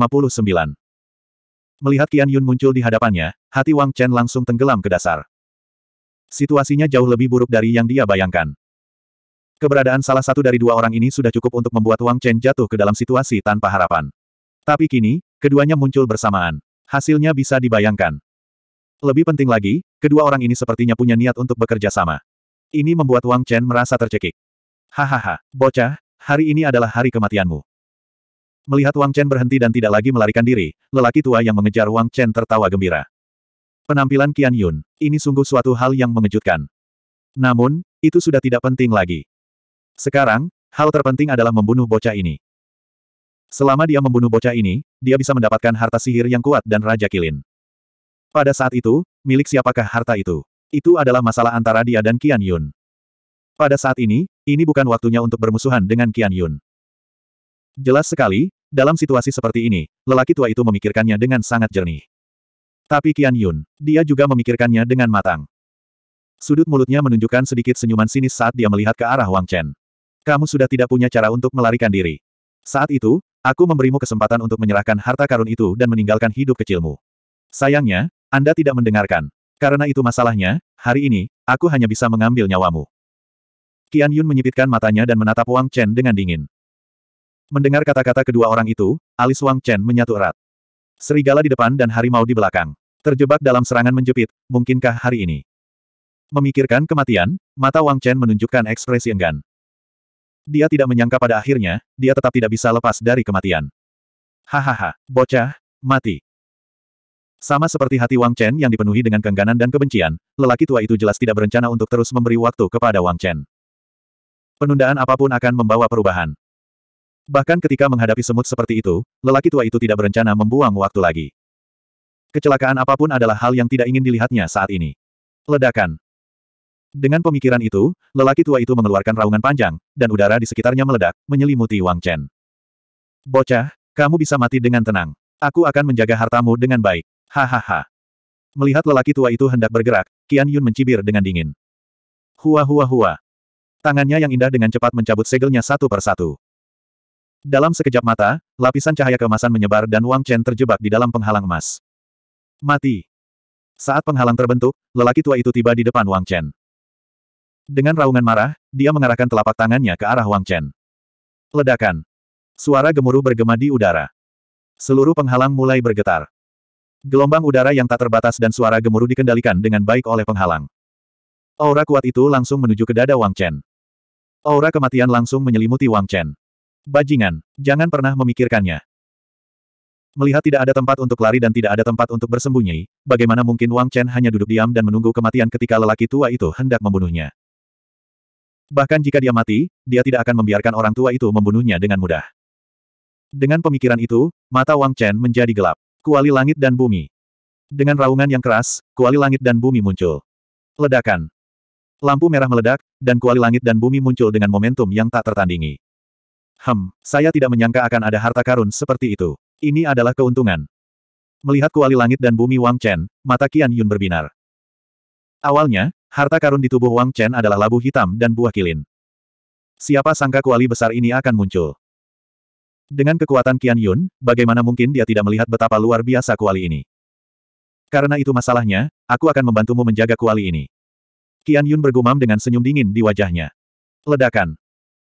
[SPEAKER 1] Melihat Kian Yun muncul di hadapannya, hati Wang Chen langsung tenggelam ke dasar. Situasinya jauh lebih buruk dari yang dia bayangkan. Keberadaan salah satu dari dua orang ini sudah cukup untuk membuat Wang Chen jatuh ke dalam situasi tanpa harapan. Tapi kini, keduanya muncul bersamaan. Hasilnya bisa dibayangkan. Lebih penting lagi, kedua orang ini sepertinya punya niat untuk bekerja sama. Ini membuat Wang Chen merasa tercekik. Hahaha, bocah, hari ini adalah hari kematianmu. Melihat Wang Chen berhenti dan tidak lagi melarikan diri, lelaki tua yang mengejar Wang Chen tertawa gembira. Penampilan Qian Yun, ini sungguh suatu hal yang mengejutkan. Namun, itu sudah tidak penting lagi. Sekarang, hal terpenting adalah membunuh bocah ini. Selama dia membunuh bocah ini, dia bisa mendapatkan harta sihir yang kuat dan Raja Kilin. Pada saat itu, milik siapakah harta itu? Itu adalah masalah antara dia dan Qian Yun. Pada saat ini, ini bukan waktunya untuk bermusuhan dengan Qian Yun. Jelas sekali, dalam situasi seperti ini, lelaki tua itu memikirkannya dengan sangat jernih. Tapi Qian Yun, dia juga memikirkannya dengan matang. Sudut mulutnya menunjukkan sedikit senyuman sinis saat dia melihat ke arah Wang Chen kamu sudah tidak punya cara untuk melarikan diri. Saat itu, aku memberimu kesempatan untuk menyerahkan harta karun itu dan meninggalkan hidup kecilmu. Sayangnya, Anda tidak mendengarkan. Karena itu masalahnya, hari ini, aku hanya bisa mengambil nyawamu. Qian Yun menyipitkan matanya dan menatap Wang Chen dengan dingin. Mendengar kata-kata kedua orang itu, alis Wang Chen menyatu erat. Serigala di depan dan harimau di belakang. Terjebak dalam serangan menjepit, mungkinkah hari ini? Memikirkan kematian, mata Wang Chen menunjukkan ekspresi enggan. Dia tidak menyangka pada akhirnya, dia tetap tidak bisa lepas dari kematian. Hahaha, bocah, mati. Sama seperti hati Wang Chen yang dipenuhi dengan kengganan dan kebencian, lelaki tua itu jelas tidak berencana untuk terus memberi waktu kepada Wang Chen. Penundaan apapun akan membawa perubahan. Bahkan ketika menghadapi semut seperti itu, lelaki tua itu tidak berencana membuang waktu lagi. Kecelakaan apapun adalah hal yang tidak ingin dilihatnya saat ini. Ledakan. Dengan pemikiran itu, lelaki tua itu mengeluarkan raungan panjang, dan udara di sekitarnya meledak, menyelimuti Wang Chen. Bocah, kamu bisa mati dengan tenang. Aku akan menjaga hartamu dengan baik. Hahaha. Melihat lelaki tua itu hendak bergerak, Qian Yun mencibir dengan dingin. Hua hua hua. Tangannya yang indah dengan cepat mencabut segelnya satu persatu. Dalam sekejap mata, lapisan cahaya kemasan menyebar dan Wang Chen terjebak di dalam penghalang emas. Mati. Saat penghalang terbentuk, lelaki tua itu tiba di depan Wang Chen. Dengan raungan marah, dia mengarahkan telapak tangannya ke arah Wang Chen. Ledakan. Suara gemuruh bergema di udara. Seluruh penghalang mulai bergetar. Gelombang udara yang tak terbatas dan suara gemuruh dikendalikan dengan baik oleh penghalang. Aura kuat itu langsung menuju ke dada Wang Chen. Aura kematian langsung menyelimuti Wang Chen. Bajingan, jangan pernah memikirkannya. Melihat tidak ada tempat untuk lari dan tidak ada tempat untuk bersembunyi, bagaimana mungkin Wang Chen hanya duduk diam dan menunggu kematian ketika lelaki tua itu hendak membunuhnya. Bahkan jika dia mati, dia tidak akan membiarkan orang tua itu membunuhnya dengan mudah. Dengan pemikiran itu, mata Wang Chen menjadi gelap. Kuali langit dan bumi. Dengan raungan yang keras, kuali langit dan bumi muncul. Ledakan. Lampu merah meledak, dan kuali langit dan bumi muncul dengan momentum yang tak tertandingi. Hem, saya tidak menyangka akan ada harta karun seperti itu. Ini adalah keuntungan. Melihat kuali langit dan bumi Wang Chen, mata Kian Yun berbinar. Awalnya, Harta karun di tubuh Wang Chen adalah labu hitam dan buah kilin. Siapa sangka kuali besar ini akan muncul? Dengan kekuatan Qian Yun, bagaimana mungkin dia tidak melihat betapa luar biasa kuali ini? Karena itu masalahnya, aku akan membantumu menjaga kuali ini. Qian Yun bergumam dengan senyum dingin di wajahnya. Ledakan.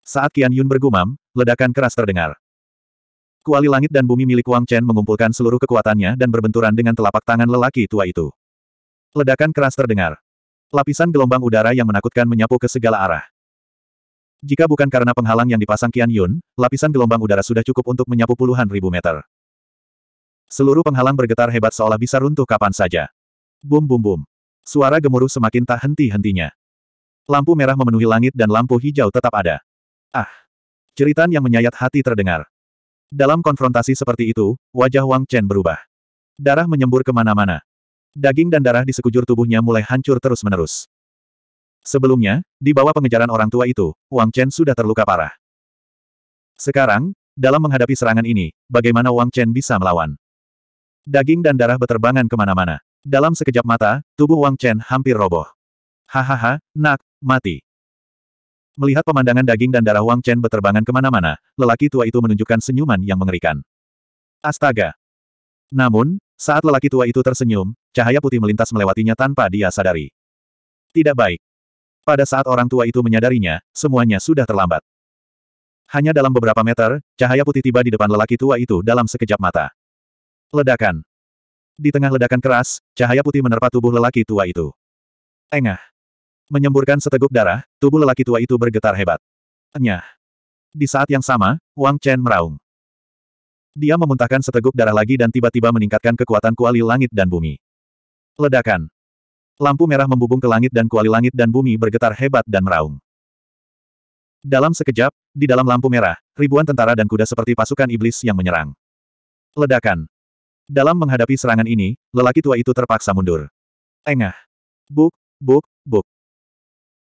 [SPEAKER 1] Saat Qian Yun bergumam, ledakan keras terdengar. Kuali langit dan bumi milik Wang Chen mengumpulkan seluruh kekuatannya dan berbenturan dengan telapak tangan lelaki tua itu. Ledakan keras terdengar. Lapisan gelombang udara yang menakutkan menyapu ke segala arah. Jika bukan karena penghalang yang dipasang Kian Yun, lapisan gelombang udara sudah cukup untuk menyapu puluhan ribu meter. Seluruh penghalang bergetar hebat seolah bisa runtuh kapan saja. Bum bum bum. Suara gemuruh semakin tak henti-hentinya. Lampu merah memenuhi langit dan lampu hijau tetap ada. Ah! Ceritan yang menyayat hati terdengar. Dalam konfrontasi seperti itu, wajah Wang Chen berubah. Darah menyembur kemana-mana. Daging dan darah di sekujur tubuhnya mulai hancur terus-menerus. Sebelumnya, di bawah pengejaran orang tua itu, Wang Chen sudah terluka parah. Sekarang, dalam menghadapi serangan ini, bagaimana Wang Chen bisa melawan? Daging dan darah beterbangan kemana-mana. Dalam sekejap mata, tubuh Wang Chen hampir roboh. Hahaha, nak, mati. Melihat pemandangan daging dan darah Wang Chen beterbangan kemana-mana, lelaki tua itu menunjukkan senyuman yang mengerikan. Astaga! Namun, saat lelaki tua itu tersenyum, cahaya putih melintas melewatinya tanpa dia sadari. Tidak baik. Pada saat orang tua itu menyadarinya, semuanya sudah terlambat. Hanya dalam beberapa meter, cahaya putih tiba di depan lelaki tua itu dalam sekejap mata. Ledakan. Di tengah ledakan keras, cahaya putih menerpa tubuh lelaki tua itu. Engah. Menyemburkan seteguk darah, tubuh lelaki tua itu bergetar hebat. Enyah. Di saat yang sama, Wang Chen meraung. Dia memuntahkan seteguk darah lagi dan tiba-tiba meningkatkan kekuatan kuali langit dan bumi. Ledakan. Lampu merah membubung ke langit dan kuali langit dan bumi bergetar hebat dan meraung. Dalam sekejap, di dalam lampu merah, ribuan tentara dan kuda seperti pasukan iblis yang menyerang. Ledakan. Dalam menghadapi serangan ini, lelaki tua itu terpaksa mundur. Engah. Buk, buk, buk.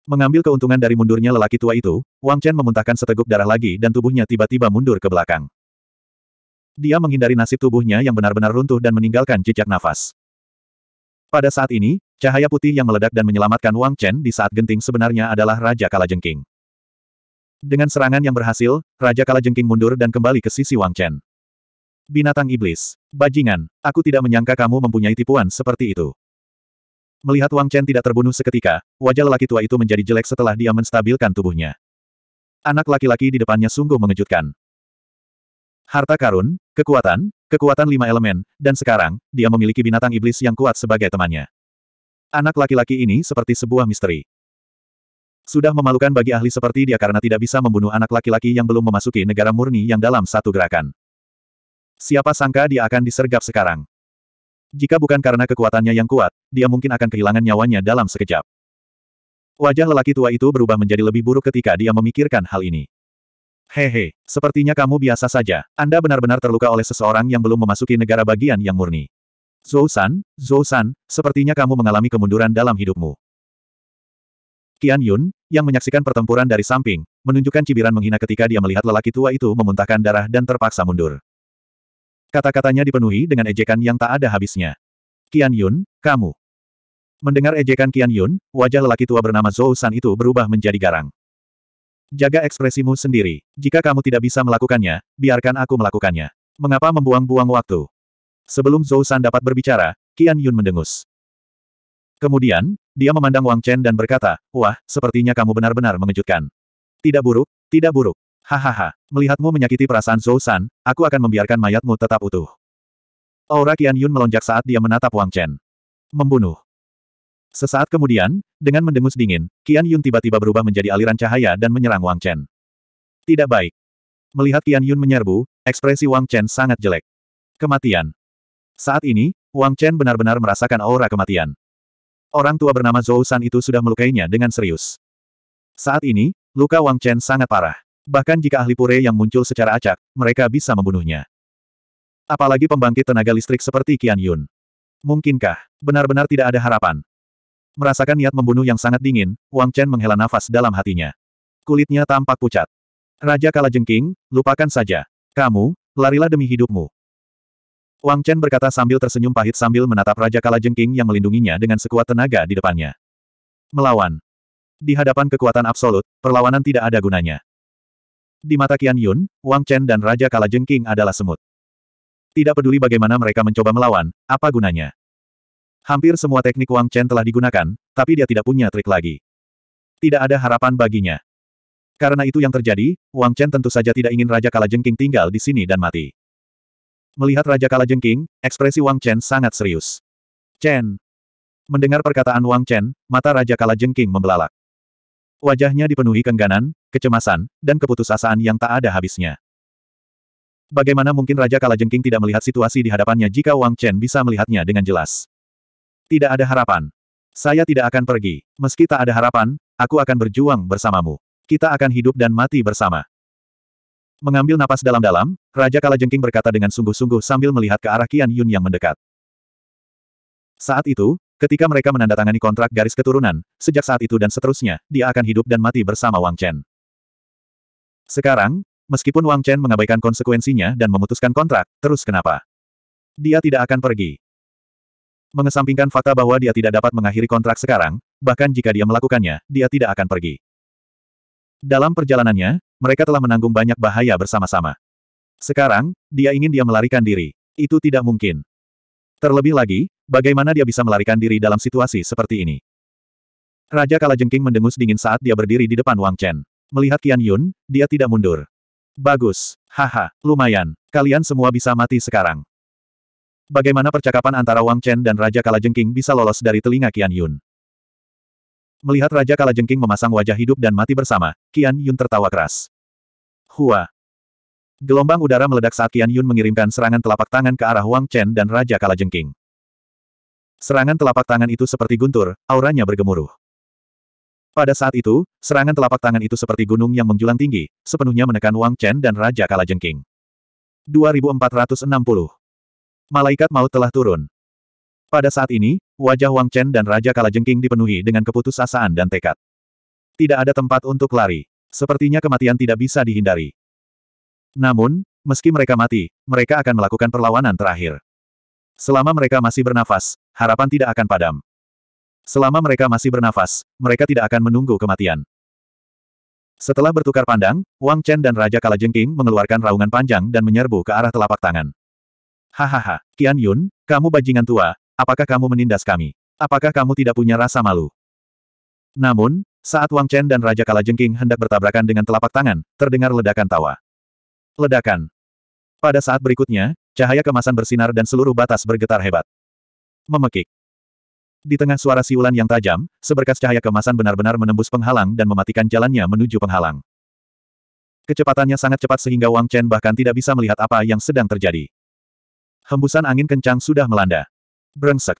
[SPEAKER 1] Mengambil keuntungan dari mundurnya lelaki tua itu, Wang Chen memuntahkan seteguk darah lagi dan tubuhnya tiba-tiba mundur ke belakang. Dia menghindari nasib tubuhnya yang benar-benar runtuh dan meninggalkan jejak nafas. Pada saat ini, cahaya putih yang meledak dan menyelamatkan Wang Chen di saat genting sebenarnya adalah Raja Kalajengking. Dengan serangan yang berhasil, Raja Kalajengking mundur dan kembali ke sisi Wang Chen. Binatang iblis. Bajingan, aku tidak menyangka kamu mempunyai tipuan seperti itu. Melihat Wang Chen tidak terbunuh seketika, wajah lelaki tua itu menjadi jelek setelah dia menstabilkan tubuhnya. Anak laki-laki di depannya sungguh mengejutkan. Harta karun, kekuatan, kekuatan lima elemen, dan sekarang, dia memiliki binatang iblis yang kuat sebagai temannya. Anak laki-laki ini seperti sebuah misteri. Sudah memalukan bagi ahli seperti dia karena tidak bisa membunuh anak laki-laki yang belum memasuki negara murni yang dalam satu gerakan. Siapa sangka dia akan disergap sekarang. Jika bukan karena kekuatannya yang kuat, dia mungkin akan kehilangan nyawanya dalam sekejap. Wajah lelaki tua itu berubah menjadi lebih buruk ketika dia memikirkan hal ini. Hehe, sepertinya kamu biasa saja. Anda benar-benar terluka oleh seseorang yang belum memasuki negara bagian yang murni. Zhou San, Zhou San, sepertinya kamu mengalami kemunduran dalam hidupmu. Qian Yun, yang menyaksikan pertempuran dari samping, menunjukkan cibiran menghina ketika dia melihat lelaki tua itu memuntahkan darah dan terpaksa mundur. Kata-katanya dipenuhi dengan ejekan yang tak ada habisnya. Qian Yun, kamu. Mendengar ejekan Qian Yun, wajah lelaki tua bernama Zhou San itu berubah menjadi garang. Jaga ekspresimu sendiri. Jika kamu tidak bisa melakukannya, biarkan aku melakukannya. Mengapa membuang-buang waktu? Sebelum Zhou San dapat berbicara, Qian Yun mendengus. Kemudian, dia memandang Wang Chen dan berkata, Wah, sepertinya kamu benar-benar mengejutkan. Tidak buruk, tidak buruk. Hahaha, melihatmu menyakiti perasaan Zhou San, aku akan membiarkan mayatmu tetap utuh. Aura Qian Yun melonjak saat dia menatap Wang Chen. Membunuh. Sesaat kemudian, dengan mendengus dingin, Qian Yun tiba-tiba berubah menjadi aliran cahaya dan menyerang Wang Chen. Tidak baik. Melihat Qian Yun menyerbu, ekspresi Wang Chen sangat jelek. Kematian. Saat ini, Wang Chen benar-benar merasakan aura kematian. Orang tua bernama Zhou San itu sudah melukainya dengan serius. Saat ini, luka Wang Chen sangat parah. Bahkan jika ahli pure yang muncul secara acak, mereka bisa membunuhnya. Apalagi pembangkit tenaga listrik seperti Qian Yun. Mungkinkah, benar-benar tidak ada harapan, Merasakan niat membunuh yang sangat dingin, Wang Chen menghela nafas dalam hatinya. Kulitnya tampak pucat. Raja Kala Jengking, lupakan saja. Kamu, larilah demi hidupmu. Wang Chen berkata sambil tersenyum pahit sambil menatap Raja Kala Jengking yang melindunginya dengan sekuat tenaga di depannya. Melawan. Di hadapan kekuatan absolut, perlawanan tidak ada gunanya. Di mata Qian Yun, Wang Chen dan Raja Kala Jengking adalah semut. Tidak peduli bagaimana mereka mencoba melawan, apa gunanya? Hampir semua teknik Wang Chen telah digunakan, tapi dia tidak punya trik lagi. Tidak ada harapan baginya. Karena itu yang terjadi, Wang Chen tentu saja tidak ingin Raja Kalajengking tinggal di sini dan mati. Melihat Raja Kalajengking, ekspresi Wang Chen sangat serius. Chen. Mendengar perkataan Wang Chen, mata Raja Kalajengking membelalak. Wajahnya dipenuhi kengganan, kecemasan, dan keputusasaan yang tak ada habisnya. Bagaimana mungkin Raja Kalajengking tidak melihat situasi di hadapannya jika Wang Chen bisa melihatnya dengan jelas? Tidak ada harapan. Saya tidak akan pergi. Meski tak ada harapan, aku akan berjuang bersamamu. Kita akan hidup dan mati bersama. Mengambil napas dalam-dalam, Raja Kalajengking berkata dengan sungguh-sungguh sambil melihat ke arah Kian Yun yang mendekat. Saat itu, ketika mereka menandatangani kontrak garis keturunan, sejak saat itu dan seterusnya, dia akan hidup dan mati bersama Wang Chen. Sekarang, meskipun Wang Chen mengabaikan konsekuensinya dan memutuskan kontrak, terus kenapa? Dia tidak akan pergi mengesampingkan fakta bahwa dia tidak dapat mengakhiri kontrak sekarang, bahkan jika dia melakukannya, dia tidak akan pergi. Dalam perjalanannya, mereka telah menanggung banyak bahaya bersama-sama. Sekarang, dia ingin dia melarikan diri. Itu tidak mungkin. Terlebih lagi, bagaimana dia bisa melarikan diri dalam situasi seperti ini? Raja Kalajengking mendengus dingin saat dia berdiri di depan Wang Chen. Melihat Qian Yun, dia tidak mundur. Bagus. Haha, lumayan. Kalian semua bisa mati sekarang. Bagaimana percakapan antara Wang Chen dan Raja Kalajengking bisa lolos dari telinga Qian Yun? Melihat Raja Kalajengking memasang wajah hidup dan mati bersama, Qian Yun tertawa keras. Hua! Gelombang udara meledak saat Qian Yun mengirimkan serangan telapak tangan ke arah Wang Chen dan Raja Kalajengking. Serangan telapak tangan itu seperti guntur, auranya bergemuruh. Pada saat itu, serangan telapak tangan itu seperti gunung yang menjulang tinggi, sepenuhnya menekan Wang Chen dan Raja Kalajengking. 2460 Malaikat maut telah turun. Pada saat ini, wajah Wang Chen dan Raja Kalajengking dipenuhi dengan keputusasaan dan tekad. Tidak ada tempat untuk lari. Sepertinya kematian tidak bisa dihindari. Namun, meski mereka mati, mereka akan melakukan perlawanan terakhir. Selama mereka masih bernafas, harapan tidak akan padam. Selama mereka masih bernafas, mereka tidak akan menunggu kematian. Setelah bertukar pandang, Wang Chen dan Raja Kalajengking mengeluarkan raungan panjang dan menyerbu ke arah telapak tangan. Hahaha, Qian Yun, kamu bajingan tua, apakah kamu menindas kami? Apakah kamu tidak punya rasa malu? Namun, saat Wang Chen dan Raja Kalajengking hendak bertabrakan dengan telapak tangan, terdengar ledakan tawa. Ledakan. Pada saat berikutnya, cahaya kemasan bersinar dan seluruh batas bergetar hebat. Memekik. Di tengah suara siulan yang tajam, seberkas cahaya kemasan benar-benar menembus penghalang dan mematikan jalannya menuju penghalang. Kecepatannya sangat cepat sehingga Wang Chen bahkan tidak bisa melihat apa yang sedang terjadi. Hembusan angin kencang sudah melanda. Brengsek.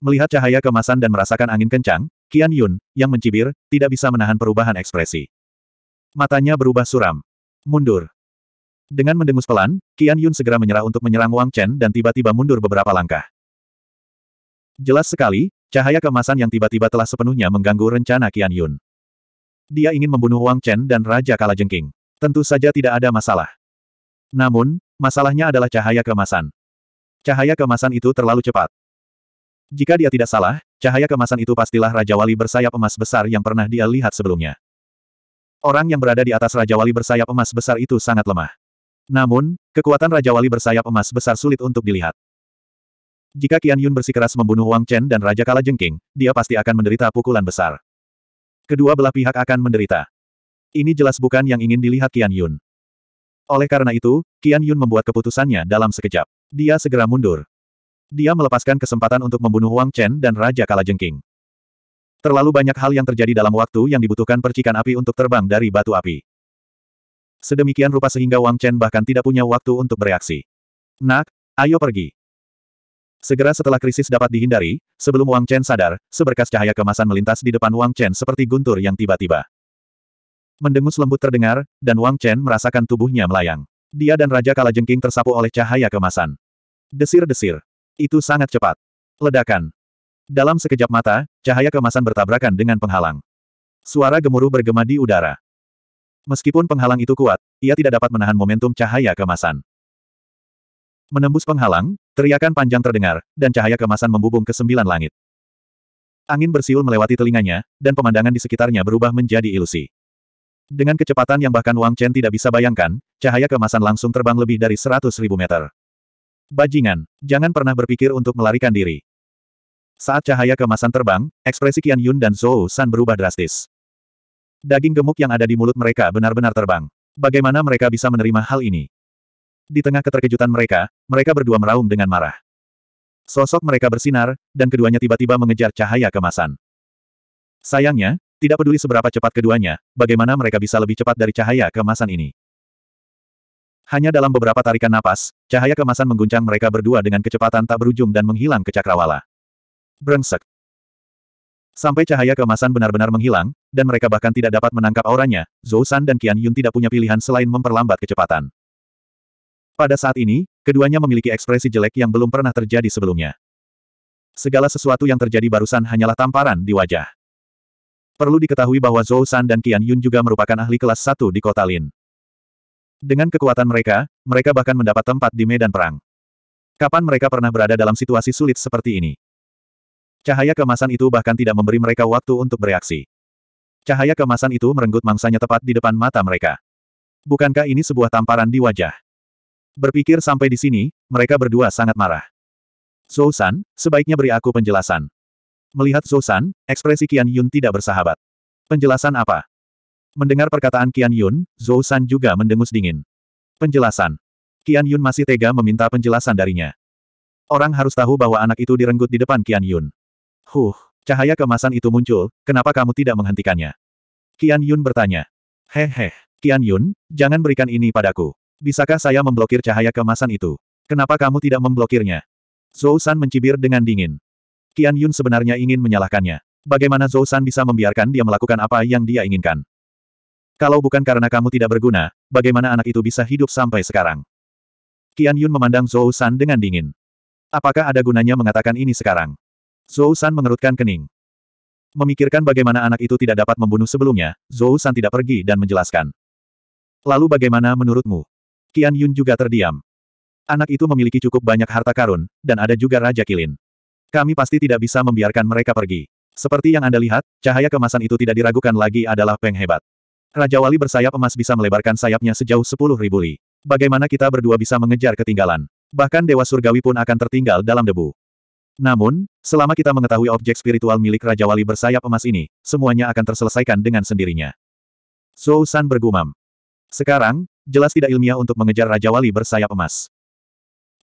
[SPEAKER 1] Melihat cahaya kemasan dan merasakan angin kencang, Kian Yun, yang mencibir, tidak bisa menahan perubahan ekspresi. Matanya berubah suram. Mundur. Dengan mendengus pelan, Kian Yun segera menyerah untuk menyerang Wang Chen dan tiba-tiba mundur beberapa langkah. Jelas sekali, cahaya kemasan yang tiba-tiba telah sepenuhnya mengganggu rencana Kian Yun. Dia ingin membunuh Wang Chen dan Raja Kalajengking. Tentu saja tidak ada masalah. Namun, masalahnya adalah cahaya kemasan. Cahaya kemasan itu terlalu cepat. Jika dia tidak salah, cahaya kemasan itu pastilah Raja Wali bersayap emas besar yang pernah dia lihat sebelumnya. Orang yang berada di atas Raja Wali bersayap emas besar itu sangat lemah. Namun, kekuatan Raja Wali bersayap emas besar sulit untuk dilihat. Jika Qian Yun bersikeras membunuh Wang Chen dan Raja Kala Jengking, dia pasti akan menderita pukulan besar. Kedua belah pihak akan menderita. Ini jelas bukan yang ingin dilihat Qian Yun. Oleh karena itu, Qian Yun membuat keputusannya dalam sekejap. Dia segera mundur. Dia melepaskan kesempatan untuk membunuh Wang Chen dan Raja Kalajengking. Terlalu banyak hal yang terjadi dalam waktu yang dibutuhkan percikan api untuk terbang dari batu api. Sedemikian rupa sehingga Wang Chen bahkan tidak punya waktu untuk bereaksi. Nak, ayo pergi. Segera setelah krisis dapat dihindari, sebelum Wang Chen sadar, seberkas cahaya kemasan melintas di depan Wang Chen seperti guntur yang tiba-tiba. Mendengus lembut terdengar, dan Wang Chen merasakan tubuhnya melayang. Dia dan Raja Kalajengking tersapu oleh cahaya kemasan. Desir-desir. Itu sangat cepat. Ledakan. Dalam sekejap mata, cahaya kemasan bertabrakan dengan penghalang. Suara gemuruh bergema di udara. Meskipun penghalang itu kuat, ia tidak dapat menahan momentum cahaya kemasan. Menembus penghalang, teriakan panjang terdengar, dan cahaya kemasan membubung ke sembilan langit. Angin bersiul melewati telinganya, dan pemandangan di sekitarnya berubah menjadi ilusi. Dengan kecepatan yang bahkan Wang Chen tidak bisa bayangkan, cahaya kemasan langsung terbang lebih dari seratus ribu meter. Bajingan, jangan pernah berpikir untuk melarikan diri. Saat cahaya kemasan terbang, ekspresi Qian Yun dan Zhou San berubah drastis. Daging gemuk yang ada di mulut mereka benar-benar terbang. Bagaimana mereka bisa menerima hal ini? Di tengah keterkejutan mereka, mereka berdua meraung dengan marah. Sosok mereka bersinar, dan keduanya tiba-tiba mengejar cahaya kemasan. Sayangnya, tidak peduli seberapa cepat keduanya, bagaimana mereka bisa lebih cepat dari cahaya kemasan ini. Hanya dalam beberapa tarikan napas, cahaya kemasan mengguncang mereka berdua dengan kecepatan tak berujung dan menghilang ke cakrawala. Brengsek. Sampai cahaya kemasan benar-benar menghilang, dan mereka bahkan tidak dapat menangkap auranya, Zhou San dan Qian Yun tidak punya pilihan selain memperlambat kecepatan. Pada saat ini, keduanya memiliki ekspresi jelek yang belum pernah terjadi sebelumnya. Segala sesuatu yang terjadi barusan hanyalah tamparan di wajah. Perlu diketahui bahwa Zhou San dan Qian Yun juga merupakan ahli kelas satu di kota Lin. Dengan kekuatan mereka, mereka bahkan mendapat tempat di medan perang. Kapan mereka pernah berada dalam situasi sulit seperti ini? Cahaya kemasan itu bahkan tidak memberi mereka waktu untuk bereaksi. Cahaya kemasan itu merenggut mangsanya tepat di depan mata mereka. Bukankah ini sebuah tamparan di wajah? Berpikir sampai di sini, mereka berdua sangat marah. Zhou San, sebaiknya beri aku penjelasan. Melihat Zosan, ekspresi Qian Yun tidak bersahabat. Penjelasan apa? Mendengar perkataan Qian Yun, Zhou San juga mendengus dingin. Penjelasan. Qian Yun masih tega meminta penjelasan darinya. Orang harus tahu bahwa anak itu direnggut di depan Qian Yun. Huh, cahaya kemasan itu muncul, kenapa kamu tidak menghentikannya? Qian Yun bertanya. Hehe, Qian Yun, jangan berikan ini padaku. Bisakah saya memblokir cahaya kemasan itu? Kenapa kamu tidak memblokirnya? Zhou San mencibir dengan dingin. Qian Yun sebenarnya ingin menyalahkannya. Bagaimana Zhou San bisa membiarkan dia melakukan apa yang dia inginkan? Kalau bukan karena kamu tidak berguna, bagaimana anak itu bisa hidup sampai sekarang? Qian Yun memandang Zhou San dengan dingin. Apakah ada gunanya mengatakan ini sekarang? Zhou San mengerutkan kening. Memikirkan bagaimana anak itu tidak dapat membunuh sebelumnya, Zhou San tidak pergi dan menjelaskan. Lalu bagaimana menurutmu? Qian Yun juga terdiam. Anak itu memiliki cukup banyak harta karun, dan ada juga Raja Kilin. Kami pasti tidak bisa membiarkan mereka pergi. Seperti yang Anda lihat, cahaya kemasan itu tidak diragukan lagi adalah penghebat. Raja Wali bersayap emas bisa melebarkan sayapnya sejauh sepuluh ribu li. Bagaimana kita berdua bisa mengejar ketinggalan? Bahkan Dewa Surgawi pun akan tertinggal dalam debu. Namun, selama kita mengetahui objek spiritual milik Raja Wali bersayap emas ini, semuanya akan terselesaikan dengan sendirinya. Zhou San bergumam. Sekarang, jelas tidak ilmiah untuk mengejar Raja Wali bersayap emas.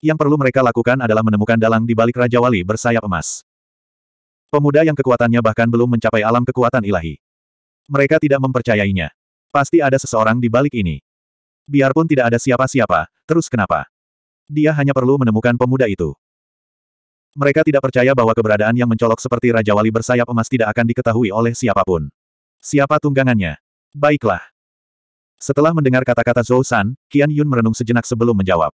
[SPEAKER 1] Yang perlu mereka lakukan adalah menemukan dalang di balik Raja Wali bersayap emas. Pemuda yang kekuatannya bahkan belum mencapai alam kekuatan ilahi. Mereka tidak mempercayainya. Pasti ada seseorang di balik ini. Biarpun tidak ada siapa-siapa, terus kenapa? Dia hanya perlu menemukan pemuda itu. Mereka tidak percaya bahwa keberadaan yang mencolok seperti Raja Wali bersayap emas tidak akan diketahui oleh siapapun. Siapa tunggangannya? Baiklah. Setelah mendengar kata-kata Zhou San, Qian Yun merenung sejenak sebelum menjawab.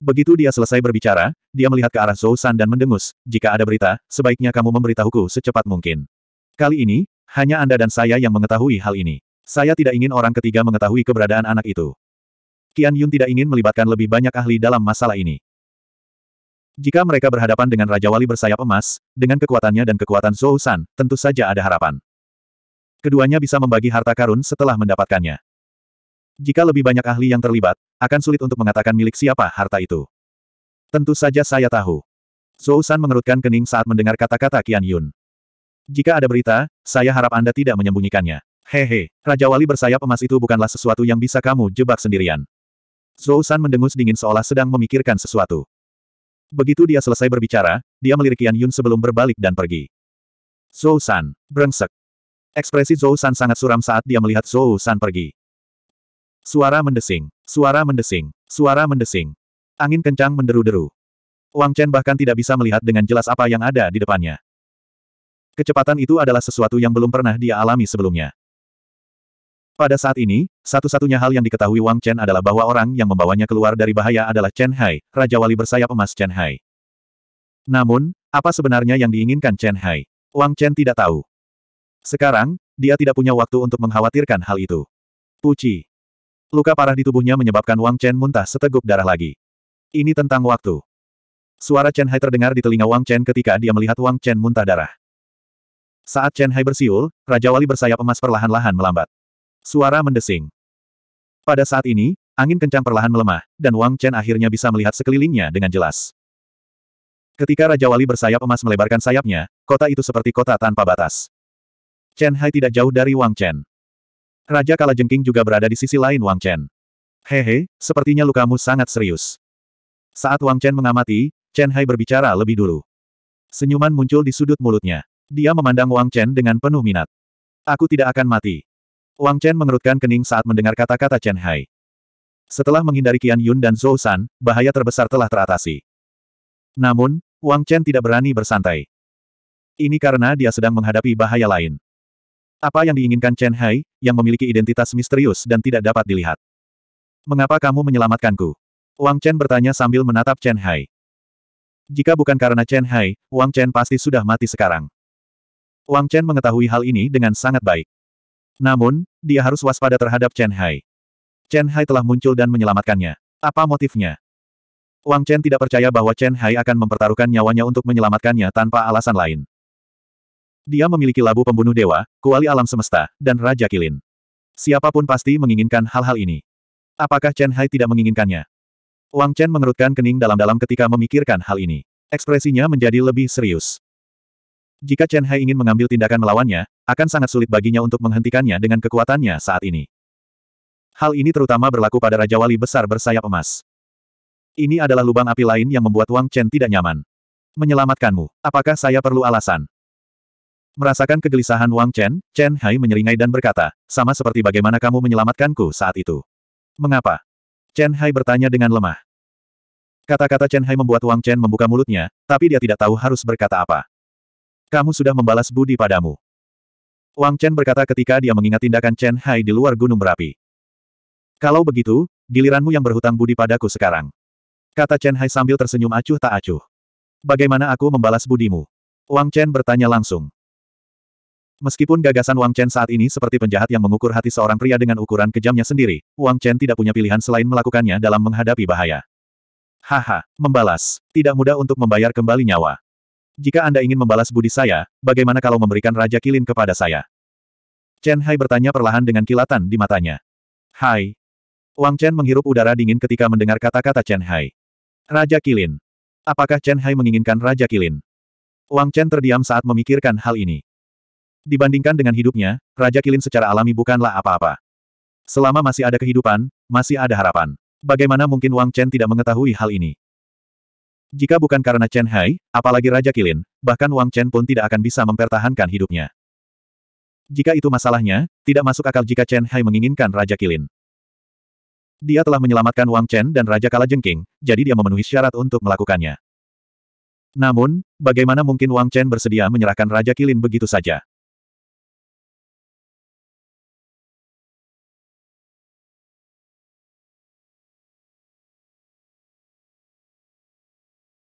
[SPEAKER 1] Begitu dia selesai berbicara, dia melihat ke arah Zhou San dan mendengus, jika ada berita, sebaiknya kamu memberitahuku secepat mungkin. Kali ini, hanya Anda dan saya yang mengetahui hal ini. Saya tidak ingin orang ketiga mengetahui keberadaan anak itu. Qian Yun tidak ingin melibatkan lebih banyak ahli dalam masalah ini. Jika mereka berhadapan dengan Raja Wali bersayap emas, dengan kekuatannya dan kekuatan Zhou San, tentu saja ada harapan. Keduanya bisa membagi harta karun setelah mendapatkannya. Jika lebih banyak ahli yang terlibat, akan sulit untuk mengatakan milik siapa harta itu. Tentu saja saya tahu. Zhou San mengerutkan kening saat mendengar kata-kata Qian Yun. Jika ada berita, saya harap Anda tidak menyembunyikannya. Hehe, Raja Wali bersayap emas itu bukanlah sesuatu yang bisa kamu jebak sendirian. Zhou San mendengus dingin seolah sedang memikirkan sesuatu. Begitu dia selesai berbicara, dia melirik Qian Yun sebelum berbalik dan pergi. Zhou San, brengsek. Ekspresi Zhou San sangat suram saat dia melihat Zhou San pergi. Suara mendesing, suara mendesing, suara mendesing. Angin kencang menderu-deru. Wang Chen bahkan tidak bisa melihat dengan jelas apa yang ada di depannya. Kecepatan itu adalah sesuatu yang belum pernah dia alami sebelumnya. Pada saat ini, satu-satunya hal yang diketahui Wang Chen adalah bahwa orang yang membawanya keluar dari bahaya adalah Chen Hai, Raja Wali bersayap emas Chen Hai. Namun, apa sebenarnya yang diinginkan Chen Hai? Wang Chen tidak tahu. Sekarang, dia tidak punya waktu untuk mengkhawatirkan hal itu. Puci. Luka parah di tubuhnya menyebabkan Wang Chen muntah seteguk darah lagi. Ini tentang waktu. Suara Chen Hai terdengar di telinga Wang Chen ketika dia melihat Wang Chen muntah darah. Saat Chen Hai bersiul, Raja Wali bersayap emas perlahan-lahan melambat. Suara mendesing. Pada saat ini, angin kencang perlahan melemah, dan Wang Chen akhirnya bisa melihat sekelilingnya dengan jelas. Ketika Raja Wali bersayap emas melebarkan sayapnya, kota itu seperti kota tanpa batas. Chen Hai tidak jauh dari Wang Chen. Raja Kalajengking juga berada di sisi lain Wang Chen. Hehe, sepertinya lukamu sangat serius. Saat Wang Chen mengamati, Chen Hai berbicara lebih dulu. Senyuman muncul di sudut mulutnya. Dia memandang Wang Chen dengan penuh minat. Aku tidak akan mati. Wang Chen mengerutkan kening saat mendengar kata-kata Chen Hai. Setelah menghindari Qian Yun dan Zhou San, bahaya terbesar telah teratasi. Namun, Wang Chen tidak berani bersantai. Ini karena dia sedang menghadapi bahaya lain. Apa yang diinginkan Chen Hai, yang memiliki identitas misterius dan tidak dapat dilihat. Mengapa kamu menyelamatkanku? Wang Chen bertanya sambil menatap Chen Hai. Jika bukan karena Chen Hai, Wang Chen pasti sudah mati sekarang. Wang Chen mengetahui hal ini dengan sangat baik. Namun, dia harus waspada terhadap Chen Hai. Chen Hai telah muncul dan menyelamatkannya. Apa motifnya? Wang Chen tidak percaya bahwa Chen Hai akan mempertaruhkan nyawanya untuk menyelamatkannya tanpa alasan lain. Dia memiliki labu pembunuh dewa, kuali alam semesta, dan raja kilin. Siapapun pasti menginginkan hal-hal ini. Apakah Chen Hai tidak menginginkannya? Wang Chen mengerutkan kening dalam-dalam ketika memikirkan hal ini. Ekspresinya menjadi lebih serius. Jika Chen Hai ingin mengambil tindakan melawannya, akan sangat sulit baginya untuk menghentikannya dengan kekuatannya saat ini. Hal ini terutama berlaku pada Raja Wali besar bersayap emas. Ini adalah lubang api lain yang membuat Wang Chen tidak nyaman. Menyelamatkanmu, apakah saya perlu alasan? Merasakan kegelisahan Wang Chen, Chen Hai menyeringai dan berkata, sama seperti bagaimana kamu menyelamatkanku saat itu. Mengapa? Chen Hai bertanya dengan lemah. Kata-kata Chen Hai membuat Wang Chen membuka mulutnya, tapi dia tidak tahu harus berkata apa. Kamu sudah membalas budi padamu. Wang Chen berkata ketika dia mengingat tindakan Chen Hai di luar gunung berapi. Kalau begitu, giliranmu yang berhutang budi padaku sekarang. Kata Chen Hai sambil tersenyum acuh tak acuh. Bagaimana aku membalas budimu? Wang Chen bertanya langsung. Meskipun gagasan Wang Chen saat ini seperti penjahat yang mengukur hati seorang pria dengan ukuran kejamnya sendiri, Wang Chen tidak punya pilihan selain melakukannya dalam menghadapi bahaya. Haha, membalas. Tidak mudah untuk membayar kembali nyawa. Jika Anda ingin membalas budi saya, bagaimana kalau memberikan Raja Kilin kepada saya? Chen Hai bertanya perlahan dengan kilatan di matanya. Hai. Wang Chen menghirup udara dingin ketika mendengar kata-kata Chen Hai. Raja Kilin. Apakah Chen Hai menginginkan Raja Kilin? Wang Chen terdiam saat memikirkan hal ini. Dibandingkan dengan hidupnya, Raja Kilin secara alami bukanlah apa-apa. Selama masih ada kehidupan, masih ada harapan. Bagaimana mungkin Wang Chen tidak mengetahui hal ini? Jika bukan karena Chen Hai, apalagi Raja Kilin, bahkan Wang Chen pun tidak akan bisa mempertahankan hidupnya. Jika itu masalahnya, tidak masuk akal jika Chen Hai menginginkan Raja Kilin. Dia telah menyelamatkan Wang Chen dan Raja Kalajengking, jadi dia memenuhi syarat untuk melakukannya. Namun, bagaimana mungkin Wang Chen bersedia menyerahkan Raja Kilin begitu saja?